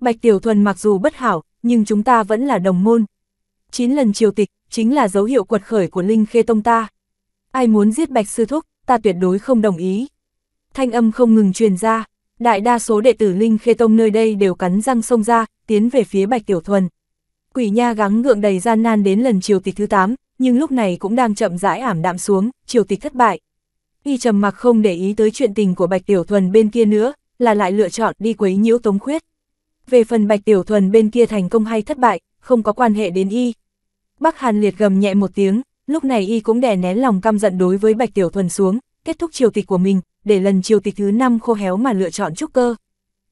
Bạch Tiểu Thuần mặc dù bất hảo, nhưng chúng ta vẫn là đồng môn. Chín lần triều tịch, chính là dấu hiệu quật khởi của Linh Khê Tông ta. Ai muốn giết Bạch Sư Thúc, ta tuyệt đối không đồng ý. Thanh âm không ngừng truyền ra, đại đa số đệ tử Linh Khê Tông nơi đây đều cắn răng sông ra, tiến về phía Bạch Tiểu Thuần. Quỷ Nha gắng ngượng đầy gian nan đến lần triều tịch thứ 8, nhưng lúc này cũng đang chậm rãi ảm đạm xuống, triều tịch thất bại. Y trầm mặc không để ý tới chuyện tình của Bạch Tiểu Thuần bên kia nữa, là lại lựa chọn đi quấy nhiễu Tống Khuyết về phần Bạch Tiểu Thuần bên kia thành công hay thất bại, không có quan hệ đến y. Bắc Hàn Liệt gầm nhẹ một tiếng, lúc này y cũng đè nén lòng căm giận đối với Bạch Tiểu Thuần xuống, kết thúc triều tịch của mình, để lần triều tịch thứ năm khô héo mà lựa chọn trúc cơ.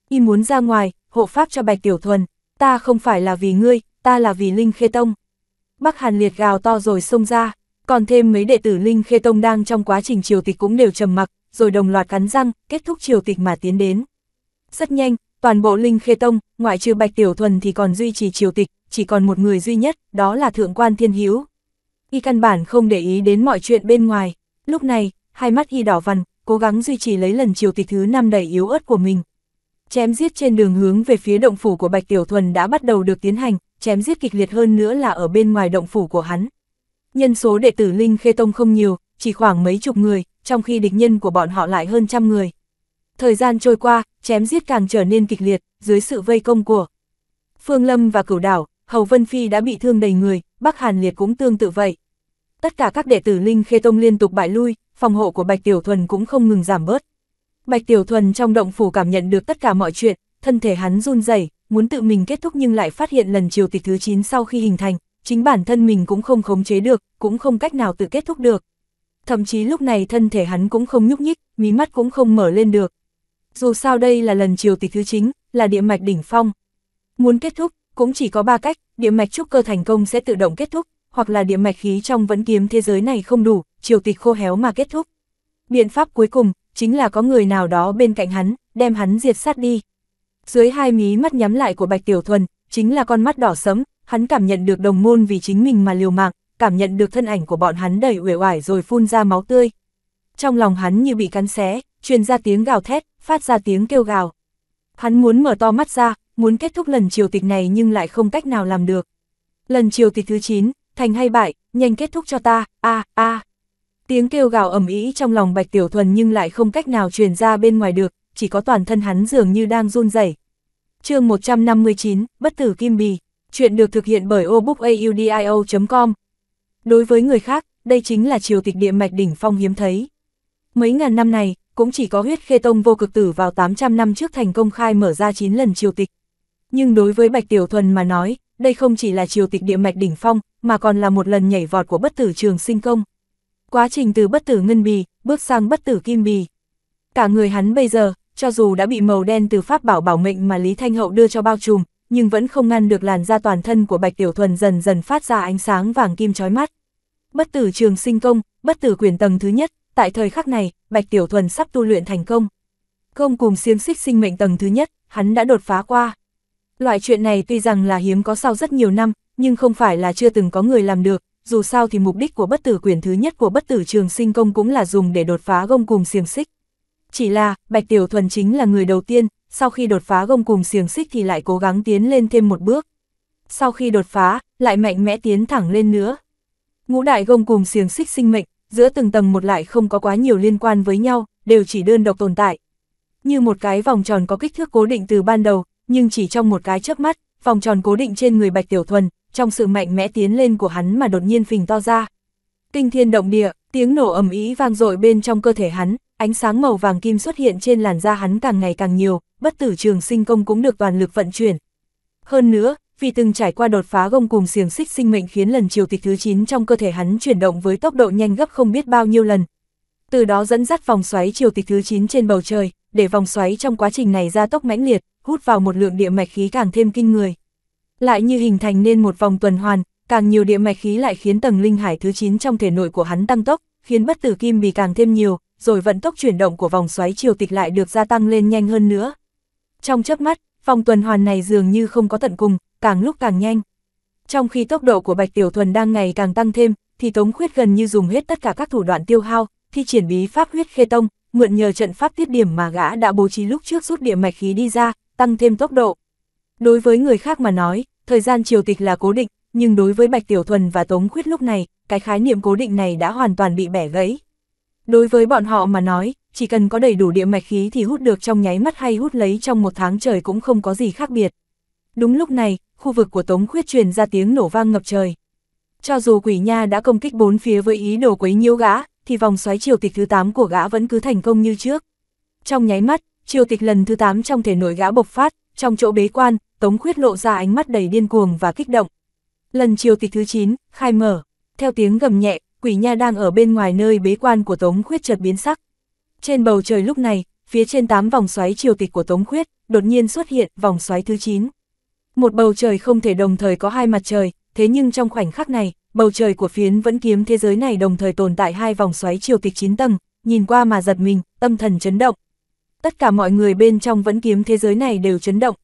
Y muốn ra ngoài, hộ pháp cho Bạch Tiểu Thuần, ta không phải là vì ngươi, ta là vì Linh Khê Tông. Bắc Hàn Liệt gào to rồi xông ra, còn thêm mấy đệ tử Linh Khê Tông đang trong quá trình triều tịch cũng đều trầm mặc, rồi đồng loạt cắn răng, kết thúc triều tịch mà tiến đến. Rất nhanh, Toàn bộ Linh Khê Tông, ngoại trừ Bạch Tiểu Thuần thì còn duy trì triều tịch, chỉ còn một người duy nhất, đó là Thượng quan Thiên Hiếu. Y căn bản không để ý đến mọi chuyện bên ngoài, lúc này, hai mắt Y đỏ vằn, cố gắng duy trì lấy lần triều tịch thứ năm đầy yếu ớt của mình. Chém giết trên đường hướng về phía động phủ của Bạch Tiểu Thuần đã bắt đầu được tiến hành, chém giết kịch liệt hơn nữa là ở bên ngoài động phủ của hắn. Nhân số đệ tử Linh Khê Tông không nhiều, chỉ khoảng mấy chục người, trong khi địch nhân của bọn họ lại hơn trăm người. Thời gian trôi qua, chém giết càng trở nên kịch liệt, dưới sự vây công của Phương Lâm và Cửu Đảo, Hầu Vân Phi đã bị thương đầy người, Bắc Hàn Liệt cũng tương tự vậy. Tất cả các đệ tử Linh Khê Tông liên tục bại lui, phòng hộ của Bạch Tiểu Thuần cũng không ngừng giảm bớt. Bạch Tiểu Thuần trong động phủ cảm nhận được tất cả mọi chuyện, thân thể hắn run rẩy, muốn tự mình kết thúc nhưng lại phát hiện lần chiều tịch thứ 9 sau khi hình thành, chính bản thân mình cũng không khống chế được, cũng không cách nào tự kết thúc được. Thậm chí lúc này thân thể hắn cũng không nhúc nhích, mí mắt cũng không mở lên được dù sao đây là lần triều tịch thứ chính, là địa mạch đỉnh phong. Muốn kết thúc, cũng chỉ có ba cách, địa mạch trúc cơ thành công sẽ tự động kết thúc, hoặc là địa mạch khí trong vẫn kiếm thế giới này không đủ, triều tịch khô héo mà kết thúc. Biện pháp cuối cùng, chính là có người nào đó bên cạnh hắn, đem hắn diệt sát đi. Dưới hai mí mắt nhắm lại của Bạch Tiểu Thuần, chính là con mắt đỏ sẫm, hắn cảm nhận được đồng môn vì chính mình mà liều mạng, cảm nhận được thân ảnh của bọn hắn đầy uể oải rồi phun ra máu tươi. Trong lòng hắn như bị cắn xé, truyền ra tiếng gào thét, phát ra tiếng kêu gào. Hắn muốn mở to mắt ra, muốn kết thúc lần triều tịch này nhưng lại không cách nào làm được. Lần triều tịch thứ 9, thành hay bại, nhanh kết thúc cho ta, a a. Tiếng kêu gào ầm ĩ trong lòng Bạch Tiểu Thuần nhưng lại không cách nào truyền ra bên ngoài được, chỉ có toàn thân hắn dường như đang run rẩy. Chương 159, Bất tử Kim Bì, chuyện được thực hiện bởi obookaudio.com. Đối với người khác, đây chính là triều tịch địa mạch đỉnh phong hiếm thấy. Mấy ngàn năm này, cũng chỉ có huyết khê tông vô cực tử vào 800 năm trước thành công khai mở ra 9 lần triều tịch. Nhưng đối với Bạch Tiểu Thuần mà nói, đây không chỉ là triều tịch địa mạch đỉnh phong, mà còn là một lần nhảy vọt của bất tử trường sinh công. Quá trình từ bất tử ngân bì, bước sang bất tử kim bì. Cả người hắn bây giờ, cho dù đã bị màu đen từ pháp bảo bảo mệnh mà Lý Thanh Hậu đưa cho bao trùm, nhưng vẫn không ngăn được làn da toàn thân của Bạch Tiểu Thuần dần dần phát ra ánh sáng vàng kim chói mắt. Bất tử trường sinh công, bất tử quyền tầng thứ nhất, tại thời khắc này, Bạch Tiểu Thuần sắp tu luyện thành công. Công cùng xiềng xích sinh mệnh tầng thứ nhất, hắn đã đột phá qua. Loại chuyện này tuy rằng là hiếm có sau rất nhiều năm, nhưng không phải là chưa từng có người làm được, dù sao thì mục đích của bất tử quyển thứ nhất của bất tử trường sinh công cũng là dùng để đột phá gông cùng xiềng xích. Chỉ là, Bạch Tiểu Thuần chính là người đầu tiên, sau khi đột phá gông cùng xiềng xích thì lại cố gắng tiến lên thêm một bước. Sau khi đột phá, lại mạnh mẽ tiến thẳng lên nữa. Ngũ đại gông cùng xiềng xích sinh mệnh, giữa từng tầng một lại không có quá nhiều liên quan với nhau, đều chỉ đơn độc tồn tại. Như một cái vòng tròn có kích thước cố định từ ban đầu, nhưng chỉ trong một cái chớp mắt, vòng tròn cố định trên người Bạch Tiểu Thuần, trong sự mạnh mẽ tiến lên của hắn mà đột nhiên phình to ra. Kinh thiên động địa, tiếng nổ ầm ĩ vang dội bên trong cơ thể hắn, ánh sáng màu vàng kim xuất hiện trên làn da hắn càng ngày càng nhiều, bất tử trường sinh công cũng được toàn lực vận chuyển. Hơn nữa, vì từng trải qua đột phá gông cùng xiềng xích sinh mệnh khiến lần chiều tịch thứ 9 trong cơ thể hắn chuyển động với tốc độ nhanh gấp không biết bao nhiêu lần. Từ đó dẫn dắt vòng xoáy chiều tịch thứ 9 trên bầu trời, để vòng xoáy trong quá trình này ra tốc mãnh liệt, hút vào một lượng địa mạch khí càng thêm kinh người. Lại như hình thành nên một vòng tuần hoàn, càng nhiều địa mạch khí lại khiến tầng linh hải thứ 9 trong thể nội của hắn tăng tốc, khiến bất tử kim bị càng thêm nhiều, rồi vận tốc chuyển động của vòng xoáy chiều tịch lại được gia tăng lên nhanh hơn nữa. Trong chớp mắt, vòng tuần hoàn này dường như không có tận cùng, càng lúc càng nhanh. Trong khi tốc độ của Bạch Tiểu Thuần đang ngày càng tăng thêm, thì Tống Khuyết gần như dùng hết tất cả các thủ đoạn tiêu hao, thi triển bí pháp huyết khê tông, mượn nhờ trận pháp tiết điểm mà gã đã bố trí lúc trước rút địa mạch khí đi ra, tăng thêm tốc độ. Đối với người khác mà nói, thời gian triều tịch là cố định, nhưng đối với Bạch Tiểu Thuần và Tống Khuyết lúc này, cái khái niệm cố định này đã hoàn toàn bị bẻ gãy. Đối với bọn họ mà nói, chỉ cần có đầy đủ địa mạch khí thì hút được trong nháy mắt hay hút lấy trong một tháng trời cũng không có gì khác biệt. Đúng lúc này, khu vực của Tống Khuyết truyền ra tiếng nổ vang ngập trời. Cho dù quỷ nha đã công kích bốn phía với ý đồ quấy nhiễu gã, thì vòng xoáy triều tịch thứ 8 của gã vẫn cứ thành công như trước. Trong nháy mắt, triều tịch lần thứ 8 trong thể nội gã bộc phát, trong chỗ bế quan, Tống Khuyết lộ ra ánh mắt đầy điên cuồng và kích động. Lần triều tịch thứ 9, khai mở. Theo tiếng gầm nhẹ, quỷ nha đang ở bên ngoài nơi bế quan của Tống Khuyết chợt biến sắc. Trên bầu trời lúc này, phía trên 8 vòng xoáy triều tịch của Tống Khuyết, đột nhiên xuất hiện vòng xoáy thứ 9. Một bầu trời không thể đồng thời có hai mặt trời, thế nhưng trong khoảnh khắc này, bầu trời của phiến vẫn kiếm thế giới này đồng thời tồn tại hai vòng xoáy chiều kịch chín tầng, nhìn qua mà giật mình, tâm thần chấn động. Tất cả mọi người bên trong vẫn kiếm thế giới này đều chấn động.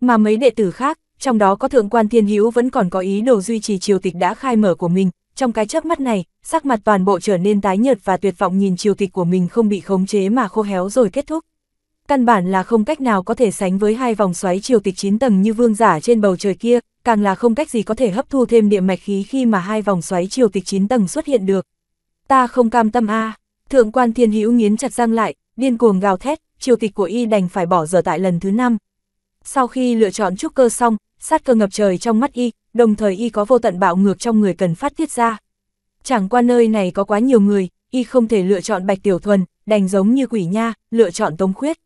Mà mấy đệ tử khác, trong đó có thượng quan thiên hữu vẫn còn có ý đồ duy trì triều tịch đã khai mở của mình, trong cái chớp mắt này, sắc mặt toàn bộ trở nên tái nhợt và tuyệt vọng nhìn triều tịch của mình không bị khống chế mà khô héo rồi kết thúc căn bản là không cách nào có thể sánh với hai vòng xoáy chiều tịch 9 tầng như vương giả trên bầu trời kia, càng là không cách gì có thể hấp thu thêm địa mạch khí khi mà hai vòng xoáy chiều tịch 9 tầng xuất hiện được. Ta không cam tâm a thượng quan thiên hữu nghiến chặt răng lại, điên cuồng gào thét, chiều tịch của y đành phải bỏ giờ tại lần thứ năm. Sau khi lựa chọn trúc cơ xong, sát cơ ngập trời trong mắt y, đồng thời y có vô tận bạo ngược trong người cần phát tiết ra. Chẳng qua nơi này có quá nhiều người, y không thể lựa chọn bạch tiểu thuần, đành giống như quỷ nha, lựa chọn tống khuyết.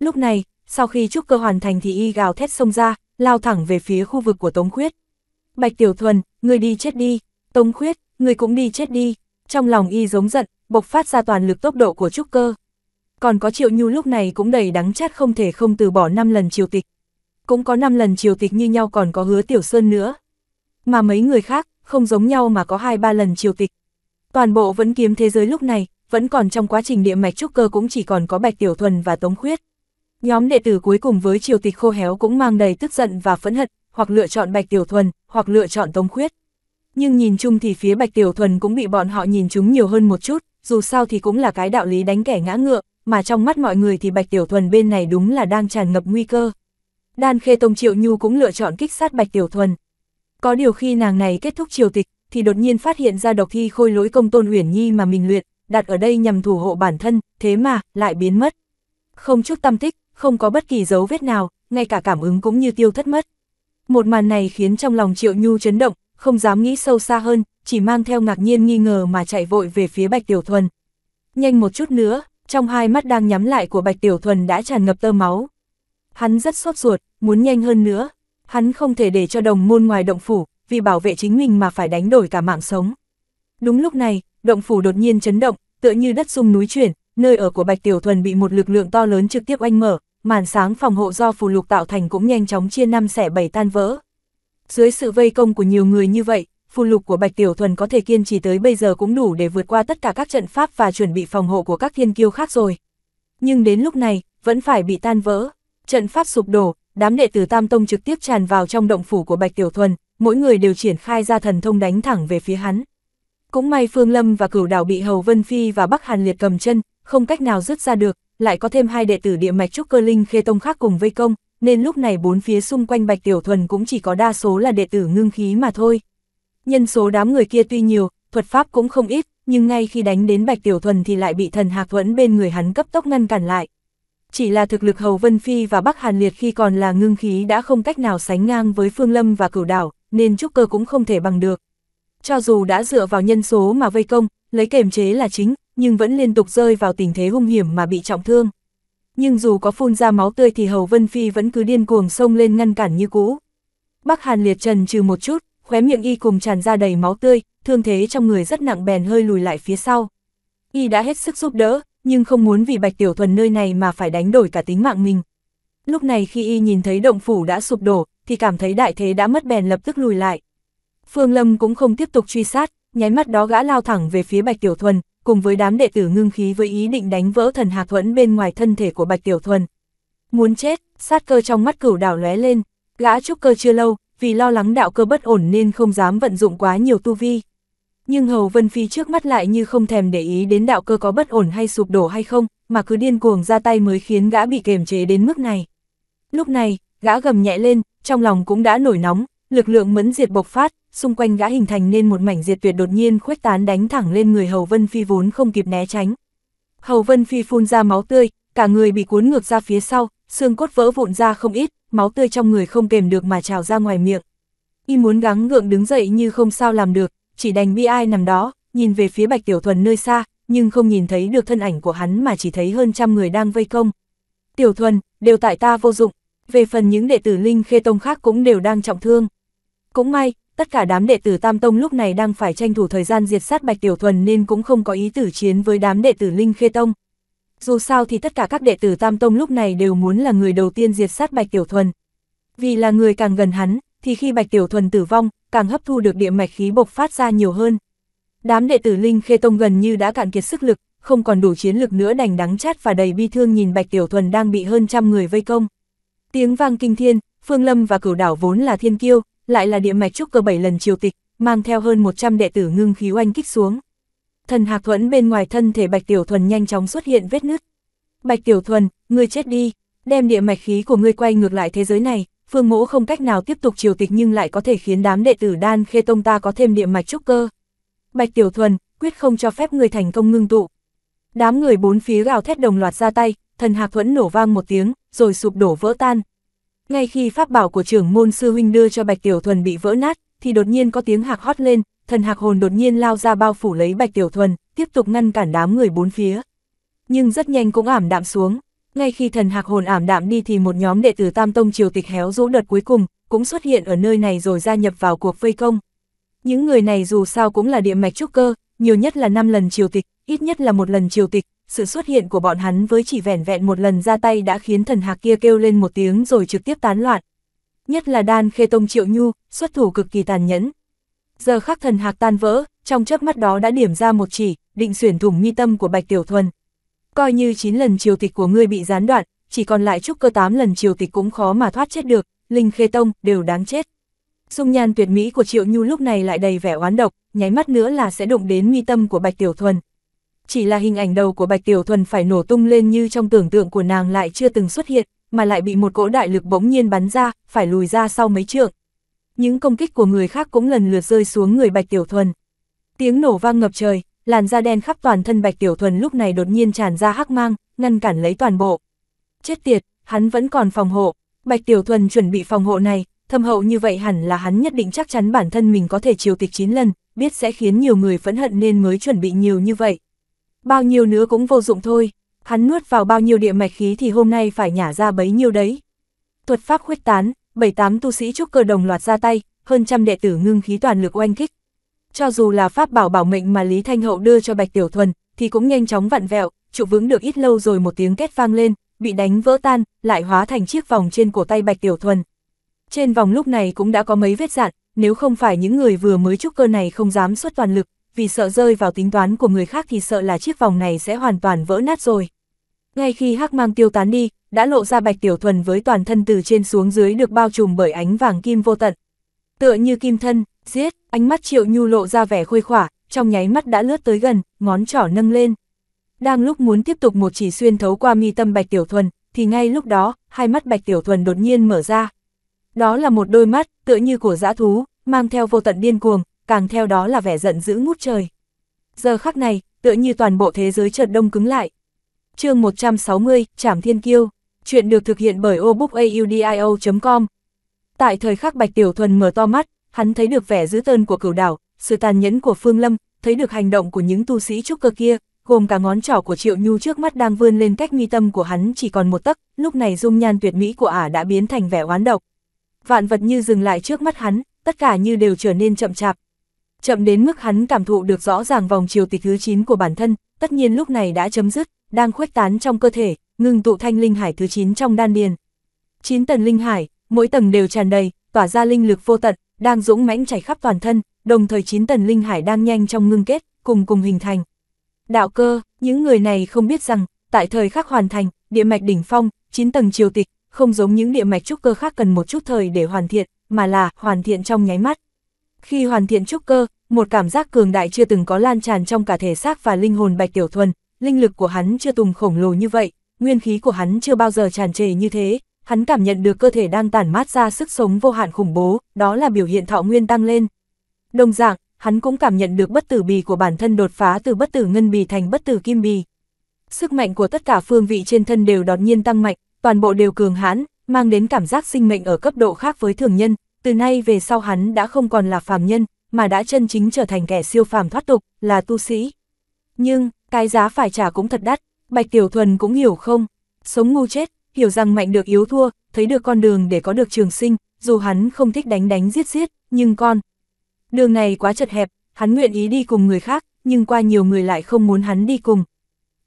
Lúc này, sau khi trúc cơ hoàn thành thì y gào thét xông ra, lao thẳng về phía khu vực của Tống Khuyết. Bạch Tiểu Thuần, người đi chết đi, Tống Khuyết, người cũng đi chết đi, trong lòng y giống giận, bộc phát ra toàn lực tốc độ của trúc cơ. Còn có triệu nhu lúc này cũng đầy đắng chát không thể không từ bỏ 5 lần triều tịch. Cũng có 5 lần triều tịch như nhau còn có hứa Tiểu Sơn nữa. Mà mấy người khác, không giống nhau mà có 2-3 lần triều tịch. Toàn bộ vẫn kiếm thế giới lúc này, vẫn còn trong quá trình địa mạch trúc cơ cũng chỉ còn có Bạch Tiểu Thuần và Tống Khuyết. Nhóm đệ tử cuối cùng với triều tịch khô héo cũng mang đầy tức giận và phẫn hận, hoặc lựa chọn Bạch Tiểu Thuần, hoặc lựa chọn Tống Khuyết. Nhưng nhìn chung thì phía Bạch Tiểu Thuần cũng bị bọn họ nhìn chúng nhiều hơn một chút, dù sao thì cũng là cái đạo lý đánh kẻ ngã ngựa, mà trong mắt mọi người thì Bạch Tiểu Thuần bên này đúng là đang tràn ngập nguy cơ. Đan Khê Tông Triệu Nhu cũng lựa chọn kích sát Bạch Tiểu Thuần. Có điều khi nàng này kết thúc triều tịch, thì đột nhiên phát hiện ra độc thi khôi lỗi công tôn uyển nhi mà mình luyện, đặt ở đây nhằm thủ hộ bản thân, thế mà, lại biến mất. Không chút tâm tích, không có bất kỳ dấu vết nào, ngay cả cảm ứng cũng như tiêu thất mất. Một màn này khiến trong lòng Triệu Nhu chấn động, không dám nghĩ sâu xa hơn, chỉ mang theo ngạc nhiên nghi ngờ mà chạy vội về phía Bạch Tiểu Thuần. Nhanh một chút nữa, trong hai mắt đang nhắm lại của Bạch Tiểu Thuần đã tràn ngập tơ máu. Hắn rất sốt ruột, muốn nhanh hơn nữa. Hắn không thể để cho đồng môn ngoài động phủ, vì bảo vệ chính mình mà phải đánh đổi cả mạng sống. Đúng lúc này, động phủ đột nhiên chấn động, tựa như đất sung núi chuyển, nơi ở của Bạch Tiểu Thuần bị một lực lượng to lớn trực tiếp oanh mở, màn sáng phòng hộ do phù lục tạo thành cũng nhanh chóng chia năm xẻ bảy tan vỡ. Dưới sự vây công của nhiều người như vậy, phù lục của Bạch Tiểu Thuần có thể kiên trì tới bây giờ cũng đủ để vượt qua tất cả các trận pháp và chuẩn bị phòng hộ của các thiên kiêu khác rồi. Nhưng đến lúc này, vẫn phải bị tan vỡ. Trận pháp sụp đổ, đám đệ tử Tam Tông trực tiếp tràn vào trong động phủ của Bạch Tiểu Thuần, mỗi người đều triển khai ra thần thông đánh thẳng về phía hắn. Cũng may Phương Lâm và Cửu Đảo bị Hầu Vân Phi và Bắc Hàn Liệt cầm chân, không cách nào rút ra được, lại có thêm hai đệ tử địa mạch trúc cơ linh khê tông khác cùng vây công, nên lúc này bốn phía xung quanh Bạch Tiểu Thuần cũng chỉ có đa số là đệ tử ngưng khí mà thôi. Nhân số đám người kia tuy nhiều, thuật pháp cũng không ít, nhưng ngay khi đánh đến Bạch Tiểu Thuần thì lại bị thần Hạc Thuẫn bên người hắn cấp tốc ngăn cản lại. Chỉ là thực lực Hầu Vân Phi và Bắc Hàn Liệt khi còn là ngưng khí đã không cách nào sánh ngang với Phương Lâm và Cửu Đảo, nên trúc cơ cũng không thể bằng được. Cho dù đã dựa vào nhân số mà vây công, lấy kềm chế là chính, nhưng vẫn liên tục rơi vào tình thế hung hiểm mà bị trọng thương. Nhưng dù có phun ra máu tươi thì Hầu Vân Phi vẫn cứ điên cuồng xông lên ngăn cản như cũ. Bắc Hàn liệt trần trừ một chút, khóe miệng y cùng tràn ra đầy máu tươi, thương thế trong người rất nặng bèn hơi lùi lại phía sau. Y đã hết sức giúp đỡ, nhưng không muốn vì Bạch Tiểu Thuần nơi này mà phải đánh đổi cả tính mạng mình. Lúc này khi y nhìn thấy động phủ đã sụp đổ, thì cảm thấy đại thế đã mất bèn lập tức lùi lại. Phương Lâm cũng không tiếp tục truy sát, nháy mắt đó gã lao thẳng về phía Bạch Tiểu Thuần, cùng với đám đệ tử ngưng khí với ý định đánh vỡ thần hạc thuẫn bên ngoài thân thể của Bạch Tiểu Thuần. Muốn chết, sát cơ trong mắt cửu đảo lóe lên, gã trúc cơ chưa lâu, vì lo lắng đạo cơ bất ổn nên không dám vận dụng quá nhiều tu vi. Nhưng Hầu Vân Phi trước mắt lại như không thèm để ý đến đạo cơ có bất ổn hay sụp đổ hay không, mà cứ điên cuồng ra tay mới khiến gã bị kềm chế đến mức này. Lúc này, gã gầm nhẹ lên, trong lòng cũng đã nổi nóng, Lực lượng mẫn diệt bộc phát, xung quanh gã hình thành nên một mảnh diệt tuyệt đột nhiên khuếch tán đánh thẳng lên người Hầu Vân Phi vốn không kịp né tránh. Hầu Vân Phi phun ra máu tươi, cả người bị cuốn ngược ra phía sau, xương cốt vỡ vụn ra không ít, máu tươi trong người không kềm được mà trào ra ngoài miệng. Y muốn gắng gượng đứng dậy như không sao làm được, chỉ đành bi ai nằm đó, nhìn về phía Bạch Tiểu Thuần nơi xa, nhưng không nhìn thấy được thân ảnh của hắn mà chỉ thấy hơn trăm người đang vây công. Tiểu Thuần, đều tại ta vô dụng, về phần những đệ tử Linh Khê Tông khác cũng đều đang trọng thương. Cũng may, tất cả đám đệ tử Tam Tông lúc này đang phải tranh thủ thời gian diệt sát Bạch Tiểu Thuần nên cũng không có ý tử chiến với đám đệ tử Linh Khê Tông. Dù sao thì tất cả các đệ tử Tam Tông lúc này đều muốn là người đầu tiên diệt sát Bạch Tiểu Thuần. Vì là người càng gần hắn, thì khi Bạch Tiểu Thuần tử vong, càng hấp thu được địa mạch khí bộc phát ra nhiều hơn. Đám đệ tử Linh Khê Tông gần như đã cạn kiệt sức lực, không còn đủ chiến lực nữa đành đắng chát và đầy bi thương nhìn Bạch Tiểu Thuần đang bị hơn trăm người vây công. Tiếng vang kinh thiên, Phương Lâm và Cửu Đảo vốn là thiên kiêu, lại là địa mạch trúc cơ bảy lần triều tịch, mang theo hơn 100 đệ tử ngưng khí oanh kích xuống. Thần Hạc Thuẫn bên ngoài thân thể Bạch Tiểu Thuần nhanh chóng xuất hiện vết nứt. Bạch Tiểu Thuần, ngươi chết đi, đem địa mạch khí của ngươi quay ngược lại thế giới này, phương mỗ không cách nào tiếp tục triều tịch nhưng lại có thể khiến đám đệ tử đan khê tông ta có thêm địa mạch trúc cơ. Bạch Tiểu Thuần, quyết không cho phép ngươi thành công ngưng tụ. Đám người bốn phía gào thét đồng loạt ra tay, thần hạc thuẫn nổ vang một tiếng, rồi sụp đổ vỡ tan, ngay khi pháp bảo của trưởng môn sư huynh đưa cho Bạch Tiểu Thuần bị vỡ nát, thì đột nhiên có tiếng hạc hót lên, thần hạc hồn đột nhiên lao ra bao phủ lấy Bạch Tiểu Thuần, tiếp tục ngăn cản đám người bốn phía. Nhưng rất nhanh cũng ảm đạm xuống, ngay khi thần hạc hồn ảm đạm đi thì một nhóm đệ tử Tam Tông triều tịch héo rũ đợt cuối cùng, cũng xuất hiện ở nơi này rồi gia nhập vào cuộc vây công. Những người này dù sao cũng là địa mạch trúc cơ, nhiều nhất là 5 lần triều tịch, ít nhất là một lần triều tịch, sự xuất hiện của bọn hắn với chỉ vẻn vẹn một lần ra tay đã khiến thần hạc kia kêu lên một tiếng rồi trực tiếp tán loạn. Nhất là đan khê tông triệu nhu, xuất thủ cực kỳ tàn nhẫn. Giờ khắc thần hạc tan vỡ, trong chớp mắt đó đã điểm ra một chỉ, định xuyển thủng mi tâm của Bạch Tiểu Thuần. Coi như 9 lần triều tịch của ngươi bị gián đoạn, chỉ còn lại chúc cơ 8 lần triều tịch cũng khó mà thoát chết được, Linh Khê Tông đều đáng chết. Dung nhan tuyệt mỹ của Triệu Nhu lúc này lại đầy vẻ oán độc, nháy mắt nữa là sẽ đụng đến mi tâm của Bạch Tiểu Thuần chỉ là hình ảnh đầu của Bạch Tiểu Thuần phải nổ tung lên như trong tưởng tượng của nàng lại chưa từng xuất hiện, mà lại bị một cỗ đại lực bỗng nhiên bắn ra, phải lùi ra sau mấy trượng. Những công kích của người khác cũng lần lượt rơi xuống người Bạch Tiểu Thuần. Tiếng nổ vang ngập trời, làn da đen khắp toàn thân Bạch Tiểu Thuần lúc này đột nhiên tràn ra hắc mang, ngăn cản lấy toàn bộ. Chết tiệt, hắn vẫn còn phòng hộ, Bạch Tiểu Thuần chuẩn bị phòng hộ này, thâm hậu như vậy hẳn là hắn nhất định chắc chắn bản thân mình có thể chiều tịch 9 lần, biết sẽ khiến nhiều người phẫn hận nên mới chuẩn bị nhiều như vậy. Bao nhiêu nữa cũng vô dụng thôi, hắn nuốt vào bao nhiêu địa mạch khí thì hôm nay phải nhả ra bấy nhiêu đấy. Thuật pháp khuyết tán, bảy tám tu sĩ trúc cơ đồng loạt ra tay, hơn trăm đệ tử ngưng khí toàn lực oanh kích. Cho dù là pháp bảo bảo mệnh mà Lý Thanh Hậu đưa cho Bạch Tiểu Thuần, thì cũng nhanh chóng vặn vẹo, trụ vững được ít lâu rồi một tiếng két vang lên, bị đánh vỡ tan, lại hóa thành chiếc vòng trên cổ tay Bạch Tiểu Thuần. Trên vòng lúc này cũng đã có mấy vết dạn, nếu không phải những người vừa mới trúc cơ này không dám xuất toàn lực, vì sợ rơi vào tính toán của người khác thì sợ là chiếc vòng này sẽ hoàn toàn vỡ nát rồi. Ngay khi hắc mang tiêu tán đi, đã lộ ra bạch tiểu thuần với toàn thân từ trên xuống dưới được bao trùm bởi ánh vàng kim vô tận. Tựa như kim thân, giết, ánh mắt triệu nhu lộ ra vẻ khôi khỏa, trong nháy mắt đã lướt tới gần, ngón trỏ nâng lên. Đang lúc muốn tiếp tục một chỉ xuyên thấu qua mi tâm bạch tiểu thuần, thì ngay lúc đó, hai mắt bạch tiểu thuần đột nhiên mở ra. Đó là một đôi mắt, tựa như của dã thú, mang theo vô tận điên cuồng, càng theo đó là vẻ giận dữ ngút trời. Giờ khắc này, tựa như toàn bộ thế giới chợt đông cứng lại. chương 160, Trảm Thiên Kiêu, chuyện được thực hiện bởi obookaudio.com. Tại thời khắc Bạch Tiểu Thuần mở to mắt, hắn thấy được vẻ dữ tơn của cửu đảo, sự tàn nhẫn của Phương Lâm, thấy được hành động của những tu sĩ trúc cơ kia, gồm cả ngón trỏ của Triệu Nhu trước mắt đang vươn lên cách mi tâm của hắn chỉ còn một tấc, lúc này dung nhan tuyệt mỹ của ả đã biến thành vẻ oán độc. Vạn vật như dừng lại trước mắt hắn, tất cả như đều trở nên chậm chạp, chậm đến mức hắn cảm thụ được rõ ràng vòng chiều tịch thứ 9 của bản thân, tất nhiên lúc này đã chấm dứt, đang khuếch tán trong cơ thể, ngừng tụ thanh linh hải thứ 9 trong đan điền. 9 tầng linh hải, mỗi tầng đều tràn đầy, tỏa ra linh lực vô tận, đang dũng mãnh chảy khắp toàn thân, đồng thời 9 tầng linh hải đang nhanh trong ngưng kết, cùng cùng hình thành. Đạo cơ, những người này không biết rằng, tại thời khắc hoàn thành, địa mạch đỉnh phong, 9 tầng triều tịch, không giống những địa mạch trúc cơ khác cần một chút thời để hoàn thiện, mà là hoàn thiện trong nháy mắt. Khi hoàn thiện trúc cơ, một cảm giác cường đại chưa từng có lan tràn trong cả thể xác và linh hồn Bạch Tiểu Thuần, linh lực của hắn chưa từng khổng lồ như vậy, nguyên khí của hắn chưa bao giờ tràn trề như thế, hắn cảm nhận được cơ thể đang tản mát ra sức sống vô hạn khủng bố, đó là biểu hiện thọ nguyên tăng lên. Đồng dạng, hắn cũng cảm nhận được bất tử bì của bản thân đột phá từ bất tử ngân bì thành bất tử kim bì. Sức mạnh của tất cả phương vị trên thân đều đột nhiên tăng mạnh, toàn bộ đều cường hãn, mang đến cảm giác sinh mệnh ở cấp độ khác với thường nhân, từ nay về sau hắn đã không còn là phàm nhân, mà đã chân chính trở thành kẻ siêu phàm thoát tục, là tu sĩ. Nhưng, cái giá phải trả cũng thật đắt, Bạch Tiểu Thuần cũng hiểu không, sống ngu chết, hiểu rằng mạnh được yếu thua, thấy được con đường để có được trường sinh, dù hắn không thích đánh đánh giết giết, nhưng con. Đường này quá chật hẹp, hắn nguyện ý đi cùng người khác, nhưng qua nhiều người lại không muốn hắn đi cùng.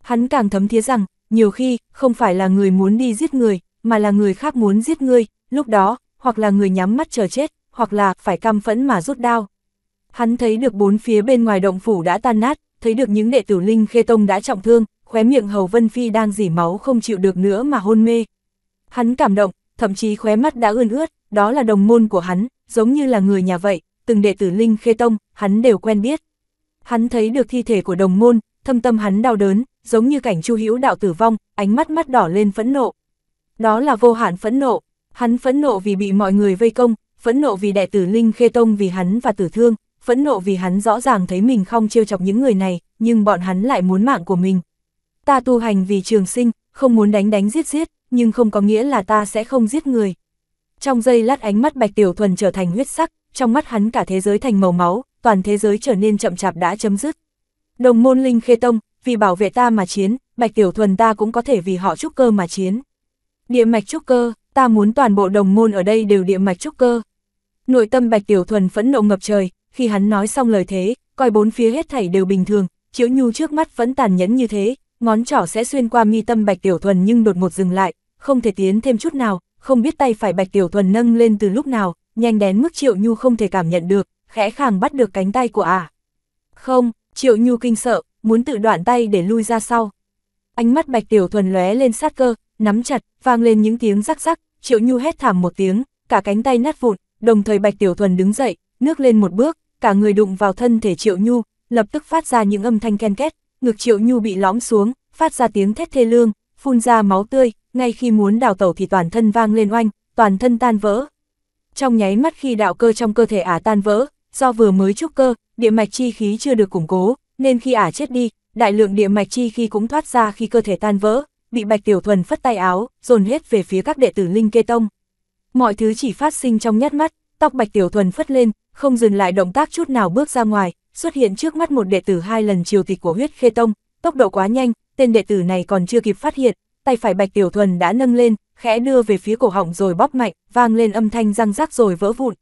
Hắn càng thấm thía rằng, nhiều khi, không phải là người muốn đi giết người, mà là người khác muốn giết người, lúc đó, hoặc là người nhắm mắt chờ chết, hoặc là phải căm phẫn mà rút đao. Hắn thấy được bốn phía bên ngoài động phủ đã tan nát, thấy được những đệ tử Linh Khê Tông đã trọng thương, khóe miệng Hầu Vân Phi đang dỉ máu không chịu được nữa mà hôn mê. Hắn cảm động, thậm chí khóe mắt đã ươn ướt, đó là đồng môn của hắn, giống như là người nhà vậy, từng đệ tử Linh Khê Tông, hắn đều quen biết. Hắn thấy được thi thể của đồng môn, thâm tâm hắn đau đớn, giống như cảnh Chu Hữu đạo tử vong, ánh mắt mắt đỏ lên phẫn nộ. Đó là vô hạn phẫn nộ, Hắn phẫn nộ vì bị mọi người vây công, phẫn nộ vì đệ tử Linh Khê Tông vì hắn và tử thương, phẫn nộ vì hắn rõ ràng thấy mình không trêu chọc những người này, nhưng bọn hắn lại muốn mạng của mình. Ta tu hành vì trường sinh, không muốn đánh đánh giết giết, nhưng không có nghĩa là ta sẽ không giết người. Trong giây lát ánh mắt Bạch Tiểu Thuần trở thành huyết sắc, trong mắt hắn cả thế giới thành màu máu, toàn thế giới trở nên chậm chạp đã chấm dứt. Đồng môn Linh Khê Tông, vì bảo vệ ta mà chiến, Bạch Tiểu Thuần ta cũng có thể vì họ trúc cơ mà chiến. Địa mạch trúc cơ, ta muốn toàn bộ đồng môn ở đây đều địa mạch trúc cơ. Nội tâm Bạch Tiểu Thuần phẫn nộ ngập trời, khi hắn nói xong lời thế, coi bốn phía hết thảy đều bình thường, Chiếu Nhu trước mắt vẫn tàn nhẫn như thế, ngón trỏ sẽ xuyên qua mi tâm Bạch Tiểu Thuần nhưng đột ngột dừng lại, không thể tiến thêm chút nào, không biết tay phải Bạch Tiểu Thuần nâng lên từ lúc nào, nhanh đến mức Triệu Nhu không thể cảm nhận được, khẽ khàng bắt được cánh tay của ả. À. Không, Triệu Nhu kinh sợ, muốn tự đoạn tay để lui ra sau. Ánh mắt Bạch Tiểu Thuần lóe lên sát cơ, nắm chặt, vang lên những tiếng rắc rắc, Triệu Nhu hét thảm một tiếng, cả cánh tay nát vụn, đồng thời Bạch Tiểu Thuần đứng dậy, nước lên một bước, cả người đụng vào thân thể Triệu Nhu, lập tức phát ra những âm thanh ken két, ngực Triệu Nhu bị lõm xuống, phát ra tiếng thét thê lương, phun ra máu tươi, ngay khi muốn đào tẩu thì toàn thân vang lên oanh, toàn thân tan vỡ. Trong nháy mắt khi đạo cơ trong cơ thể ả tan vỡ, do vừa mới trúc cơ, địa mạch chi khí chưa được củng cố, nên khi ả chết đi, đại lượng địa mạch chi khí cũng thoát ra khi cơ thể tan vỡ, bị Bạch Tiểu Thuần phất tay áo, dồn hết về phía các đệ tử Linh Kê Tông. Mọi thứ chỉ phát sinh trong nhát mắt, tóc Bạch Tiểu Thuần phất lên, không dừng lại động tác chút nào bước ra ngoài, xuất hiện trước mắt một đệ tử hai lần triều tịch của huyết Khê Tông, tốc độ quá nhanh, tên đệ tử này còn chưa kịp phát hiện, tay phải Bạch Tiểu Thuần đã nâng lên, khẽ đưa về phía cổ họng rồi bóp mạnh, vang lên âm thanh răng rắc rồi vỡ vụn.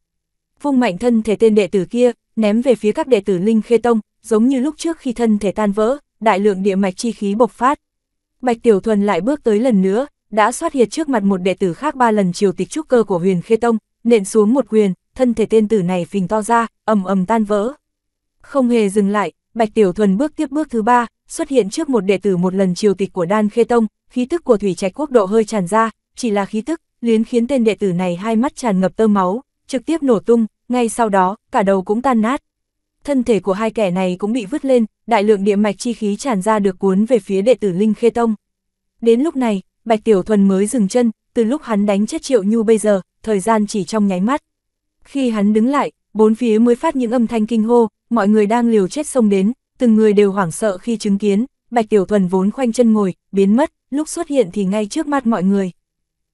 Vung mạnh thân thể tên đệ tử kia, ném về phía các đệ tử Linh Khê Tông, giống như lúc trước khi thân thể tan vỡ, đại lượng địa mạch chi khí bộc phát. Bạch Tiểu Thuần lại bước tới lần nữa, đã xoát hiệt trước mặt một đệ tử khác ba lần chiều tịch trúc cơ của huyền khê tông, nện xuống một quyền, thân thể tên tử này phình to ra, ầm ầm tan vỡ. Không hề dừng lại, Bạch Tiểu Thuần bước tiếp bước thứ ba, xuất hiện trước một đệ tử một lần chiều tịch của đan khê tông, khí tức của thủy trạch quốc độ hơi tràn ra, chỉ là khí tức, liến khiến tên đệ tử này hai mắt tràn ngập tơ máu, trực tiếp nổ tung, ngay sau đó, cả đầu cũng tan nát thân thể của hai kẻ này cũng bị vứt lên, đại lượng địa mạch chi khí tràn ra được cuốn về phía đệ tử Linh Khê Tông. Đến lúc này, Bạch Tiểu Thuần mới dừng chân, từ lúc hắn đánh chết Triệu Nhu bây giờ, thời gian chỉ trong nháy mắt. Khi hắn đứng lại, bốn phía mới phát những âm thanh kinh hô, mọi người đang liều chết xông đến, từng người đều hoảng sợ khi chứng kiến, Bạch Tiểu Thuần vốn khoanh chân ngồi, biến mất, lúc xuất hiện thì ngay trước mắt mọi người.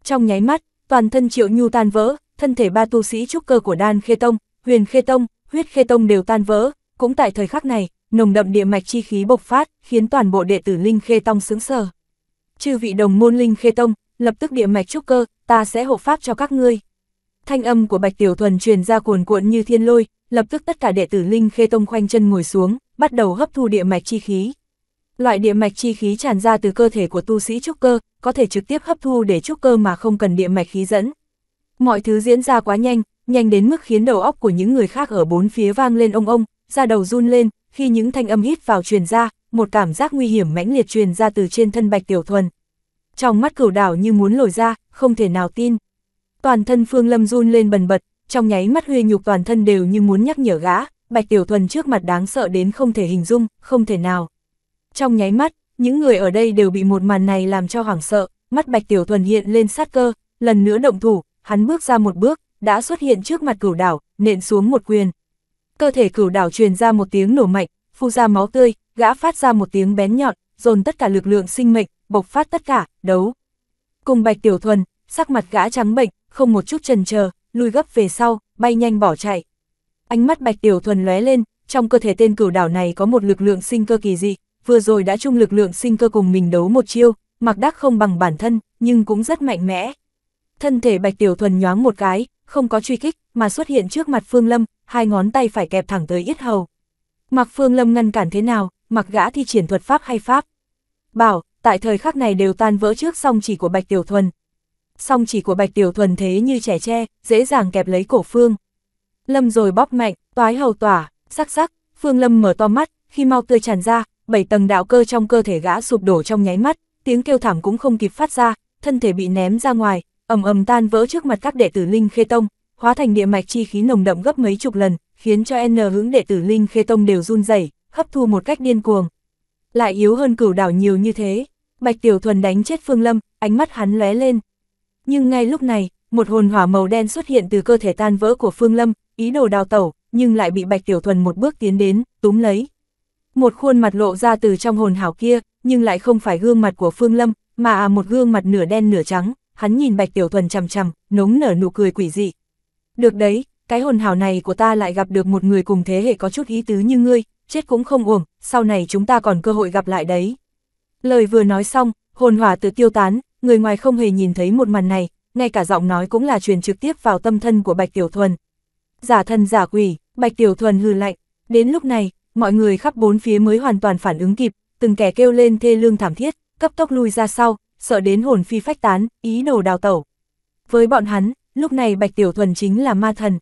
Trong nháy mắt, toàn thân Triệu Nhu tan vỡ, thân thể ba tu sĩ trúc cơ của Đan Khê Tông, Huyền Khê Tông, huyết khê tông đều tan vỡ, cũng tại thời khắc này, nồng đậm địa mạch chi khí bộc phát, khiến toàn bộ đệ tử Linh Khê Tông sướng sờ. Chư vị đồng môn Linh Khê Tông, lập tức địa mạch trúc cơ, ta sẽ hộ pháp cho các ngươi. Thanh âm của Bạch Tiểu Thuần truyền ra cuồn cuộn như thiên lôi, lập tức tất cả đệ tử Linh Khê Tông khoanh chân ngồi xuống, bắt đầu hấp thu địa mạch chi khí. Loại địa mạch chi khí tràn ra từ cơ thể của tu sĩ trúc cơ, có thể trực tiếp hấp thu để trúc cơ mà không cần địa mạch khí dẫn. Mọi thứ diễn ra quá nhanh, nhanh đến mức khiến đầu óc của những người khác ở bốn phía vang lên ông ông, da đầu run lên, khi những thanh âm hít vào truyền ra, một cảm giác nguy hiểm mãnh liệt truyền ra từ trên thân Bạch Tiểu Thuần. Trong mắt cửu đảo như muốn lồi ra, không thể nào tin. Toàn thân Phương Lâm run lên bần bật, trong nháy mắt huy nhục toàn thân đều như muốn nhắc nhở gã, Bạch Tiểu Thuần trước mặt đáng sợ đến không thể hình dung, không thể nào. Trong nháy mắt, những người ở đây đều bị một màn này làm cho hoảng sợ, mắt Bạch Tiểu Thuần hiện lên sát cơ, lần nữa động thủ, hắn bước ra một bước, đã xuất hiện trước mặt cửu đảo, nện xuống một quyền. Cơ thể cửu đảo truyền ra một tiếng nổ mạnh, phu ra máu tươi, gã phát ra một tiếng bén nhọn, dồn tất cả lực lượng sinh mệnh, bộc phát tất cả, đấu. Cùng Bạch Tiểu Thuần, sắc mặt gã trắng bệnh, không một chút chần chờ, lùi gấp về sau, bay nhanh bỏ chạy. Ánh mắt Bạch Tiểu Thuần lóe lên, trong cơ thể tên cửu đảo này có một lực lượng sinh cơ kỳ dị, vừa rồi đã chung lực lượng sinh cơ cùng mình đấu một chiêu, mặc đắc không bằng bản thân, nhưng cũng rất mạnh mẽ. Thân thể Bạch Tiểu Thuần nhoáng một cái, không có truy kích, mà xuất hiện trước mặt Phương Lâm, hai ngón tay phải kẹp thẳng tới yết hầu. Mặc Phương Lâm ngăn cản thế nào, mặc gã thi triển thuật pháp hay pháp. Bảo, tại thời khắc này đều tan vỡ trước song chỉ của Bạch Tiểu Thuần. Song chỉ của Bạch Tiểu Thuần thế như trẻ tre, dễ dàng kẹp lấy cổ Phương. Lâm rồi bóp mạnh, toái hầu tỏa, sắc sắc, Phương Lâm mở to mắt, khi mau tươi tràn ra, bảy tầng đạo cơ trong cơ thể gã sụp đổ trong nháy mắt, tiếng kêu thảm cũng không kịp phát ra, thân thể bị ném ra ngoài, ầm ầm tan vỡ trước mặt các đệ tử Linh Khê Tông, hóa thành địa mạch chi khí nồng đậm gấp mấy chục lần, khiến cho N hướng đệ tử Linh Khê Tông đều run rẩy, hấp thu một cách điên cuồng. Lại yếu hơn cửu đảo nhiều như thế, Bạch Tiểu Thuần đánh chết Phương Lâm, ánh mắt hắn lóe lên. Nhưng ngay lúc này, một hồn hỏa màu đen xuất hiện từ cơ thể tan vỡ của Phương Lâm, ý đồ đào tẩu, nhưng lại bị Bạch Tiểu Thuần một bước tiến đến, túm lấy. Một khuôn mặt lộ ra từ trong hồn hảo kia, nhưng lại không phải gương mặt của Phương Lâm, mà à một gương mặt nửa đen nửa trắng, hắn nhìn Bạch Tiểu Thuần chằm chằm, nống nở nụ cười quỷ dị. Được đấy, cái hồn hảo này của ta lại gặp được một người cùng thế hệ có chút ý tứ như ngươi, chết cũng không uổng, sau này chúng ta còn cơ hội gặp lại đấy. Lời vừa nói xong, hồn hỏa tự tiêu tán, người ngoài không hề nhìn thấy một màn này, ngay cả giọng nói cũng là truyền trực tiếp vào tâm thân của Bạch Tiểu Thuần. Giả thân giả quỷ, Bạch Tiểu Thuần hừ lạnh, đến lúc này, mọi người khắp bốn phía mới hoàn toàn phản ứng kịp, từng kẻ kêu lên thê lương thảm thiết, cấp tốc lui ra sau, sợ đến hồn phi phách tán, ý đồ đào tẩu. Với bọn hắn, lúc này Bạch Tiểu Thuần chính là ma thần.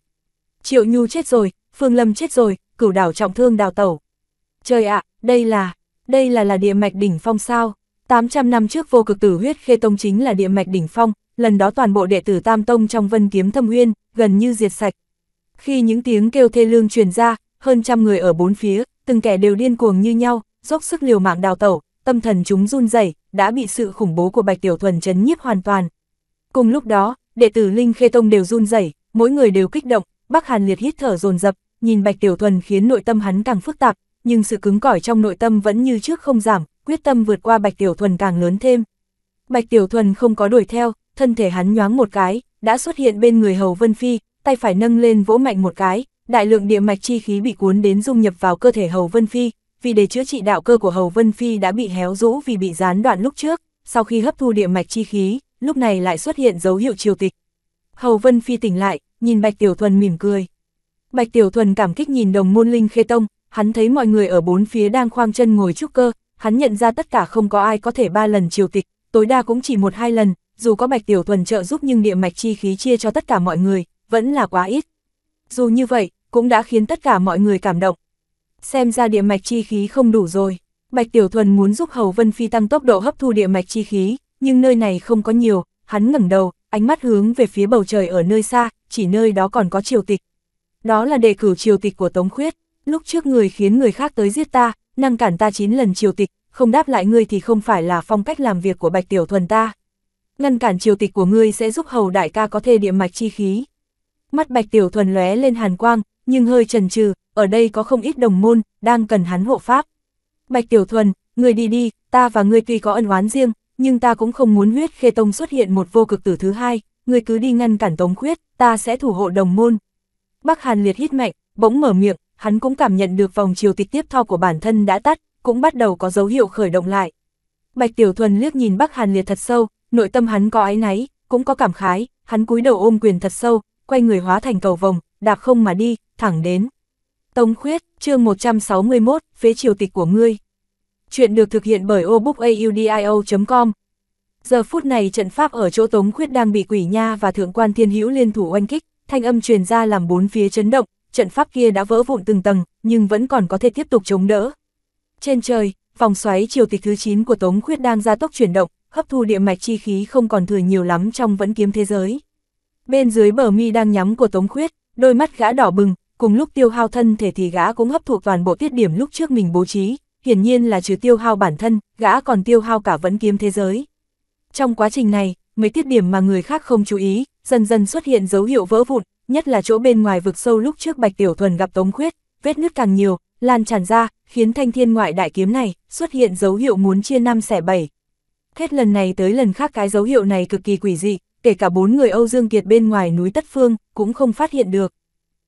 Triệu Nhu chết rồi, Phương Lâm chết rồi, cửu đảo trọng thương đào tẩu. Trời ạ, đây là, đây là là địa mạch đỉnh phong sao. 800 năm trước vô cực tử huyết khê tông chính là địa mạch đỉnh phong, lần đó toàn bộ đệ tử Tam Tông trong vân kiếm thâm huyên, gần như diệt sạch. Khi những tiếng kêu thê lương truyền ra, hơn trăm người ở bốn phía, từng kẻ đều điên cuồng như nhau, dốc sức liều mạng đào tẩu, tâm thần chúng run rẩy đã bị sự khủng bố của Bạch Tiểu Thuần chấn nhiếp hoàn toàn. Cùng lúc đó, đệ tử Linh Khê Tông đều run rẩy, mỗi người đều kích động, Bắc Hàn Liệt hít thở dồn dập, nhìn Bạch Tiểu Thuần khiến nội tâm hắn càng phức tạp, nhưng sự cứng cỏi trong nội tâm vẫn như trước không giảm, quyết tâm vượt qua Bạch Tiểu Thuần càng lớn thêm. Bạch Tiểu Thuần không có đuổi theo, thân thể hắn nhoáng một cái, đã xuất hiện bên người Hầu Vân Phi, tay phải nâng lên vỗ mạnh một cái, đại lượng địa mạch chi khí bị cuốn đến dung nhập vào cơ thể Hầu Vân Phi, vì để chữa trị đạo cơ của Hầu Vân Phi đã bị héo rũ vì bị gián đoạn lúc trước, sau khi hấp thu địa mạch chi khí, lúc này lại xuất hiện dấu hiệu triều tịch. Hầu Vân Phi tỉnh lại, nhìn Bạch Tiểu Thuần mỉm cười. Bạch Tiểu Thuần cảm kích nhìn đồng môn linh khê tông, hắn thấy mọi người ở bốn phía đang khoang chân ngồi trúc cơ, hắn nhận ra tất cả không có ai có thể ba lần triều tịch, tối đa cũng chỉ một hai lần, dù có Bạch Tiểu Thuần trợ giúp nhưng địa mạch chi khí chia cho tất cả mọi người, vẫn là quá ít. Dù như vậy, cũng đã khiến tất cả mọi người cảm động, xem ra địa mạch chi khí không đủ rồi. Bạch Tiểu Thuần muốn giúp Hầu Vân Phi tăng tốc độ hấp thu địa mạch chi khí, nhưng nơi này không có nhiều, hắn ngẩng đầu, ánh mắt hướng về phía bầu trời ở nơi xa, chỉ nơi đó còn có triều tịch. Đó là đệ cử triều tịch của Tống Khuyết, lúc trước người khiến người khác tới giết ta, năng cản ta 9 lần triều tịch, không đáp lại ngươi thì không phải là phong cách làm việc của Bạch Tiểu Thuần ta. Ngăn cản triều tịch của ngươi sẽ giúp Hầu Đại ca có thể địa mạch chi khí. Mắt Bạch Tiểu Thuần lóe lên hàn quang, nhưng hơi chần chừ, ở đây có không ít đồng môn, đang cần hắn hộ pháp. Bạch Tiểu Thuần, người đi đi, ta và ngươi tuy có ân oán riêng, nhưng ta cũng không muốn huyết khê tông xuất hiện một vô cực tử thứ hai, người cứ đi ngăn cản tống khuyết, ta sẽ thủ hộ đồng môn. Bắc Hàn liệt hít mạnh, bỗng mở miệng, hắn cũng cảm nhận được vòng chiều tịch tiếp tho của bản thân đã tắt, cũng bắt đầu có dấu hiệu khởi động lại. Bạch Tiểu Thuần liếc nhìn Bắc Hàn liệt thật sâu, nội tâm hắn có ái náy, cũng có cảm khái, hắn cúi đầu ôm quyền thật sâu, quay người hóa thành cầu vồng, đạp không mà đi, thẳng đến. Tông Khuyết, chương 161, phế triều tịch của ngươi. Chuyện được thực hiện bởi obookaudio.com. Giờ phút này trận pháp ở chỗ Tống Khuyết đang bị quỷ nha và thượng quan thiên hữu liên thủ oanh kích, thanh âm truyền ra làm bốn phía chấn động, trận pháp kia đã vỡ vụn từng tầng, nhưng vẫn còn có thể tiếp tục chống đỡ. Trên trời, vòng xoáy triều tịch thứ 9 của Tống Khuyết đang gia tốc chuyển động, hấp thu địa mạch chi khí không còn thừa nhiều lắm trong vẫn kiếm thế giới. Bên dưới bờ mi đang nhắm của Tống Khuyết, đôi mắt gã đỏ bừng, cùng lúc tiêu hao thân thể thì gã cũng hấp thụ toàn bộ tiết điểm lúc trước mình bố trí, hiển nhiên là trừ tiêu hao bản thân, gã còn tiêu hao cả vẫn kiếm thế giới. Trong quá trình này, mấy tiết điểm mà người khác không chú ý, dần dần xuất hiện dấu hiệu vỡ vụn, nhất là chỗ bên ngoài vực sâu lúc trước Bạch Tiểu Thuần gặp Tống Khuyết, vết nứt càng nhiều, lan tràn ra, khiến thanh thiên ngoại đại kiếm này xuất hiện dấu hiệu muốn chia năm xẻ bảy. Hết lần này tới lần khác cái dấu hiệu này cực kỳ quỷ dị, kể cả bốn người Âu Dương Kiệt bên ngoài núi Tất Phương cũng không phát hiện được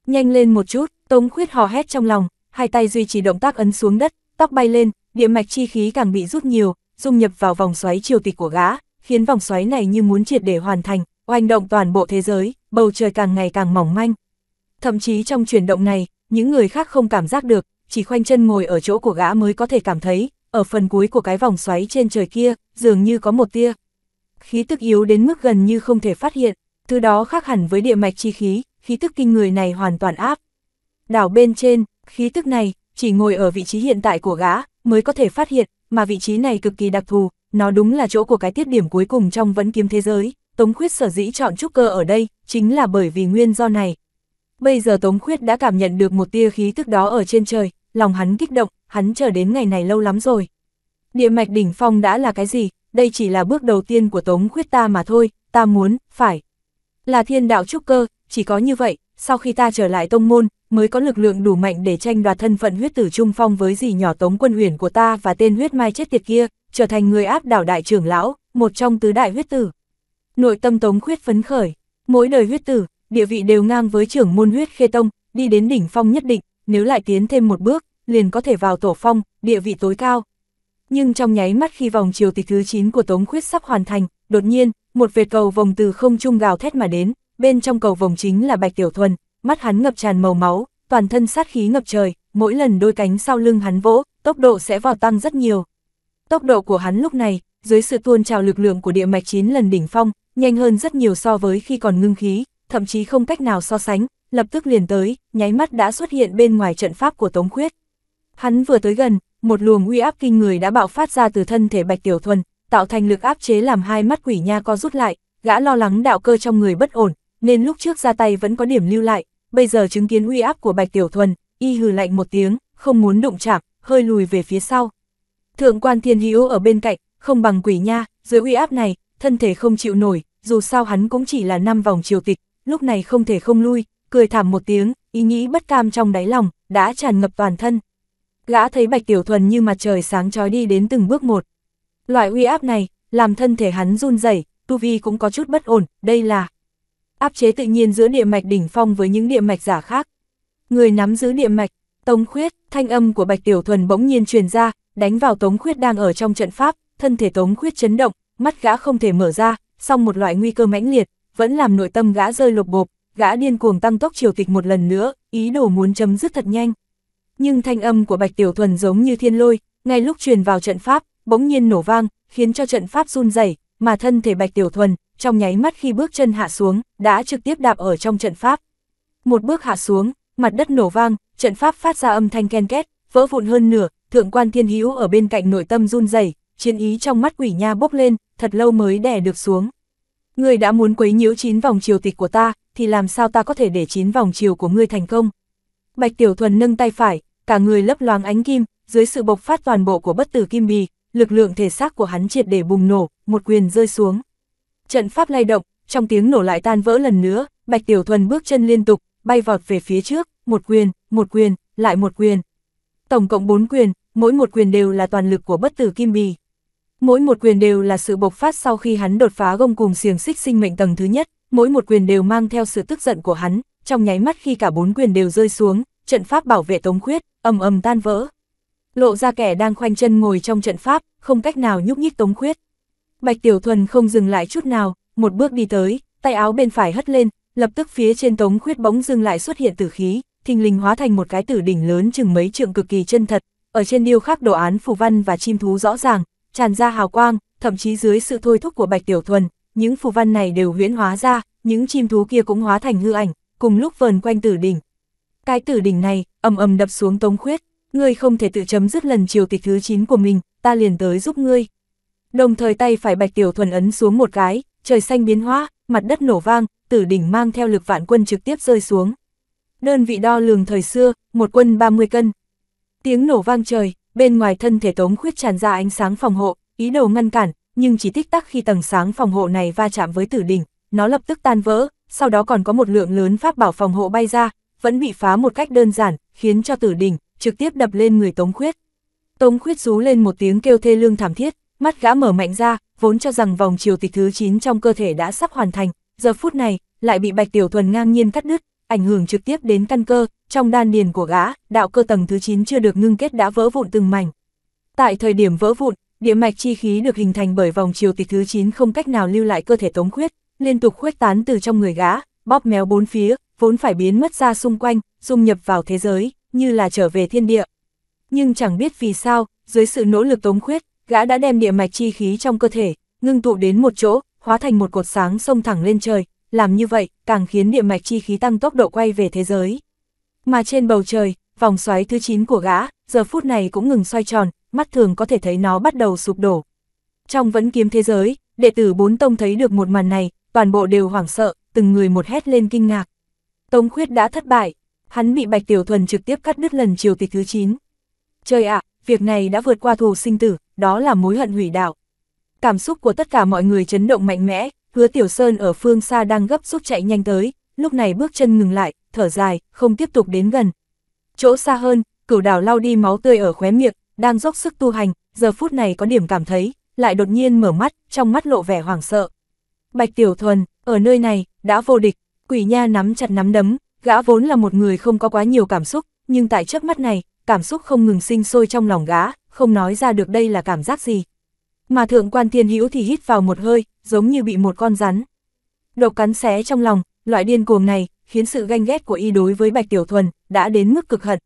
nhanh lên một chút, Tống Khuyết hò hét trong lòng, hai tay duy trì động tác ấn xuống đất, tóc bay lên, địa mạch chi khí càng bị rút nhiều, dung nhập vào vòng xoáy chiều tịch của gã, khiến vòng xoáy này như muốn triệt để hoàn thành, oanh động toàn bộ thế giới, bầu trời càng ngày càng mỏng manh. Thậm chí trong chuyển động này, những người khác không cảm giác được, chỉ khoanh chân ngồi ở chỗ của gã mới có thể cảm thấy, ở phần cuối của cái vòng xoáy trên trời kia, dường như có một tia. Khí tức yếu đến mức gần như không thể phát hiện, thứ đó khác hẳn với địa mạch chi khí, khí tức kinh người này hoàn toàn áp. Đảo bên trên, khí tức này, chỉ ngồi ở vị trí hiện tại của gã, mới có thể phát hiện, mà vị trí này cực kỳ đặc thù, nó đúng là chỗ của cái tiết điểm cuối cùng trong vấn kiếm thế giới, Tống Khuyết sở dĩ chọn trúc cơ ở đây, chính là bởi vì nguyên do này. Bây giờ Tống Khuyết đã cảm nhận được một tia khí tức đó ở trên trời, lòng hắn kích động, hắn chờ đến ngày này lâu lắm rồi. Địa mạch đỉnh phong đã là cái gì, đây chỉ là bước đầu tiên của Tống Khuyết ta mà thôi, ta muốn, phải, là thiên đạo trúc cơ, chỉ có như vậy, sau khi ta trở lại tông môn, mới có lực lượng đủ mạnh để tranh đoạt thân phận huyết tử trung phong với dì nhỏ tống quân huyền của ta và tên huyết mai chết tiệt kia, trở thành người áp đảo đại trưởng lão, một trong tứ đại huyết tử. Nội tâm tống khuyết phấn khởi, mỗi đời huyết tử, địa vị đều ngang với trưởng môn huyết khê tông, đi đến đỉnh phong nhất định, nếu lại tiến thêm một bước, liền có thể vào tổ phong, địa vị tối cao. Nhưng trong nháy mắt khi vòng chiều tịch thứ 9 của Tống Khuyết sắp hoàn thành, đột nhiên, một vệt cầu vồng từ không trung gào thét mà đến, bên trong cầu vồng chính là Bạch Tiểu Thuần, mắt hắn ngập tràn màu máu, toàn thân sát khí ngập trời, mỗi lần đôi cánh sau lưng hắn vỗ, tốc độ sẽ vào tăng rất nhiều. Tốc độ của hắn lúc này, dưới sự tuôn trào lực lượng của địa mạch chín lần đỉnh phong, nhanh hơn rất nhiều so với khi còn ngưng khí, thậm chí không cách nào so sánh, lập tức liền tới, nháy mắt đã xuất hiện bên ngoài trận pháp của Tống Khuyết. Hắn vừa tới gần, một luồng uy áp kinh người đã bạo phát ra từ thân thể Bạch Tiểu Thuần, tạo thành lực áp chế làm hai mắt quỷ nha co rút lại, gã lo lắng đạo cơ trong người bất ổn, nên lúc trước ra tay vẫn có điểm lưu lại, bây giờ chứng kiến uy áp của Bạch Tiểu Thuần, y hừ lạnh một tiếng, không muốn đụng chạm, hơi lùi về phía sau. Thượng quan Thiên Hữu ở bên cạnh, không bằng quỷ nha, dưới uy áp này, thân thể không chịu nổi, dù sao hắn cũng chỉ là năm vòng triều tịch, lúc này không thể không lui, cười thảm một tiếng, ý nghĩ bất cam trong đáy lòng, đã tràn ngập toàn thân. Gã thấy Bạch Tiểu Thuần như mặt trời sáng trói đi đến từng bước một, Loại uy áp này, làm thân thể hắn run rẩy, tu vi cũng có chút bất ổn, đây là áp chế tự nhiên giữa địa mạch đỉnh phong với những địa mạch giả khác. Người nắm giữ địa mạch, Tống Khuyết, thanh âm của Bạch Tiểu Thuần bỗng nhiên truyền ra, đánh vào Tống Khuyết đang ở trong trận pháp, thân thể Tống Khuyết chấn động, mắt gã không thể mở ra, song một loại nguy cơ mãnh liệt, vẫn làm nội tâm gã rơi lục bộp, gã điên cuồng tăng tốc chiều kịch một lần nữa, ý đồ muốn chấm dứt thật nhanh. Nhưng thanh âm của Bạch Tiểu Thuần giống như thiên lôi, ngay lúc truyền vào trận pháp, bỗng nhiên nổ vang, khiến cho trận pháp run rẩy, mà thân thể Bạch Tiểu Thuần, trong nháy mắt khi bước chân hạ xuống, đã trực tiếp đạp ở trong trận pháp. Một bước hạ xuống, mặt đất nổ vang, trận pháp phát ra âm thanh ken két, vỡ vụn hơn nửa, Thượng quan Thiên Hữu ở bên cạnh nội tâm run rẩy, chiến ý trong mắt quỷ nha bốc lên, thật lâu mới đè được xuống. người đã muốn quấy nhiễu chín vòng chiều tịch của ta, thì làm sao ta có thể để chín vòng chiều của ngươi thành công? Bạch Tiểu Thuần nâng tay phải, cả người lấp loáng ánh kim, dưới sự bộc phát toàn bộ của bất tử kim bì, lực lượng thể xác của hắn triệt để bùng nổ, một quyền rơi xuống. Trận pháp lay động, trong tiếng nổ lại tan vỡ lần nữa, Bạch Tiểu Thuần bước chân liên tục, bay vọt về phía trước, một quyền, một quyền, lại một quyền. Tổng cộng bốn quyền, mỗi một quyền đều là toàn lực của bất tử Kim Bì. Mỗi một quyền đều là sự bộc phát sau khi hắn đột phá gông cùng xiềng xích sinh mệnh tầng thứ nhất, mỗi một quyền đều mang theo sự tức giận của hắn, trong nháy mắt khi cả bốn quyền đều rơi xuống, trận pháp bảo vệ Tống Khuyết, ầm ầm tan vỡ lộ ra kẻ đang khoanh chân ngồi trong trận pháp, không cách nào nhúc nhích Tống Khuyết. Bạch Tiểu Thuần không dừng lại chút nào, một bước đi tới, tay áo bên phải hất lên, lập tức phía trên Tống Khuyết bóng dừng lại xuất hiện tử khí, thình lình hóa thành một cái tử đỉnh lớn chừng mấy trượng cực kỳ chân thật, ở trên điêu khắc đồ án phù văn và chim thú rõ ràng, tràn ra hào quang, thậm chí dưới sự thôi thúc của Bạch Tiểu Thuần, những phù văn này đều huyễn hóa ra, những chim thú kia cũng hóa thành hư ảnh, cùng lúc vờn quanh tử đỉnh. Cái tử đỉnh này ầm ầm đập xuống Tống Khuyết ngươi không thể tự chấm dứt lần chiều tịch thứ 9 của mình, ta liền tới giúp ngươi. Đồng thời tay phải Bạch Tiểu Thuần ấn xuống một cái, trời xanh biến hóa, mặt đất nổ vang, tử đỉnh mang theo lực vạn quân trực tiếp rơi xuống. Đơn vị đo lường thời xưa, một quân 30 cân. Tiếng nổ vang trời, bên ngoài thân thể Tống Khuyết tràn ra ánh sáng phòng hộ, ý đồ ngăn cản, nhưng chỉ tích tắc khi tầng sáng phòng hộ này va chạm với tử đỉnh, nó lập tức tan vỡ, sau đó còn có một lượng lớn pháp bảo phòng hộ bay ra, vẫn bị phá một cách đơn giản, khiến cho tử đỉnh, trực tiếp đập lên người Tống Khuyết. Tống Khuyết rú lên một tiếng kêu thê lương thảm thiết, mắt gã mở mạnh ra, vốn cho rằng vòng chiều tịch thứ 9 trong cơ thể đã sắp hoàn thành, giờ phút này lại bị Bạch Tiểu Thuần ngang nhiên cắt đứt, ảnh hưởng trực tiếp đến căn cơ, trong đan điền của gã, đạo cơ tầng thứ 9 chưa được ngưng kết đã vỡ vụn từng mảnh. Tại thời điểm vỡ vụn, địa mạch chi khí được hình thành bởi vòng chiều tịch thứ 9 không cách nào lưu lại cơ thể Tống Khuyết, liên tục khuếch tán từ trong người gã, bóp méo bốn phía, vốn phải biến mất ra xung quanh, dung nhập vào thế giới như là trở về thiên địa. Nhưng chẳng biết vì sao, dưới sự nỗ lực tống khuyết, gã đã đem địa mạch chi khí trong cơ thể, ngưng tụ đến một chỗ, hóa thành một cột sáng sông thẳng lên trời, làm như vậy, càng khiến địa mạch chi khí tăng tốc độ quay về thế giới. Mà trên bầu trời, vòng xoáy thứ 9 của gã, giờ phút này cũng ngừng xoay tròn, mắt thường có thể thấy nó bắt đầu sụp đổ. Trong vẫn kiếm thế giới, đệ tử bốn tông thấy được một màn này, toàn bộ đều hoảng sợ, từng người một hét lên kinh ngạc. Tống khuyết đã thất bại, Hắn bị Bạch Tiểu Thuần trực tiếp cắt đứt lần triều tịch thứ 9. Trời ạ, việc này đã vượt qua thù sinh tử, đó là mối hận hủy đạo. Cảm xúc của tất cả mọi người chấn động mạnh mẽ, hứa Tiểu Sơn ở phương xa đang gấp rút chạy nhanh tới, lúc này bước chân ngừng lại, thở dài, không tiếp tục đến gần. Chỗ xa hơn, cửu đảo lau đi máu tươi ở khóe miệng, đang dốc sức tu hành, giờ phút này có điểm cảm thấy, lại đột nhiên mở mắt, trong mắt lộ vẻ hoảng sợ. Bạch Tiểu Thuần, ở nơi này, đã vô địch, quỷ nha nắm chặt nắm đấm, Gã vốn là một người không có quá nhiều cảm xúc, nhưng tại trước mắt này, cảm xúc không ngừng sinh sôi trong lòng gã, không nói ra được đây là cảm giác gì. Mà thượng quan thiên hữu thì hít vào một hơi, giống như bị một con rắn. Độc cắn xé trong lòng, loại điên cuồng này, khiến sự ganh ghét của y đối với Bạch Tiểu Thuần, đã đến mức cực hận.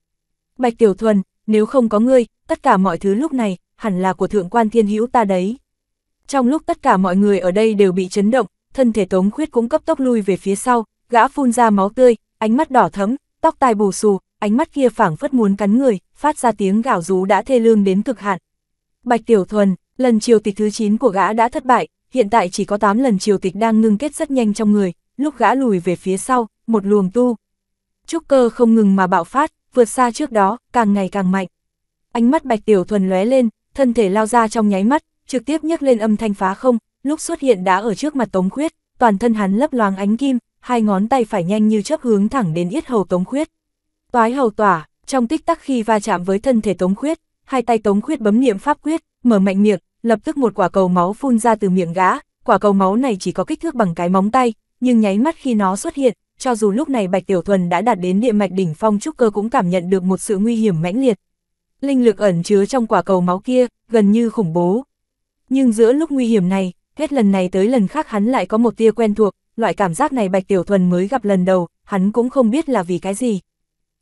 Bạch Tiểu Thuần, nếu không có ngươi, tất cả mọi thứ lúc này, hẳn là của thượng quan thiên hữu ta đấy. Trong lúc tất cả mọi người ở đây đều bị chấn động, thân thể Tống Khuyết cũng cấp tốc lui về phía sau, gã phun ra máu tươi, ánh mắt đỏ thấm, tóc tai bù xù, ánh mắt kia phảng phất muốn cắn người, phát ra tiếng gào rú đã thê lương đến cực hạn. Bạch Tiểu Thuần, lần triều tịch thứ 9 của gã đã thất bại, hiện tại chỉ có 8 lần triều tịch đang ngưng kết rất nhanh trong người, lúc gã lùi về phía sau, một luồng tu. Trúc cơ không ngừng mà bạo phát, vượt xa trước đó, càng ngày càng mạnh. Ánh mắt Bạch Tiểu Thuần lóe lên, thân thể lao ra trong nháy mắt, trực tiếp nhấc lên âm thanh phá không, lúc xuất hiện đã ở trước mặt Tống Khuyết, toàn thân hắn lấp loáng ánh kim, hai ngón tay phải nhanh như chớp hướng thẳng đến yết hầu Tống Khuyết. Toái hầu tỏa, trong tích tắc khi va chạm với thân thể Tống Khuyết, hai tay Tống Khuyết bấm niệm pháp quyết, mở mạnh miệng, lập tức một quả cầu máu phun ra từ miệng gã, quả cầu máu này chỉ có kích thước bằng cái móng tay, nhưng nháy mắt khi nó xuất hiện, cho dù lúc này Bạch Tiểu Thuần đã đạt đến địa mạch đỉnh phong trúc cơ cũng cảm nhận được một sự nguy hiểm mãnh liệt. Linh lực ẩn chứa trong quả cầu máu kia, gần như khủng bố. Nhưng giữa lúc nguy hiểm này, hết lần này tới lần khác hắn lại có một tia quen thuộc, loại cảm giác này Bạch Tiểu Thuần mới gặp lần đầu, hắn cũng không biết là vì cái gì.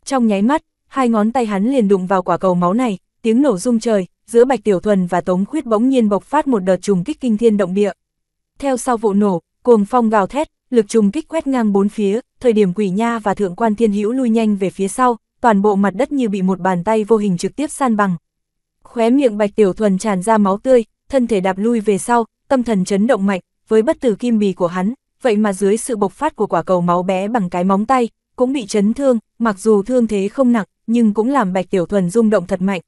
Trong nháy mắt, hai ngón tay hắn liền đụng vào quả cầu máu này, tiếng nổ rung trời, giữa Bạch Tiểu Thuần và Tống Khuyết bỗng nhiên bộc phát một đợt trùng kích kinh thiên động địa. Theo sau vụ nổ, cuồng phong gào thét, lực trùng kích quét ngang bốn phía, thời điểm Quỷ Nha và Thượng Quan Thiên Hữu lui nhanh về phía sau, toàn bộ mặt đất như bị một bàn tay vô hình trực tiếp san bằng. Khóe miệng Bạch Tiểu Thuần tràn ra máu tươi, thân thể đạp lui về sau, tâm thần chấn động mạnh, với bất tử kim bì của hắn, vậy mà dưới sự bộc phát của quả cầu máu bé bằng cái móng tay, cũng bị chấn thương, mặc dù thương thế không nặng, nhưng cũng làm Bạch Tiểu Thuần rung động thật mạnh.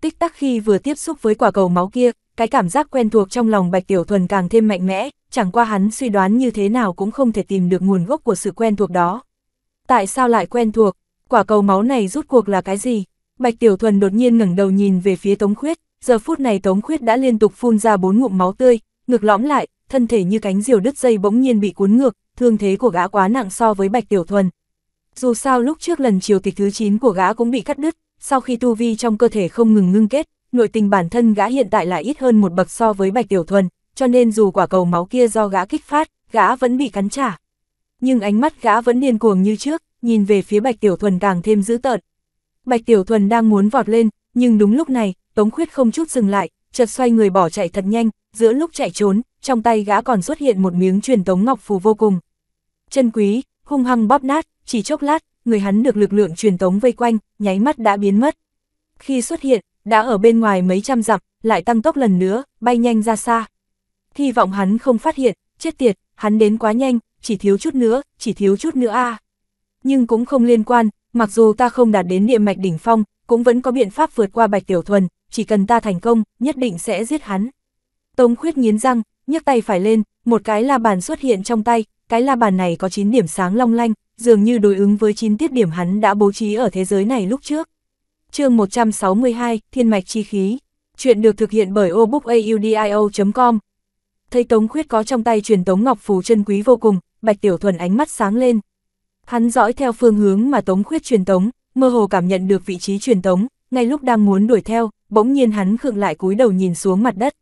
Tích tắc khi vừa tiếp xúc với quả cầu máu kia, cái cảm giác quen thuộc trong lòng Bạch Tiểu Thuần càng thêm mạnh mẽ, chẳng qua hắn suy đoán như thế nào cũng không thể tìm được nguồn gốc của sự quen thuộc đó. Tại sao lại quen thuộc? Quả cầu máu này rút cuộc là cái gì? Bạch Tiểu Thuần đột nhiên ngẩng đầu nhìn về phía Tống Khuyết, giờ phút này Tống Khuyết đã liên tục phun ra bốn ngụm máu tươi, ngực lõm lại, thân thể như cánh diều đứt dây bỗng nhiên bị cuốn ngược, thương thế của gã quá nặng so với Bạch Tiểu Thuần. Dù sao lúc trước lần chiều tịch thứ 9 của gã cũng bị cắt đứt, sau khi tu vi trong cơ thể không ngừng ngưng kết, nội tình bản thân gã hiện tại lại ít hơn một bậc so với Bạch Tiểu Thuần, cho nên dù quả cầu máu kia do gã kích phát, gã vẫn bị cắn trả. Nhưng ánh mắt gã vẫn điên cuồng như trước, nhìn về phía Bạch Tiểu Thuần càng thêm dữ tợn. Bạch Tiểu Thuần đang muốn vọt lên, nhưng đúng lúc này, Tống Khuyết không chút dừng lại, chợt xoay người bỏ chạy thật nhanh, giữa lúc chạy trốn, trong tay gã còn xuất hiện một miếng truyền tống ngọc phù vô cùng. Chân quý, hung hăng bóp nát, chỉ chốc lát, người hắn được lực lượng truyền tống vây quanh, nháy mắt đã biến mất. Khi xuất hiện, đã ở bên ngoài mấy trăm dặm, lại tăng tốc lần nữa, bay nhanh ra xa. Hy vọng hắn không phát hiện, chết tiệt, hắn đến quá nhanh, chỉ thiếu chút nữa, chỉ thiếu chút nữa a. Nhưng cũng không liên quan, mặc dù ta không đạt đến địa mạch đỉnh phong, cũng vẫn có biện pháp vượt qua Bạch Tiểu Thuần, chỉ cần ta thành công, nhất định sẽ giết hắn. Tống Khuyết nghiến răng, nhấc tay phải lên, một cái la bàn xuất hiện trong tay, cái la bàn này có 9 điểm sáng long lanh, dường như đối ứng với 9 tiết điểm hắn đã bố trí ở thế giới này lúc trước. chương 162, Thiên Mạch Chi Khí. Chuyện được thực hiện bởi obookaudio.com. Thấy Tống Khuyết có trong tay truyền Tống Ngọc Phù chân quý vô cùng, Bạch Tiểu Thuần ánh mắt sáng lên. Hắn dõi theo phương hướng mà Tống Khuyết truyền tống, mơ hồ cảm nhận được vị trí truyền tống, ngay lúc đang muốn đuổi theo, bỗng nhiên hắn khựng lại cúi đầu nhìn xuống mặt đất.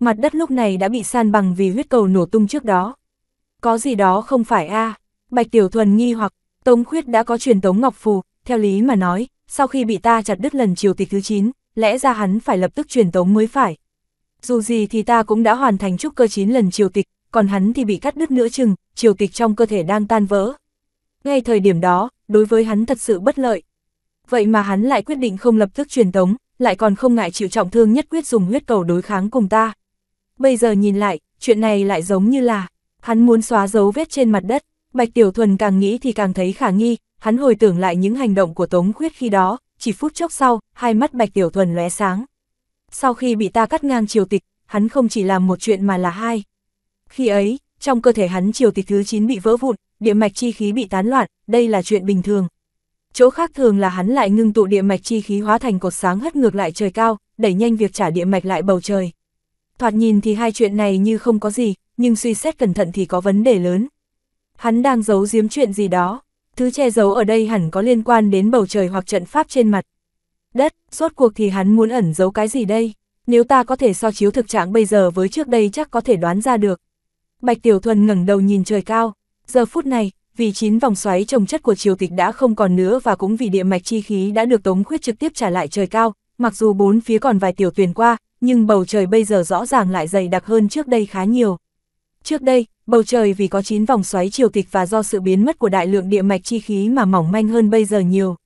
Mặt đất lúc này đã bị san bằng vì huyết cầu nổ tung trước đó. Có gì đó không phải a Bạch Tiểu Thuần nghi hoặc, Tống Khuyết đã có truyền Tống Ngọc Phù, theo lý mà nói, sau khi bị ta chặt đứt lần chiều tịch thứ 9, lẽ ra hắn phải lập tức truyền Tống mới phải. Dù gì thì ta cũng đã hoàn thành trúc cơ 9 lần chiều tịch, còn hắn thì bị cắt đứt nữa chừng, chiều tịch trong cơ thể đang tan vỡ. Ngay thời điểm đó, đối với hắn thật sự bất lợi. Vậy mà hắn lại quyết định không lập tức truyền tống, lại còn không ngại chịu trọng thương nhất quyết dùng huyết cầu đối kháng cùng ta. Bây giờ nhìn lại, chuyện này lại giống như là, hắn muốn xóa dấu vết trên mặt đất, Bạch Tiểu Thuần càng nghĩ thì càng thấy khả nghi, hắn hồi tưởng lại những hành động của Tống Khuyết khi đó, chỉ phút chốc sau, hai mắt Bạch Tiểu Thuần lóe sáng. Sau khi bị ta cắt ngang triều tịch, hắn không chỉ làm một chuyện mà là hai. Khi ấy, trong cơ thể hắn triều tịch thứ 9 bị vỡ vụn, địa mạch chi khí bị tán loạn, đây là chuyện bình thường. Chỗ khác thường là hắn lại ngưng tụ địa mạch chi khí hóa thành cột sáng hất ngược lại trời cao, đẩy nhanh việc trả địa mạch lại bầu trời. Thoạt nhìn thì hai chuyện này như không có gì, nhưng suy xét cẩn thận thì có vấn đề lớn. Hắn đang giấu giếm chuyện gì đó, thứ che giấu ở đây hẳn có liên quan đến bầu trời hoặc trận pháp trên mặt. Đất, suốt cuộc thì hắn muốn ẩn giấu cái gì đây? Nếu ta có thể so chiếu thực trạng bây giờ với trước đây chắc có thể đoán ra được. Bạch Tiểu Thuần ngẩng đầu nhìn trời cao, giờ phút này, vì chín vòng xoáy trồng chất của triều tịch đã không còn nữa và cũng vì địa mạch chi khí đã được tống khuyết trực tiếp trả lại trời cao, mặc dù bốn phía còn vài tiểu tuyển qua, nhưng bầu trời bây giờ rõ ràng lại dày đặc hơn trước đây khá nhiều. Trước đây, bầu trời vì có 9 vòng xoáy chiều tịch và do sự biến mất của đại lượng địa mạch chi khí mà mỏng manh hơn bây giờ nhiều.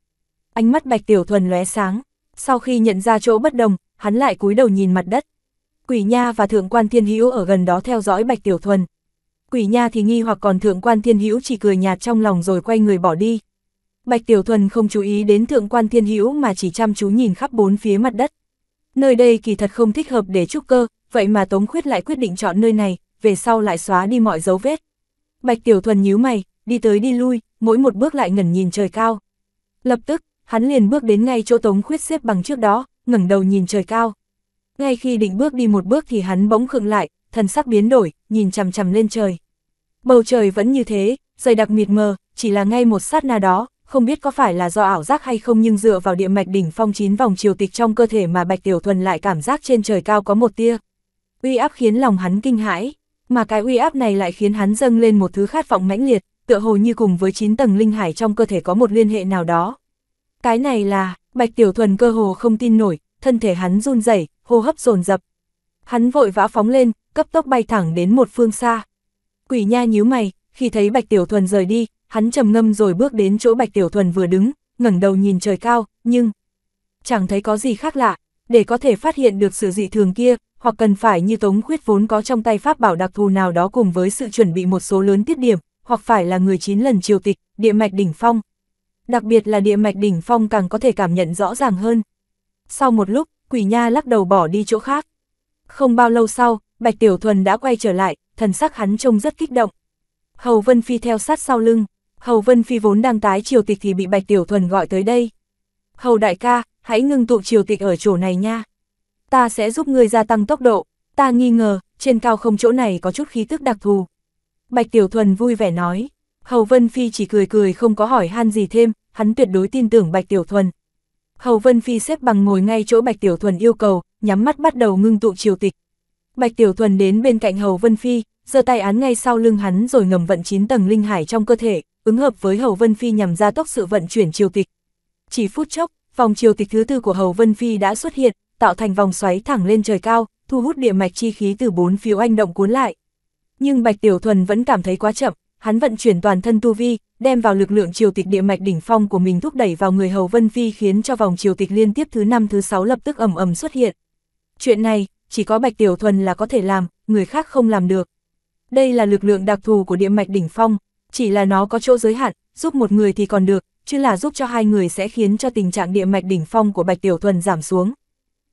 Ánh mắt Bạch Tiểu Thuần lóe sáng, sau khi nhận ra chỗ bất đồng, hắn lại cúi đầu nhìn mặt đất. Quỷ Nha và Thượng Quan Thiên Hữu ở gần đó theo dõi Bạch Tiểu Thuần. Quỷ Nha thì nghi hoặc còn Thượng Quan Thiên Hữu chỉ cười nhạt trong lòng rồi quay người bỏ đi. Bạch Tiểu Thuần không chú ý đến Thượng Quan Thiên Hữu mà chỉ chăm chú nhìn khắp bốn phía mặt đất nơi đây kỳ thật không thích hợp để trúc cơ, vậy mà Tống Khuyết lại quyết định chọn nơi này, về sau lại xóa đi mọi dấu vết. Bạch Tiểu Thuần nhíu mày, đi tới đi lui, mỗi một bước lại ngẩn nhìn trời cao. Lập tức, hắn liền bước đến ngay chỗ Tống Khuyết xếp bằng trước đó, ngẩng đầu nhìn trời cao. Ngay khi định bước đi một bước thì hắn bỗng khựng lại, thần sắc biến đổi, nhìn chằm chằm lên trời. Bầu trời vẫn như thế, dày đặc mịt mờ, chỉ là ngay một sát na đó, không biết có phải là do ảo giác hay không nhưng dựa vào địa mạch đỉnh phong chín vòng chiều tịch trong cơ thể mà Bạch Tiểu Thuần lại cảm giác trên trời cao có một tia. Uy áp khiến lòng hắn kinh hãi, mà cái uy áp này lại khiến hắn dâng lên một thứ khát vọng mãnh liệt, tựa hồ như cùng với chín tầng linh hải trong cơ thể có một liên hệ nào đó. Cái này là, Bạch Tiểu Thuần cơ hồ không tin nổi, thân thể hắn run rẩy, hô hấp dồn dập. Hắn vội vã phóng lên, cấp tốc bay thẳng đến một phương xa. Quỷ nha nhíu mày, khi thấy Bạch Tiểu Thuần rời đi, hắn trầm ngâm rồi bước đến chỗ Bạch Tiểu Thuần vừa đứng, ngẩng đầu nhìn trời cao, nhưng chẳng thấy có gì khác lạ, để có thể phát hiện được sự dị thường kia, hoặc cần phải như Tống Khuyết vốn có trong tay pháp bảo đặc thù nào đó cùng với sự chuẩn bị một số lớn tiết điểm, hoặc phải là người chín lần triều tịch, địa mạch đỉnh phong. Đặc biệt là địa mạch đỉnh phong càng có thể cảm nhận rõ ràng hơn. Sau một lúc, quỷ nha lắc đầu bỏ đi chỗ khác. Không bao lâu sau, Bạch Tiểu Thuần đã quay trở lại, thần sắc hắn trông rất kích động. Hầu Vân Phi theo sát sau lưng, Hầu Vân Phi vốn đang tái triều tịch thì bị Bạch Tiểu Thuần gọi tới đây. Hầu đại ca, hãy ngưng tụ triều tịch ở chỗ này nha. Ta sẽ giúp ngươi gia tăng tốc độ, ta nghi ngờ, trên cao không chỗ này có chút khí tức đặc thù. Bạch Tiểu Thuần vui vẻ nói, Hầu Vân Phi chỉ cười cười không có hỏi han gì thêm, hắn tuyệt đối tin tưởng Bạch Tiểu Thuần. Hầu Vân Phi xếp bằng ngồi ngay chỗ Bạch Tiểu Thuần yêu cầu, nhắm mắt bắt đầu ngưng tụ triều tịch. Bạch Tiểu Thuần đến bên cạnh Hầu Vân Phi, giơ tay án ngay sau lưng hắn rồi ngầm vận chín tầng linh hải trong cơ thể, ứng hợp với Hầu Vân Phi nhằm gia tốc sự vận chuyển chiều tịch. Chỉ phút chốc, vòng chiều tịch thứ tư của Hầu Vân Phi đã xuất hiện, tạo thành vòng xoáy thẳng lên trời cao, thu hút địa mạch chi khí từ bốn phía anh động cuốn lại. Nhưng Bạch Tiểu Thuần vẫn cảm thấy quá chậm, hắn vận chuyển toàn thân tu vi, đem vào lực lượng chiều tịch địa mạch đỉnh phong của mình thúc đẩy vào người Hầu Vân Phi khiến cho vòng chiều tịch liên tiếp thứ năm thứ sáu lập tức ầm ầm xuất hiện. Chuyện này, chỉ có Bạch Tiểu Thuần là có thể làm, người khác không làm được đây là lực lượng đặc thù của địa mạch đỉnh phong, chỉ là nó có chỗ giới hạn, giúp một người thì còn được, chứ là giúp cho hai người sẽ khiến cho tình trạng địa mạch đỉnh phong của Bạch Tiểu Thuần giảm xuống.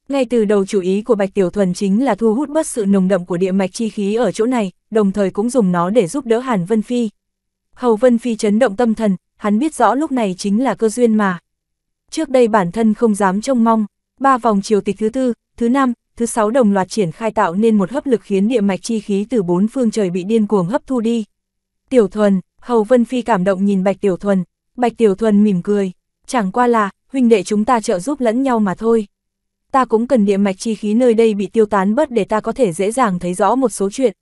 Ngay từ đầu chủ ý của Bạch Tiểu Thuần chính là thu hút bớt sự nồng đậm của địa mạch chi khí ở chỗ này, đồng thời cũng dùng nó để giúp đỡ Hàn Vân Phi. Hầu Vân Phi chấn động tâm thần, hắn biết rõ lúc này chính là cơ duyên mà. Trước đây bản thân không dám trông mong, ba vòng chiều tịch thứ tư, thứ năm, thứ sáu đồng loạt triển khai tạo nên một hấp lực khiến địa mạch chi khí từ bốn phương trời bị điên cuồng hấp thu đi. Tiểu Thuần, Hầu Vân Phi cảm động nhìn Bạch Tiểu Thuần, Bạch Tiểu Thuần mỉm cười, chẳng qua là, huynh đệ chúng ta trợ giúp lẫn nhau mà thôi. Ta cũng cần địa mạch chi khí nơi đây bị tiêu tán bớt để ta có thể dễ dàng thấy rõ một số chuyện.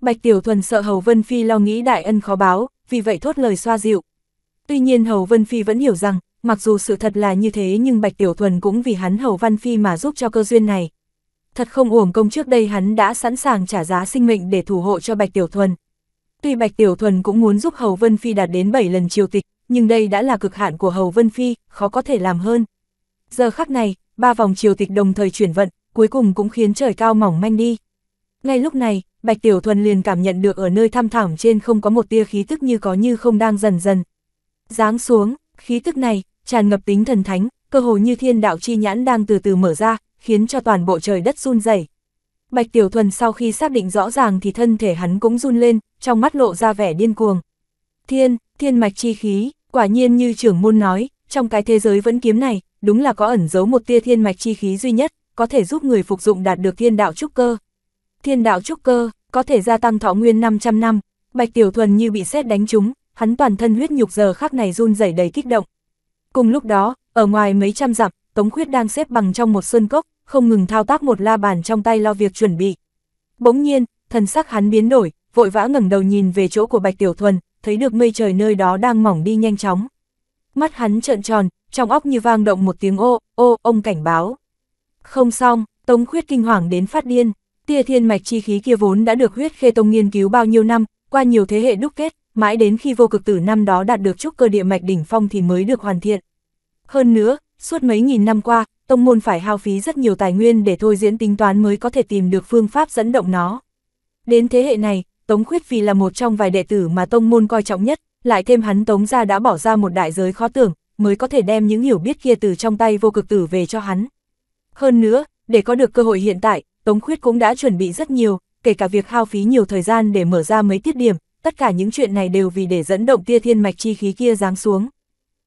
Bạch Tiểu Thuần sợ Hầu Vân Phi lo nghĩ đại ân khó báo, vì vậy thốt lời xoa dịu. Tuy nhiên Hầu Vân Phi vẫn hiểu rằng, mặc dù sự thật là như thế nhưng Bạch Tiểu Thuần cũng vì hắn Hầu Văn Phi mà giúp cho cơ duyên này, thật không uổng công trước đây hắn đã sẵn sàng trả giá sinh mệnh để thủ hộ cho Bạch Tiểu Thuần. Tuy Bạch Tiểu Thuần cũng muốn giúp Hầu Vân Phi đạt đến 7 lần triều tịch, nhưng đây đã là cực hạn của Hầu Vân Phi, khó có thể làm hơn. Giờ khắc này, ba vòng triều tịch đồng thời chuyển vận, cuối cùng cũng khiến trời cao mỏng manh đi. Ngay lúc này, Bạch Tiểu Thuần liền cảm nhận được ở nơi thăm thẳm trên không có một tia khí tức như có như không đang dần dần. Giáng xuống, khí tức này, tràn ngập tính thần thánh, cơ hồ như thiên đạo chi nhãn đang từ từ mở ra, khiến cho toàn bộ trời đất run rẩy. Bạch Tiểu Thuần sau khi xác định rõ ràng thì thân thể hắn cũng run lên, trong mắt lộ ra vẻ điên cuồng. Thiên, thiên mạch chi khí, quả nhiên như trưởng môn nói, trong cái thế giới vẫn kiếm này, đúng là có ẩn giấu một tia thiên mạch chi khí duy nhất, có thể giúp người phục dụng đạt được thiên đạo trúc cơ. Thiên đạo trúc cơ, có thể gia tăng thọ nguyên 500 năm, Bạch Tiểu Thuần như bị xét đánh trúng, hắn toàn thân huyết nhục giờ khắc này run rẩy đầy kích động. Cùng lúc đó, ở ngoài mấy trăm dặm, Tống Khuyết đang xếp bằng trong một sơn cốc, không ngừng thao tác một la bàn trong tay lo việc chuẩn bị. Bỗng nhiên, thần sắc hắn biến đổi, vội vã ngẩng đầu nhìn về chỗ của Bạch Tiểu Thuần, thấy được mây trời nơi đó đang mỏng đi nhanh chóng. Mắt hắn trợn tròn, trong óc như vang động một tiếng ô, ô, ông cảnh báo. Không xong, Tống Khuyết kinh hoàng đến phát điên, tia thiên mạch chi khí kia vốn đã được huyết khê tông nghiên cứu bao nhiêu năm, qua nhiều thế hệ đúc kết, mãi đến khi vô cực tử năm đó đạt được trúc cơ địa mạch đỉnh phong thì mới được hoàn thiện. Hơn nữa, Suốt mấy nghìn năm qua, tông môn phải hao phí rất nhiều tài nguyên để thôi diễn tính toán mới có thể tìm được phương pháp dẫn động nó. Đến thế hệ này, Tống Khuyết vì là một trong vài đệ tử mà tông môn coi trọng nhất, lại thêm hắn Tống ra đã bỏ ra một đại giới khó tưởng, mới có thể đem những hiểu biết kia từ trong tay vô cực tử về cho hắn. Hơn nữa, để có được cơ hội hiện tại, Tống Khuyết cũng đã chuẩn bị rất nhiều, kể cả việc hao phí nhiều thời gian để mở ra mấy tiết điểm, tất cả những chuyện này đều vì để dẫn động tia thiên mạch chi khí kia giáng xuống.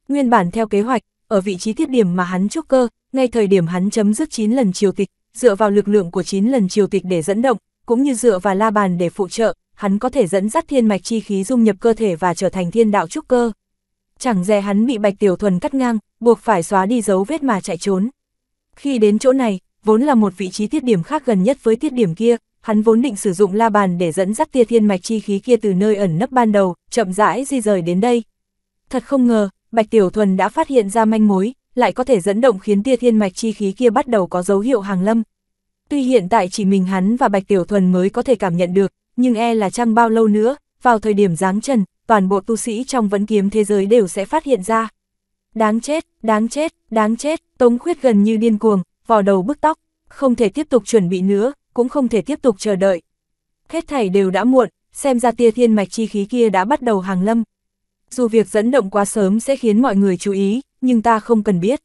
Nguyên bản theo kế hoạch, ở vị trí thiết điểm mà hắn chúc cơ, ngay thời điểm hắn chấm dứt 9 lần triều tịch, dựa vào lực lượng của 9 lần triều tịch để dẫn động, cũng như dựa vào la bàn để phụ trợ, hắn có thể dẫn dắt thiên mạch chi khí dung nhập cơ thể và trở thành thiên đạo trúc cơ. Chẳng dè hắn bị Bạch Tiểu Thuần cắt ngang, buộc phải xóa đi dấu vết mà chạy trốn. Khi đến chỗ này, vốn là một vị trí tiết điểm khác gần nhất với tiết điểm kia, hắn vốn định sử dụng la bàn để dẫn dắt tia thiên mạch chi khí kia từ nơi ẩn nấp ban đầu, chậm rãi di rời đến đây. Thật không ngờ, Bạch Tiểu Thuần đã phát hiện ra manh mối, lại có thể dẫn động khiến tia thiên mạch chi khí kia bắt đầu có dấu hiệu hàng lâm. Tuy hiện tại chỉ mình hắn và Bạch Tiểu Thuần mới có thể cảm nhận được, nhưng e là chăng bao lâu nữa, vào thời điểm giáng trần, toàn bộ tu sĩ trong vấn kiếm thế giới đều sẽ phát hiện ra. Đáng chết, đáng chết, đáng chết, Tống Khuyết gần như điên cuồng, vò đầu bức tóc, không thể tiếp tục chuẩn bị nữa, cũng không thể tiếp tục chờ đợi. Hết thảy đều đã muộn, xem ra tia thiên mạch chi khí kia đã bắt đầu hàng lâm. Dù việc dẫn động quá sớm sẽ khiến mọi người chú ý, nhưng ta không cần biết.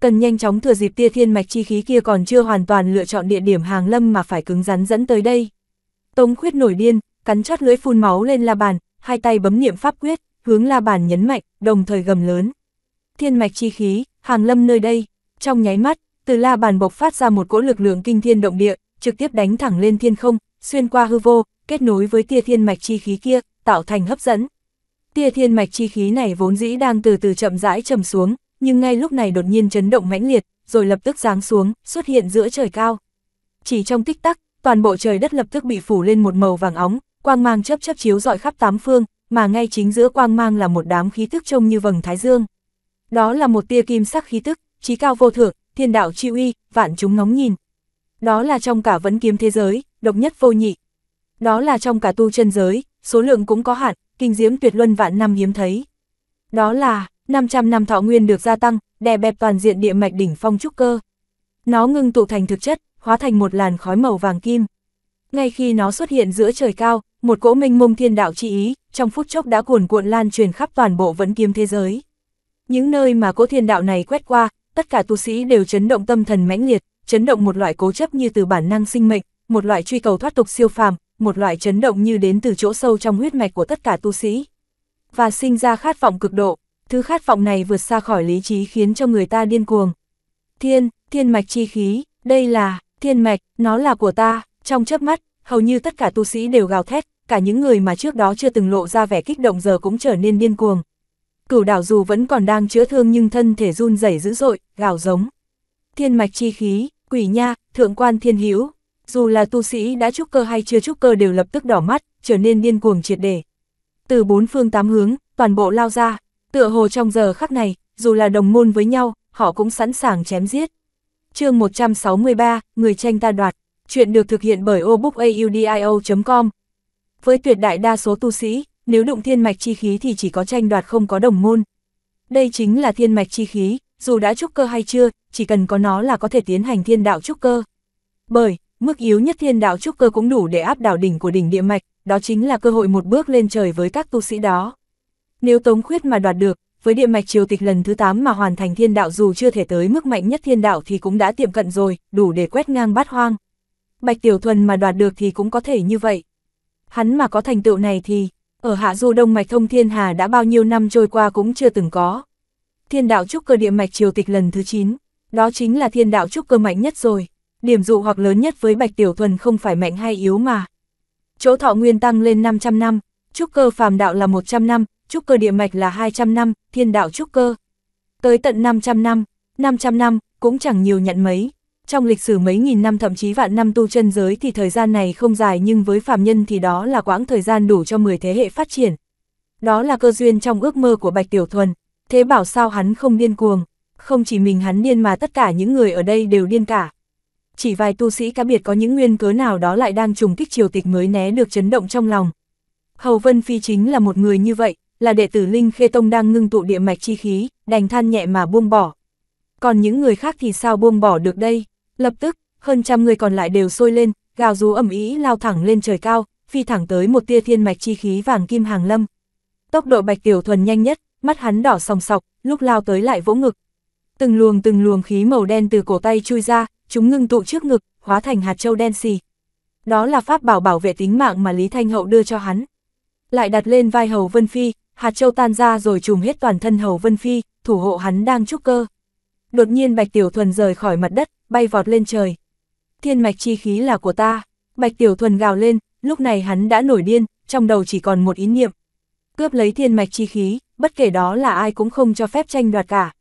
Cần nhanh chóng thừa dịp tia thiên mạch chi khí kia còn chưa hoàn toàn lựa chọn địa điểm hàng lâm mà phải cứng rắn dẫn tới đây. Tống khuyết nổi điên, cắn chót lưỡi phun máu lên la bàn, hai tay bấm niệm pháp quyết, hướng la bàn nhấn mạnh, đồng thời gầm lớn. Thiên mạch chi khí, hàng lâm nơi đây, trong nháy mắt, từ la bàn bộc phát ra một cỗ lực lượng kinh thiên động địa, trực tiếp đánh thẳng lên thiên không, xuyên qua hư vô, kết nối với tia thiên mạch chi khí kia, tạo thành hấp dẫn. Tia thiên mạch chi khí này vốn dĩ đang từ từ chậm rãi trầm xuống, nhưng ngay lúc này đột nhiên chấn động mãnh liệt, rồi lập tức giáng xuống, xuất hiện giữa trời cao. Chỉ trong tích tắc, toàn bộ trời đất lập tức bị phủ lên một màu vàng óng, quang mang chớp chớp chiếu rọi khắp tám phương, mà ngay chính giữa quang mang là một đám khí tức trông như vầng thái dương. Đó là một tia kim sắc khí tức, trí cao vô thượng, thiên đạo chi uy, vạn chúng ngóng nhìn. Đó là trong cả vấn kiếm thế giới, độc nhất vô nhị. Đó là trong cả tu chân giới, số lượng cũng có hạn, kinh diễm tuyệt luân vạn năm hiếm thấy. Đó là, 500 năm thọ nguyên được gia tăng, đè bẹp toàn diện địa mạch đỉnh phong trúc cơ. Nó ngưng tụ thành thực chất, hóa thành một làn khói màu vàng kim. Ngay khi nó xuất hiện giữa trời cao, một cỗ minh mông thiên đạo chi ý, trong phút chốc đã cuồn cuộn lan truyền khắp toàn bộ vẫn kiếm thế giới. Những nơi mà cỗ thiên đạo này quét qua, tất cả tu sĩ đều chấn động tâm thần mãnh liệt, chấn động một loại cố chấp như từ bản năng sinh mệnh, một loại truy cầu thoát tục siêu phàm, một loại chấn động như đến từ chỗ sâu trong huyết mạch của tất cả tu sĩ. Và sinh ra khát vọng cực độ, thứ khát vọng này vượt xa khỏi lý trí khiến cho người ta điên cuồng. Thiên, thiên mạch chi khí, đây là, thiên mạch, nó là của ta, trong chớp mắt, hầu như tất cả tu sĩ đều gào thét, cả những người mà trước đó chưa từng lộ ra vẻ kích động giờ cũng trở nên điên cuồng. Cửu đảo dù vẫn còn đang chữa thương nhưng thân thể run rẩy dữ dội, gào giống. Thiên mạch chi khí, quỷ nha, thượng quan thiên hữu dù là tu sĩ đã trúc cơ hay chưa trúc cơ đều lập tức đỏ mắt, trở nên điên cuồng triệt để. Từ bốn phương tám hướng, toàn bộ lao ra, tựa hồ trong giờ khắc này, dù là đồng môn với nhau, họ cũng sẵn sàng chém giết. chương 163, Người tranh ta đoạt, chuyện được thực hiện bởi obookaudio.com. Với tuyệt đại đa số tu sĩ, nếu đụng thiên mạch chi khí thì chỉ có tranh đoạt không có đồng môn. Đây chính là thiên mạch chi khí, dù đã trúc cơ hay chưa, chỉ cần có nó là có thể tiến hành thiên đạo trúc cơ. Bởi, Mức yếu nhất thiên đạo trúc cơ cũng đủ để áp đảo đỉnh của đỉnh địa mạch, đó chính là cơ hội một bước lên trời với các tu sĩ đó. Nếu Tống Khuyết mà đoạt được, với địa mạch triều tịch lần thứ 8 mà hoàn thành thiên đạo dù chưa thể tới mức mạnh nhất thiên đạo thì cũng đã tiệm cận rồi, đủ để quét ngang bát hoang. Bạch Tiểu Thuần mà đoạt được thì cũng có thể như vậy. Hắn mà có thành tựu này thì, ở hạ du đông mạch thông thiên hà đã bao nhiêu năm trôi qua cũng chưa từng có. Thiên đạo trúc cơ địa mạch triều tịch lần thứ 9, đó chính là thiên đạo trúc cơ mạnh nhất rồi điểm dụ hoặc lớn nhất với Bạch Tiểu Thuần không phải mạnh hay yếu mà. Chỗ thọ nguyên tăng lên 500 năm, trúc cơ phàm đạo là 100 năm, trúc cơ địa mạch là 200 năm, thiên đạo trúc cơ. Tới tận 500 năm, 500 năm, cũng chẳng nhiều nhận mấy. Trong lịch sử mấy nghìn năm thậm chí vạn năm tu chân giới thì thời gian này không dài nhưng với phàm nhân thì đó là quãng thời gian đủ cho 10 thế hệ phát triển. Đó là cơ duyên trong ước mơ của Bạch Tiểu Thuần, thế bảo sao hắn không điên cuồng, không chỉ mình hắn điên mà tất cả những người ở đây đều điên cả chỉ vài tu sĩ cá biệt có những nguyên cớ nào đó lại đang trùng kích triều tịch mới né được chấn động trong lòng. Hầu Vân Phi chính là một người như vậy, là đệ tử Linh Khê Tông đang ngưng tụ địa mạch chi khí, đành than nhẹ mà buông bỏ. Còn những người khác thì sao buông bỏ được đây? Lập tức, hơn trăm người còn lại đều sôi lên, gào rú ầm ĩ lao thẳng lên trời cao, phi thẳng tới một tia thiên mạch chi khí vàng kim hàng lâm. Tốc độ Bạch Tiểu Thuần nhanh nhất, mắt hắn đỏ sòng sọc, lúc lao tới lại vỗ ngực. Từng luồng từng luồng khí màu đen từ cổ tay chui ra, chúng ngưng tụ trước ngực, hóa thành hạt châu đen xì. Đó là pháp bảo bảo vệ tính mạng mà Lý Thanh Hậu đưa cho hắn. Lại đặt lên vai Hầu Vân Phi, hạt châu tan ra rồi trùm hết toàn thân Hầu Vân Phi, thủ hộ hắn đang trúc cơ. Đột nhiên Bạch Tiểu Thuần rời khỏi mặt đất, bay vọt lên trời. Thiên mạch chi khí là của ta, Bạch Tiểu Thuần gào lên, lúc này hắn đã nổi điên, trong đầu chỉ còn một ý niệm. Cướp lấy thiên mạch chi khí, bất kể đó là ai cũng không cho phép tranh đoạt cả.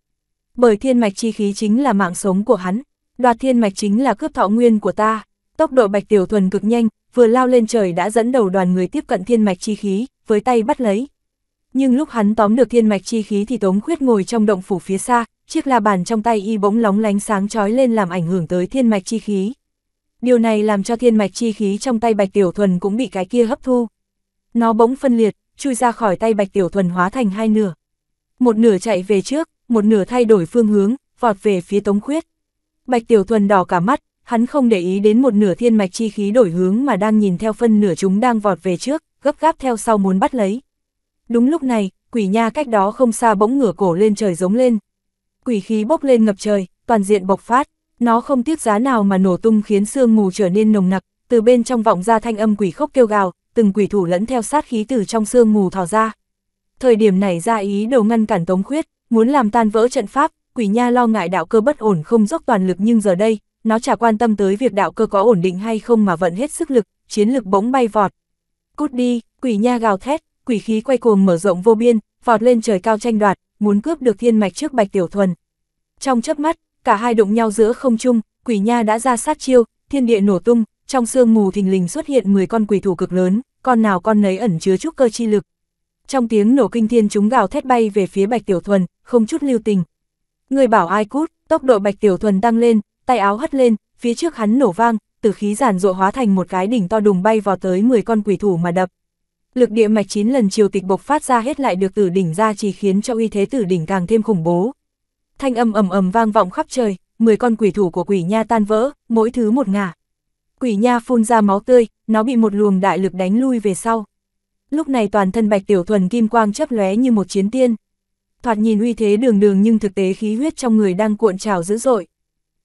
Bởi thiên mạch chi khí chính là mạng sống của hắn đoạt thiên mạch chính là cướp thọ nguyên của ta. Tốc độ Bạch Tiểu Thuần cực nhanh, vừa lao lên trời đã dẫn đầu đoàn người tiếp cận thiên mạch chi khí, với tay bắt lấy. Nhưng lúc hắn tóm được thiên mạch chi khí thì Tống Khuyết ngồi trong động phủ phía xa, chiếc la bàn trong tay y bỗng lóng lánh sáng chói lên làm ảnh hưởng tới thiên mạch chi khí. Điều này làm cho thiên mạch chi khí trong tay Bạch Tiểu Thuần cũng bị cái kia hấp thu. Nó bỗng phân liệt, chui ra khỏi tay Bạch Tiểu Thuần hóa thành hai nửa. Một nửa chạy về trước, một nửa thay đổi phương hướng, vọt về phía Tống Khuyết. Bạch Tiểu Thuần đỏ cả mắt, hắn không để ý đến một nửa thiên mạch chi khí đổi hướng mà đang nhìn theo phân nửa chúng đang vọt về trước, gấp gáp theo sau muốn bắt lấy. Đúng lúc này, quỷ nha cách đó không xa bỗng ngửa cổ lên trời giống lên. Quỷ khí bốc lên ngập trời, toàn diện bộc phát, nó không tiếc giá nào mà nổ tung khiến sương mù trở nên nồng nặc, từ bên trong vọng ra thanh âm quỷ khốc kêu gào, từng quỷ thủ lẫn theo sát khí từ trong sương mù thò ra. Thời điểm này ra ý đầu ngăn cản Tống Khuyết, muốn làm tan vỡ trận pháp, quỷ nha lo ngại đạo cơ bất ổn không dốc toàn lực nhưng giờ đây, nó chả quan tâm tới việc đạo cơ có ổn định hay không mà vận hết sức lực, chiến lực bỗng bay vọt. Cút đi, quỷ nha gào thét, quỷ khí quay cuồng mở rộng vô biên, vọt lên trời cao tranh đoạt, muốn cướp được thiên mạch trước Bạch Tiểu Thuần. Trong chớp mắt, cả hai đụng nhau giữa không trung, quỷ nha đã ra sát chiêu, thiên địa nổ tung, trong sương mù thình lình xuất hiện 10 con quỷ thủ cực lớn, con nào con nấy ẩn chứa chút cơ chi lực. Trong tiếng nổ kinh thiên chúng gào thét bay về phía Bạch Tiểu Thuần, không chút lưu tình. Người bảo ai cút, tốc độ Bạch Tiểu Thuần tăng lên, tay áo hất lên, phía trước hắn nổ vang, tử khí giản rộ hóa thành một cái đỉnh to đùng bay vào tới 10 con quỷ thủ mà đập. Lực địa mạch 9 lần triều tịch bộc phát ra hết lại được tử đỉnh ra chỉ khiến cho uy thế tử đỉnh càng thêm khủng bố. Thanh âm ầm ầm vang vọng khắp trời, 10 con quỷ thủ của quỷ nha tan vỡ, mỗi thứ một ngả. Quỷ nha phun ra máu tươi, nó bị một luồng đại lực đánh lui về sau. Lúc này toàn thân Bạch Tiểu Thuần kim quang chấp lóe như một chiến tiên thoạt nhìn uy thế đường đường nhưng thực tế khí huyết trong người đang cuộn trào dữ dội.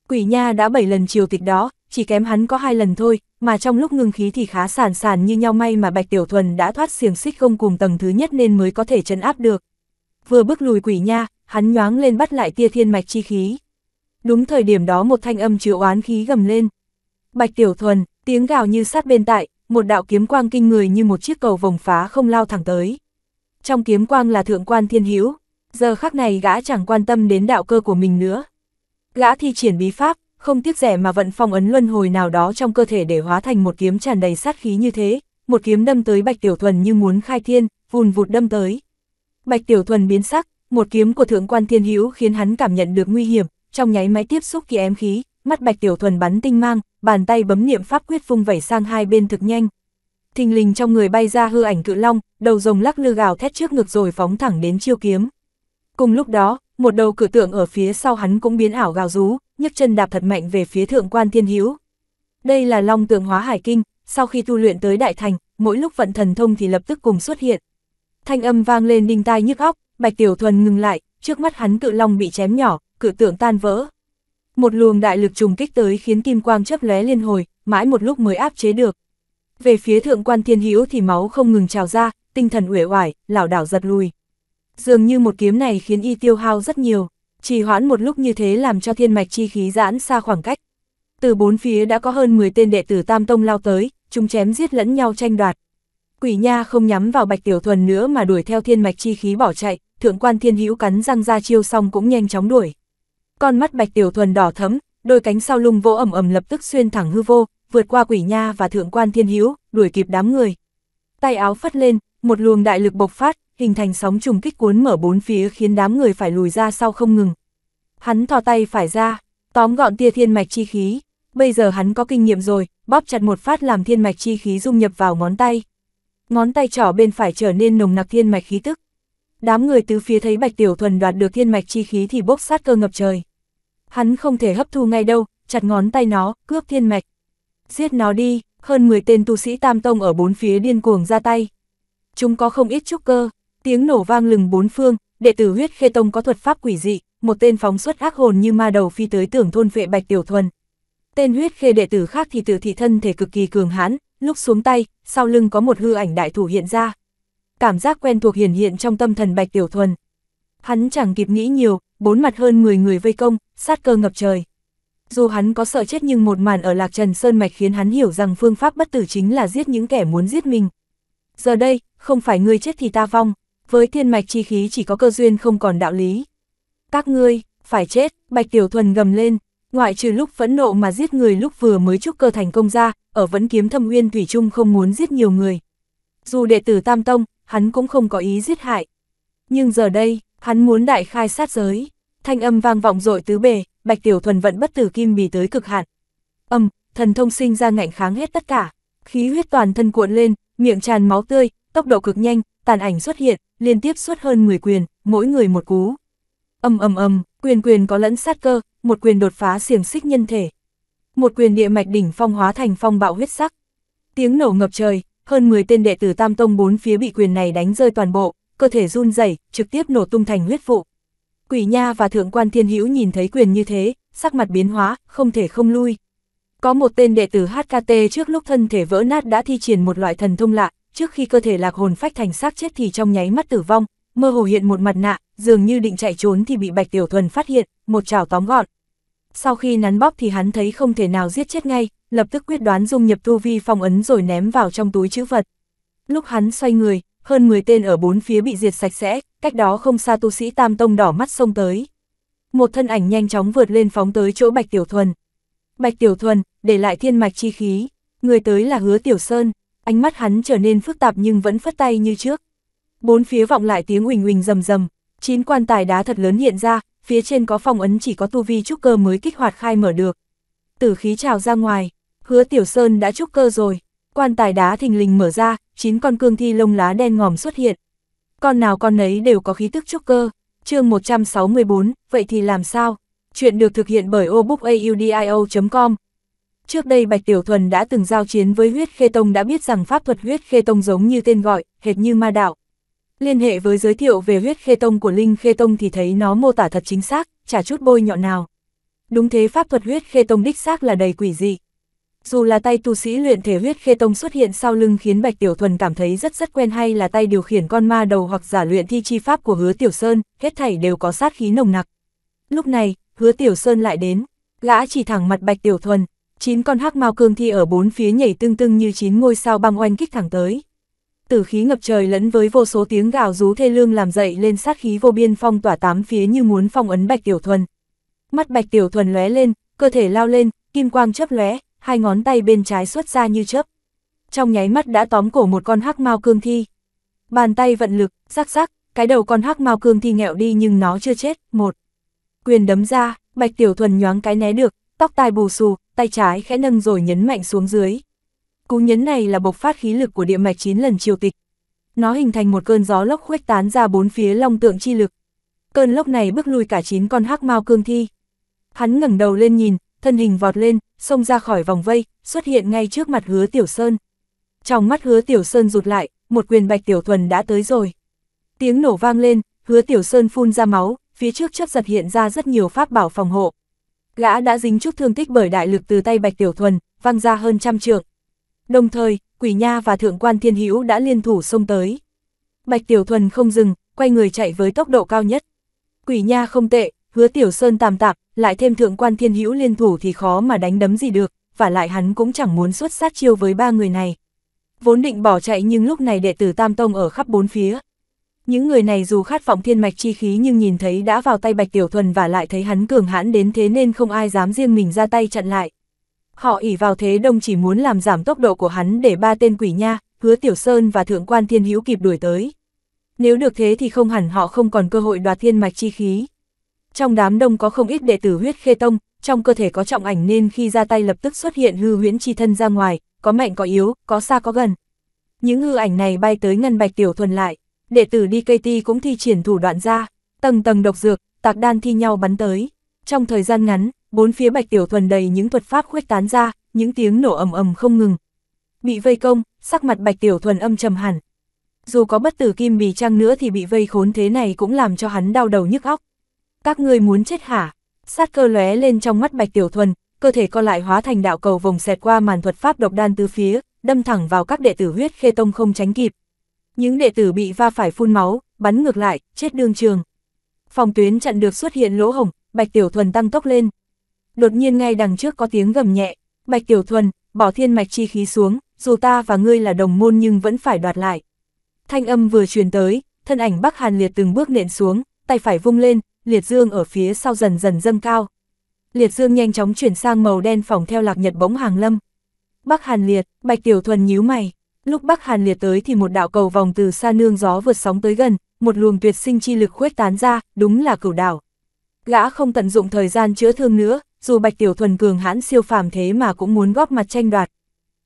Quỷ nha đã 7 lần chiều tịch đó, chỉ kém hắn có hai lần thôi, mà trong lúc ngưng khí thì khá sản sản như nhau may mà Bạch Tiểu Thuần đã thoát xiềng xích không cùng tầng thứ nhất nên mới có thể chấn áp được. Vừa bước lùi quỷ nha, hắn nhoáng lên bắt lại tia thiên mạch chi khí. Đúng thời điểm đó một thanh âm chứa oán khí gầm lên. Bạch Tiểu Thuần, tiếng gào như sát bên tại, một đạo kiếm quang kinh người như một chiếc cầu vồng phá không lao thẳng tới. Trong kiếm quang là thượng quan thiên hữu giờ khắc này gã chẳng quan tâm đến đạo cơ của mình nữa. Gã thi triển bí pháp, không tiếc rẻ mà vận phong ấn luân hồi nào đó trong cơ thể để hóa thành một kiếm tràn đầy sát khí như thế, một kiếm đâm tới Bạch Tiểu Thuần như muốn khai thiên, vùn vụt đâm tới. Bạch Tiểu Thuần biến sắc, một kiếm của Thượng Quan Thiên Hữu khiến hắn cảm nhận được nguy hiểm, trong nháy máy tiếp xúc kia ém khí, mắt Bạch Tiểu Thuần bắn tinh mang, bàn tay bấm niệm pháp quyết vung vẩy sang hai bên thực nhanh. Thình lình trong người bay ra hư ảnh cự long, đầu rồng lắc lư gào thét trước ngực rồi phóng thẳng đến chiêu kiếm. Cùng lúc đó, một đầu cửa tượng ở phía sau hắn cũng biến ảo gào rú, nhấc chân đạp thật mạnh về phía thượng quan thiên hữu. Đây là long tượng hóa hải kinh, sau khi tu luyện tới đại thành, mỗi lúc vận thần thông thì lập tức cùng xuất hiện. Thanh âm vang lên đinh tai nhức óc, Bạch Tiểu Thuần ngừng lại, trước mắt hắn cự long bị chém nhỏ, cự tượng tan vỡ. Một luồng đại lực trùng kích tới khiến kim quang chớp lóe liên hồi, mãi một lúc mới áp chế được. Về phía thượng quan thiên hữu thì máu không ngừng trào ra, tinh thần uể oải, lảo đảo giật lùi. Dường như một kiếm này khiến y tiêu hao rất nhiều, trì hoãn một lúc như thế làm cho thiên mạch chi khí giãn xa khoảng cách. Từ bốn phía đã có hơn 10 tên đệ tử Tam Tông lao tới, chúng chém giết lẫn nhau tranh đoạt. Quỷ Nha không nhắm vào Bạch Tiểu Thuần nữa mà đuổi theo thiên mạch chi khí bỏ chạy, thượng quan thiên hữu cắn răng ra chiêu xong cũng nhanh chóng đuổi. Con mắt Bạch Tiểu Thuần đỏ thấm, đôi cánh sau lung vỗ ẩm ẩm lập tức xuyên thẳng hư vô, vượt qua Quỷ Nha và thượng quan thiên hữu, đuổi kịp đám người. Tay áo phất lên, một luồng đại lực bộc phát, hình thành sóng trùng kích cuốn mở bốn phía khiến đám người phải lùi ra sau không ngừng. Hắn thò tay phải ra, tóm gọn tia thiên mạch chi khí, bây giờ hắn có kinh nghiệm rồi, bóp chặt một phát làm thiên mạch chi khí dung nhập vào ngón tay. Ngón tay trỏ bên phải trở nên nồng nặc thiên mạch khí tức. Đám người tứ phía thấy Bạch Tiểu Thuần đoạt được thiên mạch chi khí thì bốc sát cơ ngập trời. Hắn không thể hấp thu ngay đâu, chặt ngón tay nó, cướp thiên mạch. Giết nó đi, hơn 10 tên tu sĩ Tam Tông ở bốn phía điên cuồng ra tay. Chúng có không ít trúc cơ, Tiếng nổ vang lừng bốn phương, đệ tử huyết khê tông có thuật pháp quỷ dị, một tên phóng xuất ác hồn như ma đầu phi tới tưởng thôn vệ Bạch Tiểu Thuần. Tên huyết khê đệ tử khác thì tự thị thân thể cực kỳ cường hãn, lúc xuống tay, sau lưng có một hư ảnh đại thủ hiện ra. Cảm giác quen thuộc hiển hiện trong tâm thần Bạch Tiểu Thuần. Hắn chẳng kịp nghĩ nhiều, bốn mặt hơn 10 người vây công, sát cơ ngập trời. Dù hắn có sợ chết nhưng một màn ở Lạc Trần Sơn Mạch khiến hắn hiểu rằng phương pháp bất tử chính là giết những kẻ muốn giết mình. Giờ đây, không phải ngươi chết thì ta vong, với thiên mạch chi khí chỉ có cơ duyên không còn đạo lý. Các ngươi, phải chết, Bạch Tiểu Thuần gầm lên, ngoại trừ lúc phẫn nộ mà giết người lúc vừa mới trúc cơ thành công ra, ở vẫn kiếm thâm nguyên Thủy Trung không muốn giết nhiều người. Dù đệ tử Tam Tông, hắn cũng không có ý giết hại. Nhưng giờ đây, hắn muốn đại khai sát giới, thanh âm vang vọng dội tứ bề, Bạch Tiểu Thuần vẫn bất tử kim bì tới cực hạn. Âm, thần thông sinh ra ngạnh kháng hết tất cả, khí huyết toàn thân cuộn lên, miệng tràn máu tươi, tốc độ cực nhanh, tàn ảnh xuất hiện, liên tiếp xuất hơn 10 quyền, mỗi người một cú. Âm âm âm, quyền quyền có lẫn sát cơ, một quyền đột phá xiềng xích nhân thể. Một quyền địa mạch đỉnh phong hóa thành phong bạo huyết sắc. Tiếng nổ ngập trời, hơn 10 tên đệ tử Tam Tông bốn phía bị quyền này đánh rơi toàn bộ, cơ thể run rẩy, trực tiếp nổ tung thành huyết vụ. Quỷ Nha và Thượng Quan Thiên Hữu nhìn thấy quyền như thế, sắc mặt biến hóa, không thể không lui. Có một tên đệ tử HKT trước lúc thân thể vỡ nát đã thi triển một loại thần thông lạ, trước khi cơ thể lạc hồn phách thành xác chết thì trong nháy mắt tử vong, mơ hồ hiện một mặt nạ, dường như định chạy trốn thì bị Bạch Tiểu Thuần phát hiện, một chảo tóm gọn. Sau khi nắn bóp thì hắn thấy không thể nào giết chết ngay, lập tức quyết đoán dung nhập tu vi phong ấn rồi ném vào trong túi chữ vật. Lúc hắn xoay người, hơn 10 tên ở bốn phía bị diệt sạch sẽ, cách đó không xa tu sĩ Tam Tông đỏ mắt xông tới. Một thân ảnh nhanh chóng vượt lên phóng tới chỗ Bạch Tiểu Thuần. Bạch Tiểu Thuần, để lại thiên mạch chi khí, người tới là Hứa Tiểu Sơn, ánh mắt hắn trở nên phức tạp nhưng vẫn phất tay như trước. Bốn phía vọng lại tiếng huỳnh huỳnh rầm rầm, chín quan tài đá thật lớn hiện ra, phía trên có phong ấn chỉ có tu vi trúc cơ mới kích hoạt khai mở được. Tử khí trào ra ngoài, hứa tiểu sơn đã trúc cơ rồi, quan tài đá thình lình mở ra, chín con cương thi lông lá đen ngòm xuất hiện. Con nào con nấy đều có khí tức trúc cơ, chương 164, vậy thì làm sao? Chuyện được thực hiện bởi obookaudio.com, Trước đây Bạch Tiểu Thuần đã từng giao chiến với huyết khê tông đã biết rằng pháp thuật huyết khê tông giống như tên gọi, hệt như ma đạo. Liên hệ với giới thiệu về huyết khê tông của Linh khê tông thì thấy nó mô tả thật chính xác, chả chút bôi nhọ nào. Đúng thế pháp thuật huyết khê tông đích xác là đầy quỷ dị. Dù là tay tu sĩ luyện thể huyết khê tông xuất hiện sau lưng khiến Bạch Tiểu Thuần cảm thấy rất rất quen hay là tay điều khiển con ma đầu hoặc giả luyện thi chi pháp của hứa Tiểu Sơn, hết thảy đều có sát khí nồng nặc. Lúc này, hứa Tiểu Sơn lại đến, gã chỉ thẳng mặt Bạch Tiểu Thuần, chín con hắc mao cương thi ở bốn phía nhảy tương tưng như chín ngôi sao băng oanh kích thẳng tới. Tử khí ngập trời lẫn với vô số tiếng gào rú thê lương làm dậy lên sát khí vô biên phong tỏa tám phía như muốn phong ấn Bạch Tiểu Thuần. Mắt Bạch Tiểu Thuần lóe lên, cơ thể lao lên, kim quang chớp lóe, hai ngón tay bên trái xuất ra như chớp. Trong nháy mắt đã tóm cổ một con hắc mao cương thi. Bàn tay vận lực, rắc rắc, cái đầu con hắc mao cương thi nghẹo đi nhưng nó chưa chết. Một quyền đấm ra, Bạch Tiểu Thuần nhoáng cái né được, tóc tai bù xù, tay trái khẽ nâng rồi nhấn mạnh xuống dưới. Cú nhấn này là bộc phát khí lực của địa mạch 9 lần triều tịch. Nó hình thành một cơn gió lốc khuếch tán ra bốn phía long tượng chi lực. Cơn lốc này bước lui cả chín con hắc mao cương thi. Hắn ngẩng đầu lên nhìn, thân hình vọt lên, xông ra khỏi vòng vây, xuất hiện ngay trước mặt Hứa Tiểu Sơn. Trong mắt Hứa Tiểu Sơn rụt lại, một quyền Bạch Tiểu Thuần đã tới rồi. Tiếng nổ vang lên, Hứa Tiểu Sơn phun ra máu, phía trước chớp giật hiện ra rất nhiều pháp bảo phòng hộ gã đã dính chút thương tích bởi đại lực từ tay Bạch Tiểu Thuần, văng ra hơn trăm trượng. Đồng thời, Quỷ Nha và Thượng quan Thiên Hữu đã liên thủ xông tới. Bạch Tiểu Thuần không dừng, quay người chạy với tốc độ cao nhất. Quỷ Nha không tệ, Hứa Tiểu Sơn tạm tạp, lại thêm Thượng quan Thiên Hữu liên thủ thì khó mà đánh đấm gì được, và lại hắn cũng chẳng muốn xuất sát chiêu với ba người này. Vốn định bỏ chạy nhưng lúc này đệ tử Tam Tông ở khắp bốn phía, những người này dù khát vọng thiên mạch chi khí nhưng nhìn thấy đã vào tay Bạch Tiểu Thuần và lại thấy hắn cường hãn đến thế nên không ai dám riêng mình ra tay chặn lại. Họ ỉ vào thế đông chỉ muốn làm giảm tốc độ của hắn để ba tên quỷ nha, hứa Tiểu Sơn và Thượng quan Thiên Hữu kịp đuổi tới. Nếu được thế thì không hẳn họ không còn cơ hội đoạt thiên mạch chi khí. Trong đám đông có không ít đệ tử huyết khê tông, trong cơ thể có trọng ảnh nên khi ra tay lập tức xuất hiện hư huyễn chi thân ra ngoài, có mạnh có yếu, có xa có gần. Những hư ảnh này bay tới ngăn Bạch Tiểu Thuần lại đệ tử DKT cũng thi triển thủ đoạn ra, tầng tầng độc dược, tạc đan thi nhau bắn tới. Trong thời gian ngắn, bốn phía Bạch Tiểu Thuần đầy những thuật pháp khuếch tán ra, những tiếng nổ ầm ầm không ngừng. Bị vây công, sắc mặt Bạch Tiểu Thuần âm trầm hẳn. Dù có bất tử kim bì chăng nữa thì bị vây khốn thế này cũng làm cho hắn đau đầu nhức óc. Các ngươi muốn chết hả? Sát cơ lóe lên trong mắt Bạch Tiểu Thuần, cơ thể co lại hóa thành đạo cầu vòng xẹt qua màn thuật pháp độc đan tứ phía, đâm thẳng vào các đệ tử huyết khê tông không tránh kịp những đệ tử bị va phải phun máu, bắn ngược lại, chết đương trường. Phòng tuyến chặn được xuất hiện lỗ hổng, Bạch Tiểu Thuần tăng tốc lên. Đột nhiên ngay đằng trước có tiếng gầm nhẹ, Bạch Tiểu Thuần, bỏ thiên mạch chi khí xuống, dù ta và ngươi là đồng môn nhưng vẫn phải đoạt lại. Thanh âm vừa truyền tới, thân ảnh Bắc Hàn Liệt từng bước nện xuống, tay phải vung lên, Liệt Dương ở phía sau dần dần dâng cao. Liệt Dương nhanh chóng chuyển sang màu đen phòng theo lạc nhật bóng hàng lâm. Bắc Hàn Liệt, Bạch Tiểu Thuần nhíu mày, Lúc Bắc Hàn liệt tới thì một đạo cầu vòng từ xa nương gió vượt sóng tới gần, một luồng tuyệt sinh chi lực khuếch tán ra, đúng là cửu đảo. Gã không tận dụng thời gian chữa thương nữa, dù Bạch Tiểu Thuần cường hãn siêu phàm thế mà cũng muốn góp mặt tranh đoạt.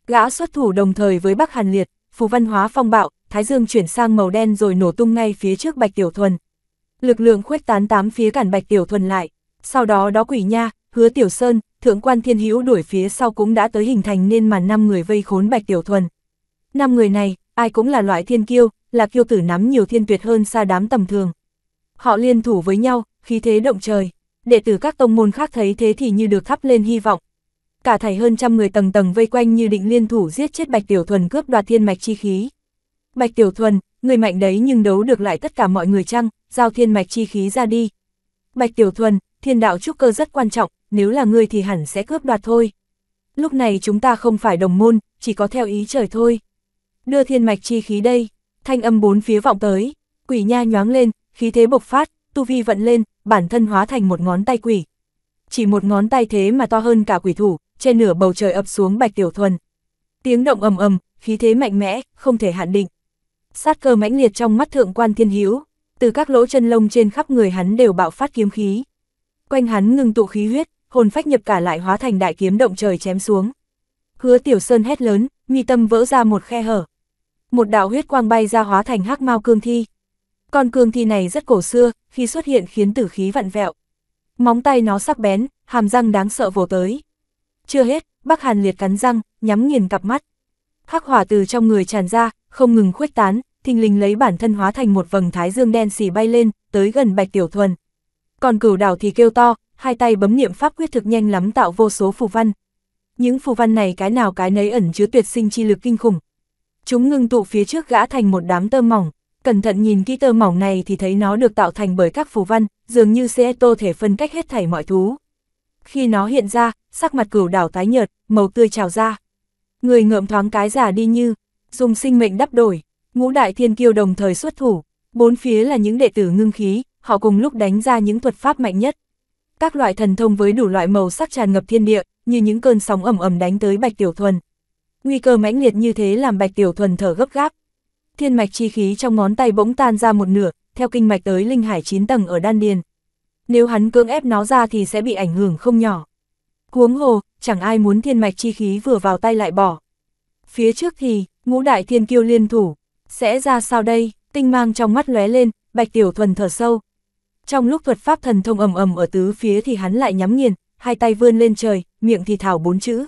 Gã xuất thủ đồng thời với Bắc Hàn liệt, phù văn hóa phong bạo, Thái Dương chuyển sang màu đen rồi nổ tung ngay phía trước Bạch Tiểu Thuần. Lực lượng khuếch tán tám phía cản Bạch Tiểu Thuần lại, sau đó đó quỷ nha, hứa Tiểu Sơn, Thượng quan Thiên Hữu đuổi phía sau cũng đã tới hình thành nên màn năm người vây khốn Bạch Tiểu Thuần. Năm người này, ai cũng là loại thiên kiêu, là kiêu tử nắm nhiều thiên tuyệt hơn xa đám tầm thường. Họ liên thủ với nhau, khí thế động trời. Đệ tử các tông môn khác thấy thế thì như được thắp lên hy vọng. Cả thảy hơn trăm người tầng tầng vây quanh như định liên thủ giết chết Bạch Tiểu Thuần cướp đoạt thiên mạch chi khí. Bạch Tiểu Thuần, người mạnh đấy nhưng đấu được lại tất cả mọi người chăng, giao thiên mạch chi khí ra đi. Bạch Tiểu Thuần, thiên đạo trúc cơ rất quan trọng, nếu là ngươi thì hẳn sẽ cướp đoạt thôi. Lúc này chúng ta không phải đồng môn, chỉ có theo ý trời thôi đưa thiên mạch chi khí đây, thanh âm bốn phía vọng tới, quỷ nha nhoáng lên, khí thế bộc phát, tu vi vận lên, bản thân hóa thành một ngón tay quỷ. Chỉ một ngón tay thế mà to hơn cả quỷ thủ, trên nửa bầu trời ập xuống Bạch Tiểu Thuần. Tiếng động ầm ầm, khí thế mạnh mẽ, không thể hạn định. Sát cơ mãnh liệt trong mắt thượng quan thiên hữu từ các lỗ chân lông trên khắp người hắn đều bạo phát kiếm khí. Quanh hắn ngưng tụ khí huyết, hồn phách nhập cả lại hóa thành đại kiếm động trời chém xuống. Hứa Tiểu Sơn hét lớn, mi tâm vỡ ra một khe hở, một đạo huyết quang bay ra hóa thành hắc mao cương thi. Con cương thi này rất cổ xưa, khi xuất hiện khiến tử khí vặn vẹo. Móng tay nó sắc bén, hàm răng đáng sợ vồ tới. Chưa hết, Bắc Hàn liệt cắn răng, nhắm nghiền cặp mắt. Hắc hỏa từ trong người tràn ra, không ngừng khuếch tán, thình lình lấy bản thân hóa thành một vầng thái dương đen xì bay lên, tới gần Bạch Tiểu Thuần. Còn cửu đảo thì kêu to, hai tay bấm niệm pháp quyết thực nhanh lắm tạo vô số phù văn. Những phù văn này cái nào cái nấy ẩn chứa tuyệt sinh chi lực kinh khủng, Chúng ngưng tụ phía trước gã thành một đám tơ mỏng, cẩn thận nhìn kỹ tơ mỏng này thì thấy nó được tạo thành bởi các phù văn, dường như sẽ tô thể phân cách hết thảy mọi thú. Khi nó hiện ra, sắc mặt cửu đảo tái nhợt, màu tươi trào ra. Người ngợm thoáng cái giả đi như, dùng sinh mệnh đắp đổi, ngũ đại thiên kiêu đồng thời xuất thủ, bốn phía là những đệ tử ngưng khí, họ cùng lúc đánh ra những thuật pháp mạnh nhất. Các loại thần thông với đủ loại màu sắc tràn ngập thiên địa, như những cơn sóng ầm ầm đánh tới Bạch Tiểu Thuần. Nguy cơ mãnh liệt như thế làm Bạch Tiểu Thuần thở gấp gáp. Thiên mạch chi khí trong ngón tay bỗng tan ra một nửa, theo kinh mạch tới linh hải chín tầng ở đan điền. Nếu hắn cưỡng ép nó ra thì sẽ bị ảnh hưởng không nhỏ. Cuống hồ, chẳng ai muốn thiên mạch chi khí vừa vào tay lại bỏ. Phía trước thì, ngũ đại thiên kiêu liên thủ, sẽ ra sao đây, tinh mang trong mắt lóe lên, Bạch Tiểu Thuần thở sâu. Trong lúc thuật pháp thần thông ầm ầm ở tứ phía thì hắn lại nhắm nghiền, hai tay vươn lên trời, miệng thì thảo bốn chữ.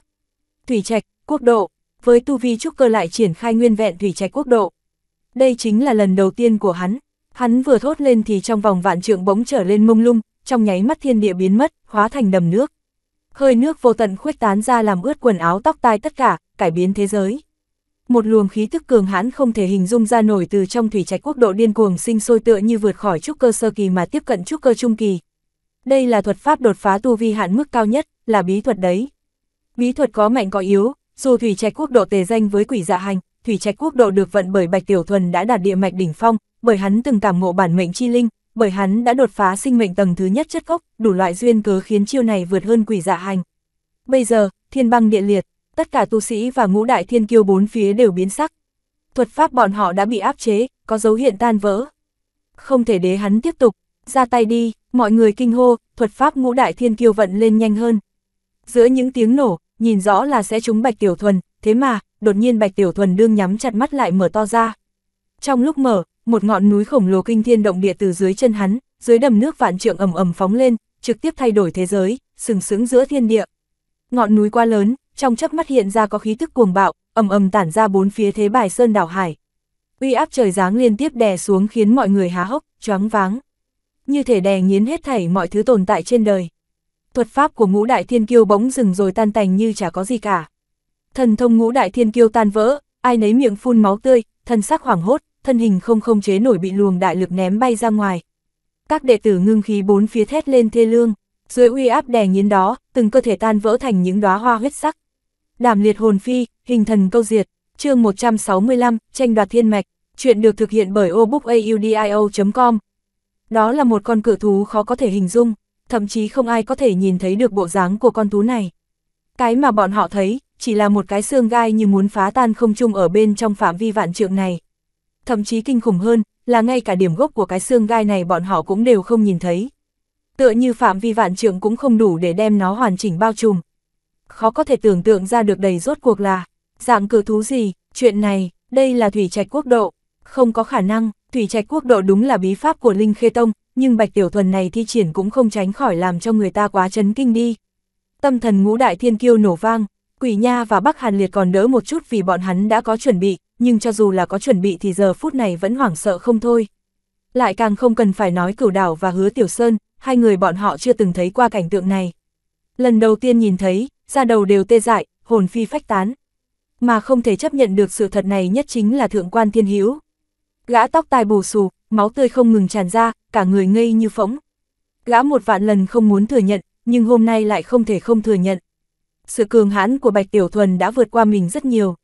Thủy trạch, quốc độ với tu vi trúc cơ lại triển khai nguyên vẹn thủy trạch quốc độ. Đây chính là lần đầu tiên của hắn, hắn vừa thốt lên thì trong vòng vạn trượng bỗng trở lên mông lung, trong nháy mắt thiên địa biến mất, hóa thành đầm nước. Hơi nước vô tận khuếch tán ra làm ướt quần áo tóc tai tất cả, cải biến thế giới. Một luồng khí tức cường hãn không thể hình dung ra nổi từ trong thủy trạch quốc độ điên cuồng sinh sôi tựa như vượt khỏi trúc cơ sơ kỳ mà tiếp cận trúc cơ trung kỳ. Đây là thuật pháp đột phá tu vi hạn mức cao nhất, là bí thuật đấy. Bí thuật có mạnh có yếu, dù Thủy Trạch Quốc Độ tề danh với quỷ dạ hành, Thủy Trạch Quốc Độ được vận bởi Bạch Tiểu Thuần đã đạt địa mạch đỉnh phong, bởi hắn từng cảm ngộ bản mệnh chi linh, bởi hắn đã đột phá sinh mệnh tầng thứ nhất chất cốc, đủ loại duyên cớ khiến chiêu này vượt hơn quỷ dạ hành. Bây giờ, thiên băng địa liệt, tất cả tu sĩ và ngũ đại thiên kiêu bốn phía đều biến sắc. Thuật pháp bọn họ đã bị áp chế, có dấu hiện tan vỡ. Không thể để hắn tiếp tục, ra tay đi, mọi người kinh hô, thuật pháp ngũ đại thiên kiêu vận lên nhanh hơn. Giữa những tiếng nổ, nhìn rõ là sẽ trúng Bạch Tiểu Thuần, thế mà, đột nhiên Bạch Tiểu Thuần đương nhắm chặt mắt lại mở to ra. Trong lúc mở, một ngọn núi khổng lồ kinh thiên động địa từ dưới chân hắn, dưới đầm nước vạn trượng ầm ầm phóng lên, trực tiếp thay đổi thế giới, sừng sững giữa thiên địa. Ngọn núi quá lớn, trong chớp mắt hiện ra có khí tức cuồng bạo, ầm ầm tản ra bốn phía thế bài sơn đảo hải. Uy áp trời giáng liên tiếp đè xuống khiến mọi người há hốc, choáng váng. Như thể đè nghiến hết thảy mọi thứ tồn tại trên đời thuật pháp của ngũ đại thiên kiêu bỗng dừng rồi tan tành như chả có gì cả. Thần thông ngũ đại thiên kiêu tan vỡ, ai nấy miệng phun máu tươi, thân xác hoảng hốt, thân hình không không chế nổi bị luồng đại lực ném bay ra ngoài. Các đệ tử ngưng khí bốn phía thét lên thê lương, dưới uy áp đè nghiến đó, từng cơ thể tan vỡ thành những đóa hoa huyết sắc. đàm liệt hồn phi, hình thần câu diệt, chương 165, tranh đoạt thiên mạch, chuyện được thực hiện bởi obookaudio.com. Đó là một con cự thú khó có thể hình dung, thậm chí không ai có thể nhìn thấy được bộ dáng của con thú này. Cái mà bọn họ thấy, chỉ là một cái xương gai như muốn phá tan không trung ở bên trong phạm vi vạn trượng này. Thậm chí kinh khủng hơn, là ngay cả điểm gốc của cái xương gai này bọn họ cũng đều không nhìn thấy. Tựa như phạm vi vạn trượng cũng không đủ để đem nó hoàn chỉnh bao trùm. Khó có thể tưởng tượng ra được đầy rốt cuộc là, dạng cử thú gì, chuyện này, đây là thủy trạch quốc độ, không có khả năng, thủy trạch quốc độ đúng là bí pháp của Linh Khê Tông, nhưng bạch tiểu thuần này thi triển cũng không tránh khỏi làm cho người ta quá chấn kinh đi. Tâm thần ngũ đại thiên kiêu nổ vang, quỷ nha và bắc hàn liệt còn đỡ một chút vì bọn hắn đã có chuẩn bị, nhưng cho dù là có chuẩn bị thì giờ phút này vẫn hoảng sợ không thôi. Lại càng không cần phải nói cửu đảo và hứa tiểu sơn, hai người bọn họ chưa từng thấy qua cảnh tượng này. Lần đầu tiên nhìn thấy, da đầu đều tê dại, hồn phi phách tán. Mà không thể chấp nhận được sự thật này nhất chính là thượng quan thiên hữu Gã tóc tai bù xù, máu tươi không ngừng tràn ra, cả người ngây như phỗng. Gã một vạn lần không muốn thừa nhận, nhưng hôm nay lại không thể không thừa nhận. Sự cường hãn của Bạch Tiểu Thuần đã vượt qua mình rất nhiều.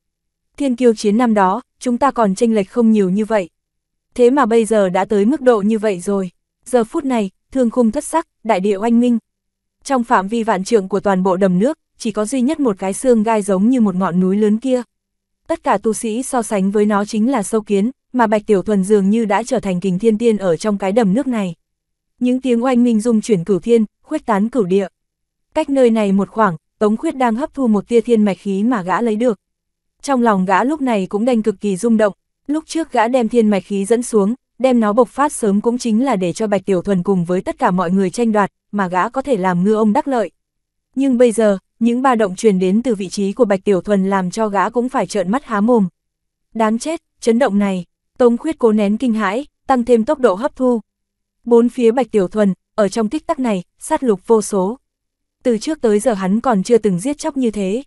Thiên kiêu chiến năm đó, chúng ta còn tranh lệch không nhiều như vậy. Thế mà bây giờ đã tới mức độ như vậy rồi. Giờ phút này, thương khung thất sắc, đại địa oanh minh. Trong phạm vi vạn trượng của toàn bộ đầm nước, chỉ có duy nhất một cái xương gai giống như một ngọn núi lớn kia. Tất cả tu sĩ so sánh với nó chính là sâu kiến, mà Bạch Tiểu Thuần dường như đã trở thành kình thiên tiên ở trong cái đầm nước này. Những tiếng oanh minh dung chuyển cửu thiên, khuếch tán cửu địa. Cách nơi này một khoảng, Tống Khuyết đang hấp thu một tia thiên mạch khí mà gã lấy được. Trong lòng gã lúc này cũng đành cực kỳ rung động, lúc trước gã đem thiên mạch khí dẫn xuống, đem nó bộc phát sớm cũng chính là để cho Bạch Tiểu Thuần cùng với tất cả mọi người tranh đoạt, mà gã có thể làm ngư ông đắc lợi. Nhưng bây giờ, những ba động truyền đến từ vị trí của Bạch Tiểu Thuần làm cho gã cũng phải trợn mắt há mồm. Đáng chết, chấn động này, Tống khuyết cố nén kinh hãi, tăng thêm tốc độ hấp thu. Bốn phía bạch tiểu thuần, ở trong tích tắc này, sát lục vô số. Từ trước tới giờ hắn còn chưa từng giết chóc như thế.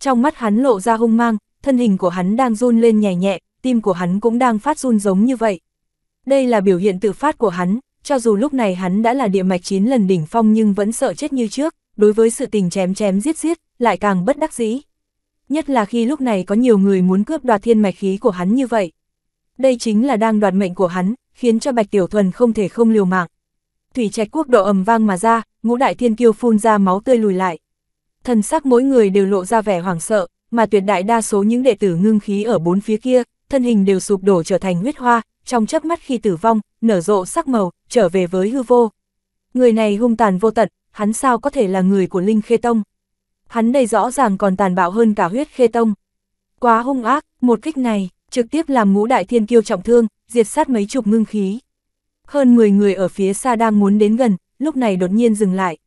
Trong mắt hắn lộ ra hung mang, thân hình của hắn đang run lên nhẹ nhẹ, tim của hắn cũng đang phát run giống như vậy. Đây là biểu hiện tự phát của hắn, cho dù lúc này hắn đã là địa mạch 9 lần đỉnh phong nhưng vẫn sợ chết như trước, đối với sự tình chém chém giết giết, lại càng bất đắc dĩ. Nhất là khi lúc này có nhiều người muốn cướp đoạt thiên mạch khí của hắn như vậy đây chính là đang đoạt mệnh của hắn, khiến cho Bạch Tiểu Thuần không thể không liều mạng. Thủy trạch quốc độ ầm vang mà ra, ngũ đại thiên kiêu phun ra máu tươi lùi lại. Thần sắc mỗi người đều lộ ra vẻ hoảng sợ, mà tuyệt đại đa số những đệ tử ngưng khí ở bốn phía kia, thân hình đều sụp đổ trở thành huyết hoa, trong chớp mắt khi tử vong, nở rộ sắc màu, trở về với hư vô. Người này hung tàn vô tận, hắn sao có thể là người của Linh Khê Tông? Hắn đây rõ ràng còn tàn bạo hơn cả huyết Khê Tông. Quá hung ác, một kích này, trực tiếp làm ngũ đại thiên kiêu trọng thương, diệt sát mấy chục ngưng khí. Hơn 10 người ở phía xa đang muốn đến gần, lúc này đột nhiên dừng lại.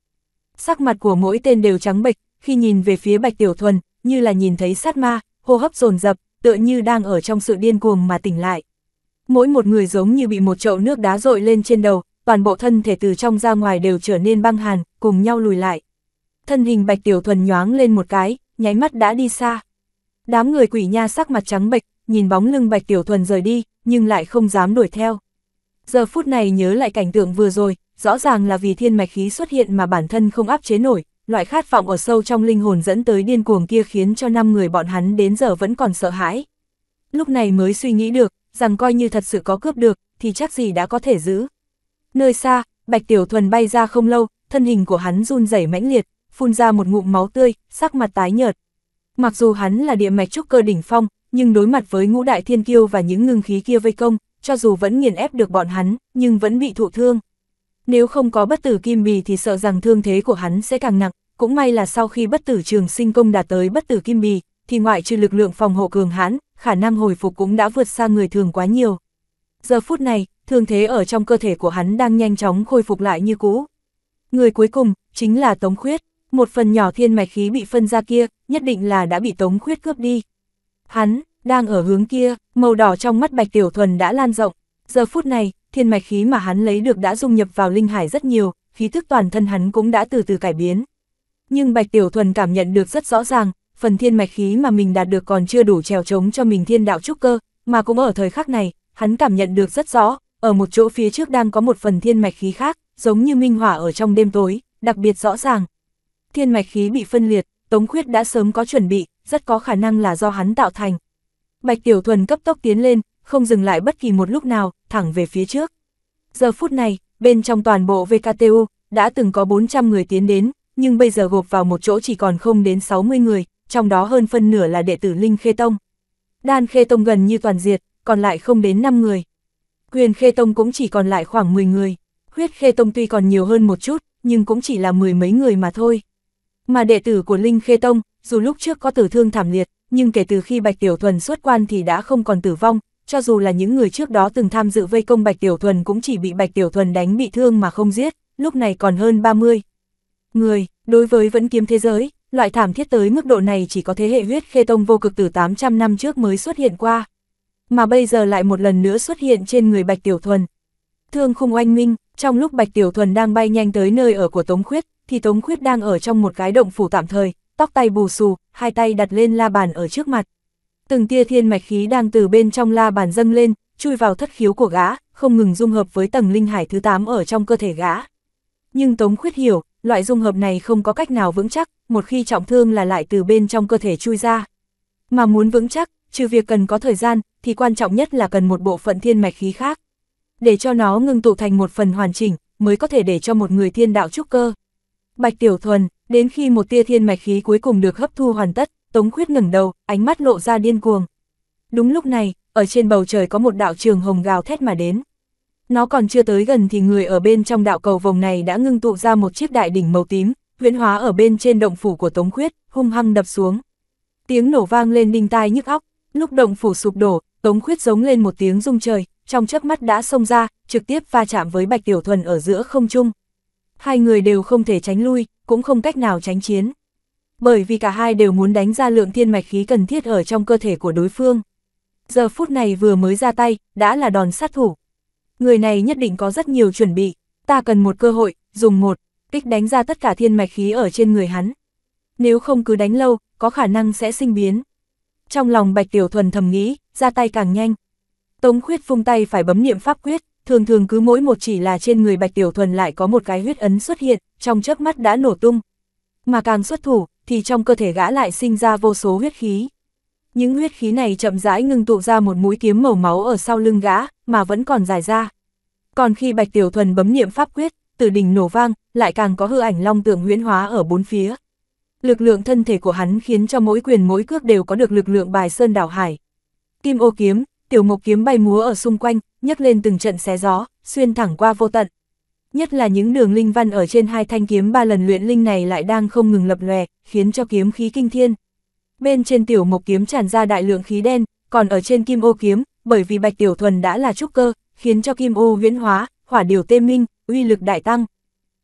Sắc mặt của mỗi tên đều trắng bệch, khi nhìn về phía Bạch Tiểu Thuần, như là nhìn thấy sát ma, hô hấp dồn dập, tựa như đang ở trong sự điên cuồng mà tỉnh lại. Mỗi một người giống như bị một chậu nước đá dội lên trên đầu, toàn bộ thân thể từ trong ra ngoài đều trở nên băng hàn, cùng nhau lùi lại. Thân hình Bạch Tiểu Thuần nhoáng lên một cái, nháy mắt đã đi xa. Đám người quỷ nha sắc mặt trắng bệch, nhìn bóng lưng Bạch Tiểu Thuần rời đi, nhưng lại không dám đuổi theo. Giờ phút này nhớ lại cảnh tượng vừa rồi, rõ ràng là vì thiên mạch khí xuất hiện mà bản thân không áp chế nổi, loại khát vọng ở sâu trong linh hồn dẫn tới điên cuồng kia khiến cho năm người bọn hắn đến giờ vẫn còn sợ hãi. Lúc này mới suy nghĩ được, rằng coi như thật sự có cướp được, thì chắc gì đã có thể giữ. Nơi xa, Bạch Tiểu Thuần bay ra không lâu, thân hình của hắn run rẩy mãnh liệt, phun ra một ngụm máu tươi, sắc mặt tái nhợt. Mặc dù hắn là địa mạch trúc cơ đỉnh phong, nhưng đối mặt với ngũ đại thiên kiêu và những ngưng khí kia vây công, cho dù vẫn nghiền ép được bọn hắn, nhưng vẫn bị thụ thương. Nếu không có bất tử kim bì thì sợ rằng thương thế của hắn sẽ càng nặng, cũng may là sau khi bất tử trường sinh công đạt tới bất tử kim bì, thì ngoại trừ lực lượng phòng hộ cường hãn, khả năng hồi phục cũng đã vượt xa người thường quá nhiều. Giờ phút này, thương thế ở trong cơ thể của hắn đang nhanh chóng khôi phục lại như cũ. Người cuối cùng, chính là Tống Khuyết, một phần nhỏ thiên mạch khí bị phân ra kia, nhất định là đã bị Tống Khuyết cướp đi. Hắn, đang ở hướng kia, màu đỏ trong mắt Bạch Tiểu Thuần đã lan rộng. Giờ phút này, thiên mạch khí mà hắn lấy được đã dung nhập vào linh hải rất nhiều, khí thức toàn thân hắn cũng đã từ từ cải biến. Nhưng Bạch Tiểu Thuần cảm nhận được rất rõ ràng, phần thiên mạch khí mà mình đạt được còn chưa đủ trèo trống cho mình thiên đạo trúc cơ, mà cũng ở thời khắc này, hắn cảm nhận được rất rõ, ở một chỗ phía trước đang có một phần thiên mạch khí khác, giống như minh hỏa ở trong đêm tối, đặc biệt rõ ràng. Thiên mạch khí bị phân liệt, Tống Khuyết đã sớm có chuẩn bị, rất có khả năng là do hắn tạo thành. Bạch Tiểu Thuần cấp tốc tiến lên, không dừng lại bất kỳ một lúc nào, thẳng về phía trước. Giờ phút này, bên trong toàn bộ VKTU, đã từng có 400 người tiến đến, nhưng bây giờ gộp vào một chỗ chỉ còn không đến 60 người, trong đó hơn phân nửa là đệ tử Linh Khê Tông. Đan Khê Tông gần như toàn diệt, còn lại không đến 5 người. Quyền Khê Tông cũng chỉ còn lại khoảng 10 người. Huyết Khê Tông tuy còn nhiều hơn một chút, nhưng cũng chỉ là mười mấy người mà thôi. Mà đệ tử của Linh Khê Tông, dù lúc trước có tử thương thảm liệt, nhưng kể từ khi Bạch Tiểu Thuần xuất quan thì đã không còn tử vong, cho dù là những người trước đó từng tham dự vây công Bạch Tiểu Thuần cũng chỉ bị Bạch Tiểu Thuần đánh bị thương mà không giết, lúc này còn hơn 30. Người, đối với vẫn kiếm thế giới, loại thảm thiết tới mức độ này chỉ có thế hệ huyết khê tông vô cực từ 800 năm trước mới xuất hiện qua. Mà bây giờ lại một lần nữa xuất hiện trên người Bạch Tiểu Thuần. Thương khung oanh minh, trong lúc Bạch Tiểu Thuần đang bay nhanh tới nơi ở của Tống Khuyết, thì Tống Khuyết đang ở trong một cái động phủ tạm thời, tóc tay bù xù, hai tay đặt lên la bàn ở trước mặt. Từng tia thiên mạch khí đang từ bên trong la bàn dâng lên, chui vào thất khiếu của gã, không ngừng dung hợp với tầng linh hải thứ 8 ở trong cơ thể gã. Nhưng Tống Khuyết hiểu, loại dung hợp này không có cách nào vững chắc, một khi trọng thương là lại từ bên trong cơ thể chui ra. Mà muốn vững chắc, trừ việc cần có thời gian, thì quan trọng nhất là cần một bộ phận thiên mạch khí khác. Để cho nó ngưng tụ thành một phần hoàn chỉnh, mới có thể để cho một người thiên đạo trúc cơ. Bạch Tiểu Thuần, đến khi một tia thiên mạch khí cuối cùng được hấp thu hoàn tất, Tống Khuyết ngẩng đầu, ánh mắt lộ ra điên cuồng. Đúng lúc này, ở trên bầu trời có một đạo trường hồng gào thét mà đến. Nó còn chưa tới gần thì người ở bên trong đạo cầu vòng này đã ngưng tụ ra một chiếc đại đỉnh màu tím, huyễn hóa ở bên trên động phủ của Tống Khuyết, hung hăng đập xuống. Tiếng nổ vang lên đinh tai nhức óc, lúc động phủ sụp đổ, Tống Khuyết giống lên một tiếng rung trời, trong chớp mắt đã xông ra, trực tiếp va chạm với Bạch Tiểu Thuần ở giữa không trung hai người đều không thể tránh lui, cũng không cách nào tránh chiến. Bởi vì cả hai đều muốn đánh ra lượng thiên mạch khí cần thiết ở trong cơ thể của đối phương. Giờ phút này vừa mới ra tay, đã là đòn sát thủ. Người này nhất định có rất nhiều chuẩn bị, ta cần một cơ hội, dùng một, kích đánh ra tất cả thiên mạch khí ở trên người hắn. Nếu không cứ đánh lâu, có khả năng sẽ sinh biến. Trong lòng Bạch Tiểu Thuần thầm nghĩ, ra tay càng nhanh. Tống khuyết phung tay phải bấm niệm pháp quyết, thường thường cứ mỗi một chỉ là trên người Bạch Tiểu Thuần lại có một cái huyết ấn xuất hiện, trong chớp mắt đã nổ tung. Mà càng xuất thủ, thì trong cơ thể gã lại sinh ra vô số huyết khí. Những huyết khí này chậm rãi ngưng tụ ra một mũi kiếm màu máu ở sau lưng gã, mà vẫn còn dài ra. Còn khi Bạch Tiểu Thuần bấm niệm pháp quyết, từ đỉnh nổ vang, lại càng có hư ảnh long tượng huyễn hóa ở bốn phía. Lực lượng thân thể của hắn khiến cho mỗi quyền mỗi cước đều có được lực lượng bài sơn đảo hải. Kim ô kiếm, tiểu Mộc kiếm bay múa ở xung quanh, nhấc lên từng trận xé gió, xuyên thẳng qua vô tận. Nhất là những đường linh văn ở trên hai thanh kiếm ba lần luyện linh này lại đang không ngừng lập lòe, khiến cho kiếm khí kinh thiên. Bên trên tiểu mộc kiếm tràn ra đại lượng khí đen, còn ở trên kim ô kiếm, bởi vì bạch tiểu thuần đã là trúc cơ, khiến cho kim ô huyễn hóa, hỏa điều tê minh, uy lực đại tăng.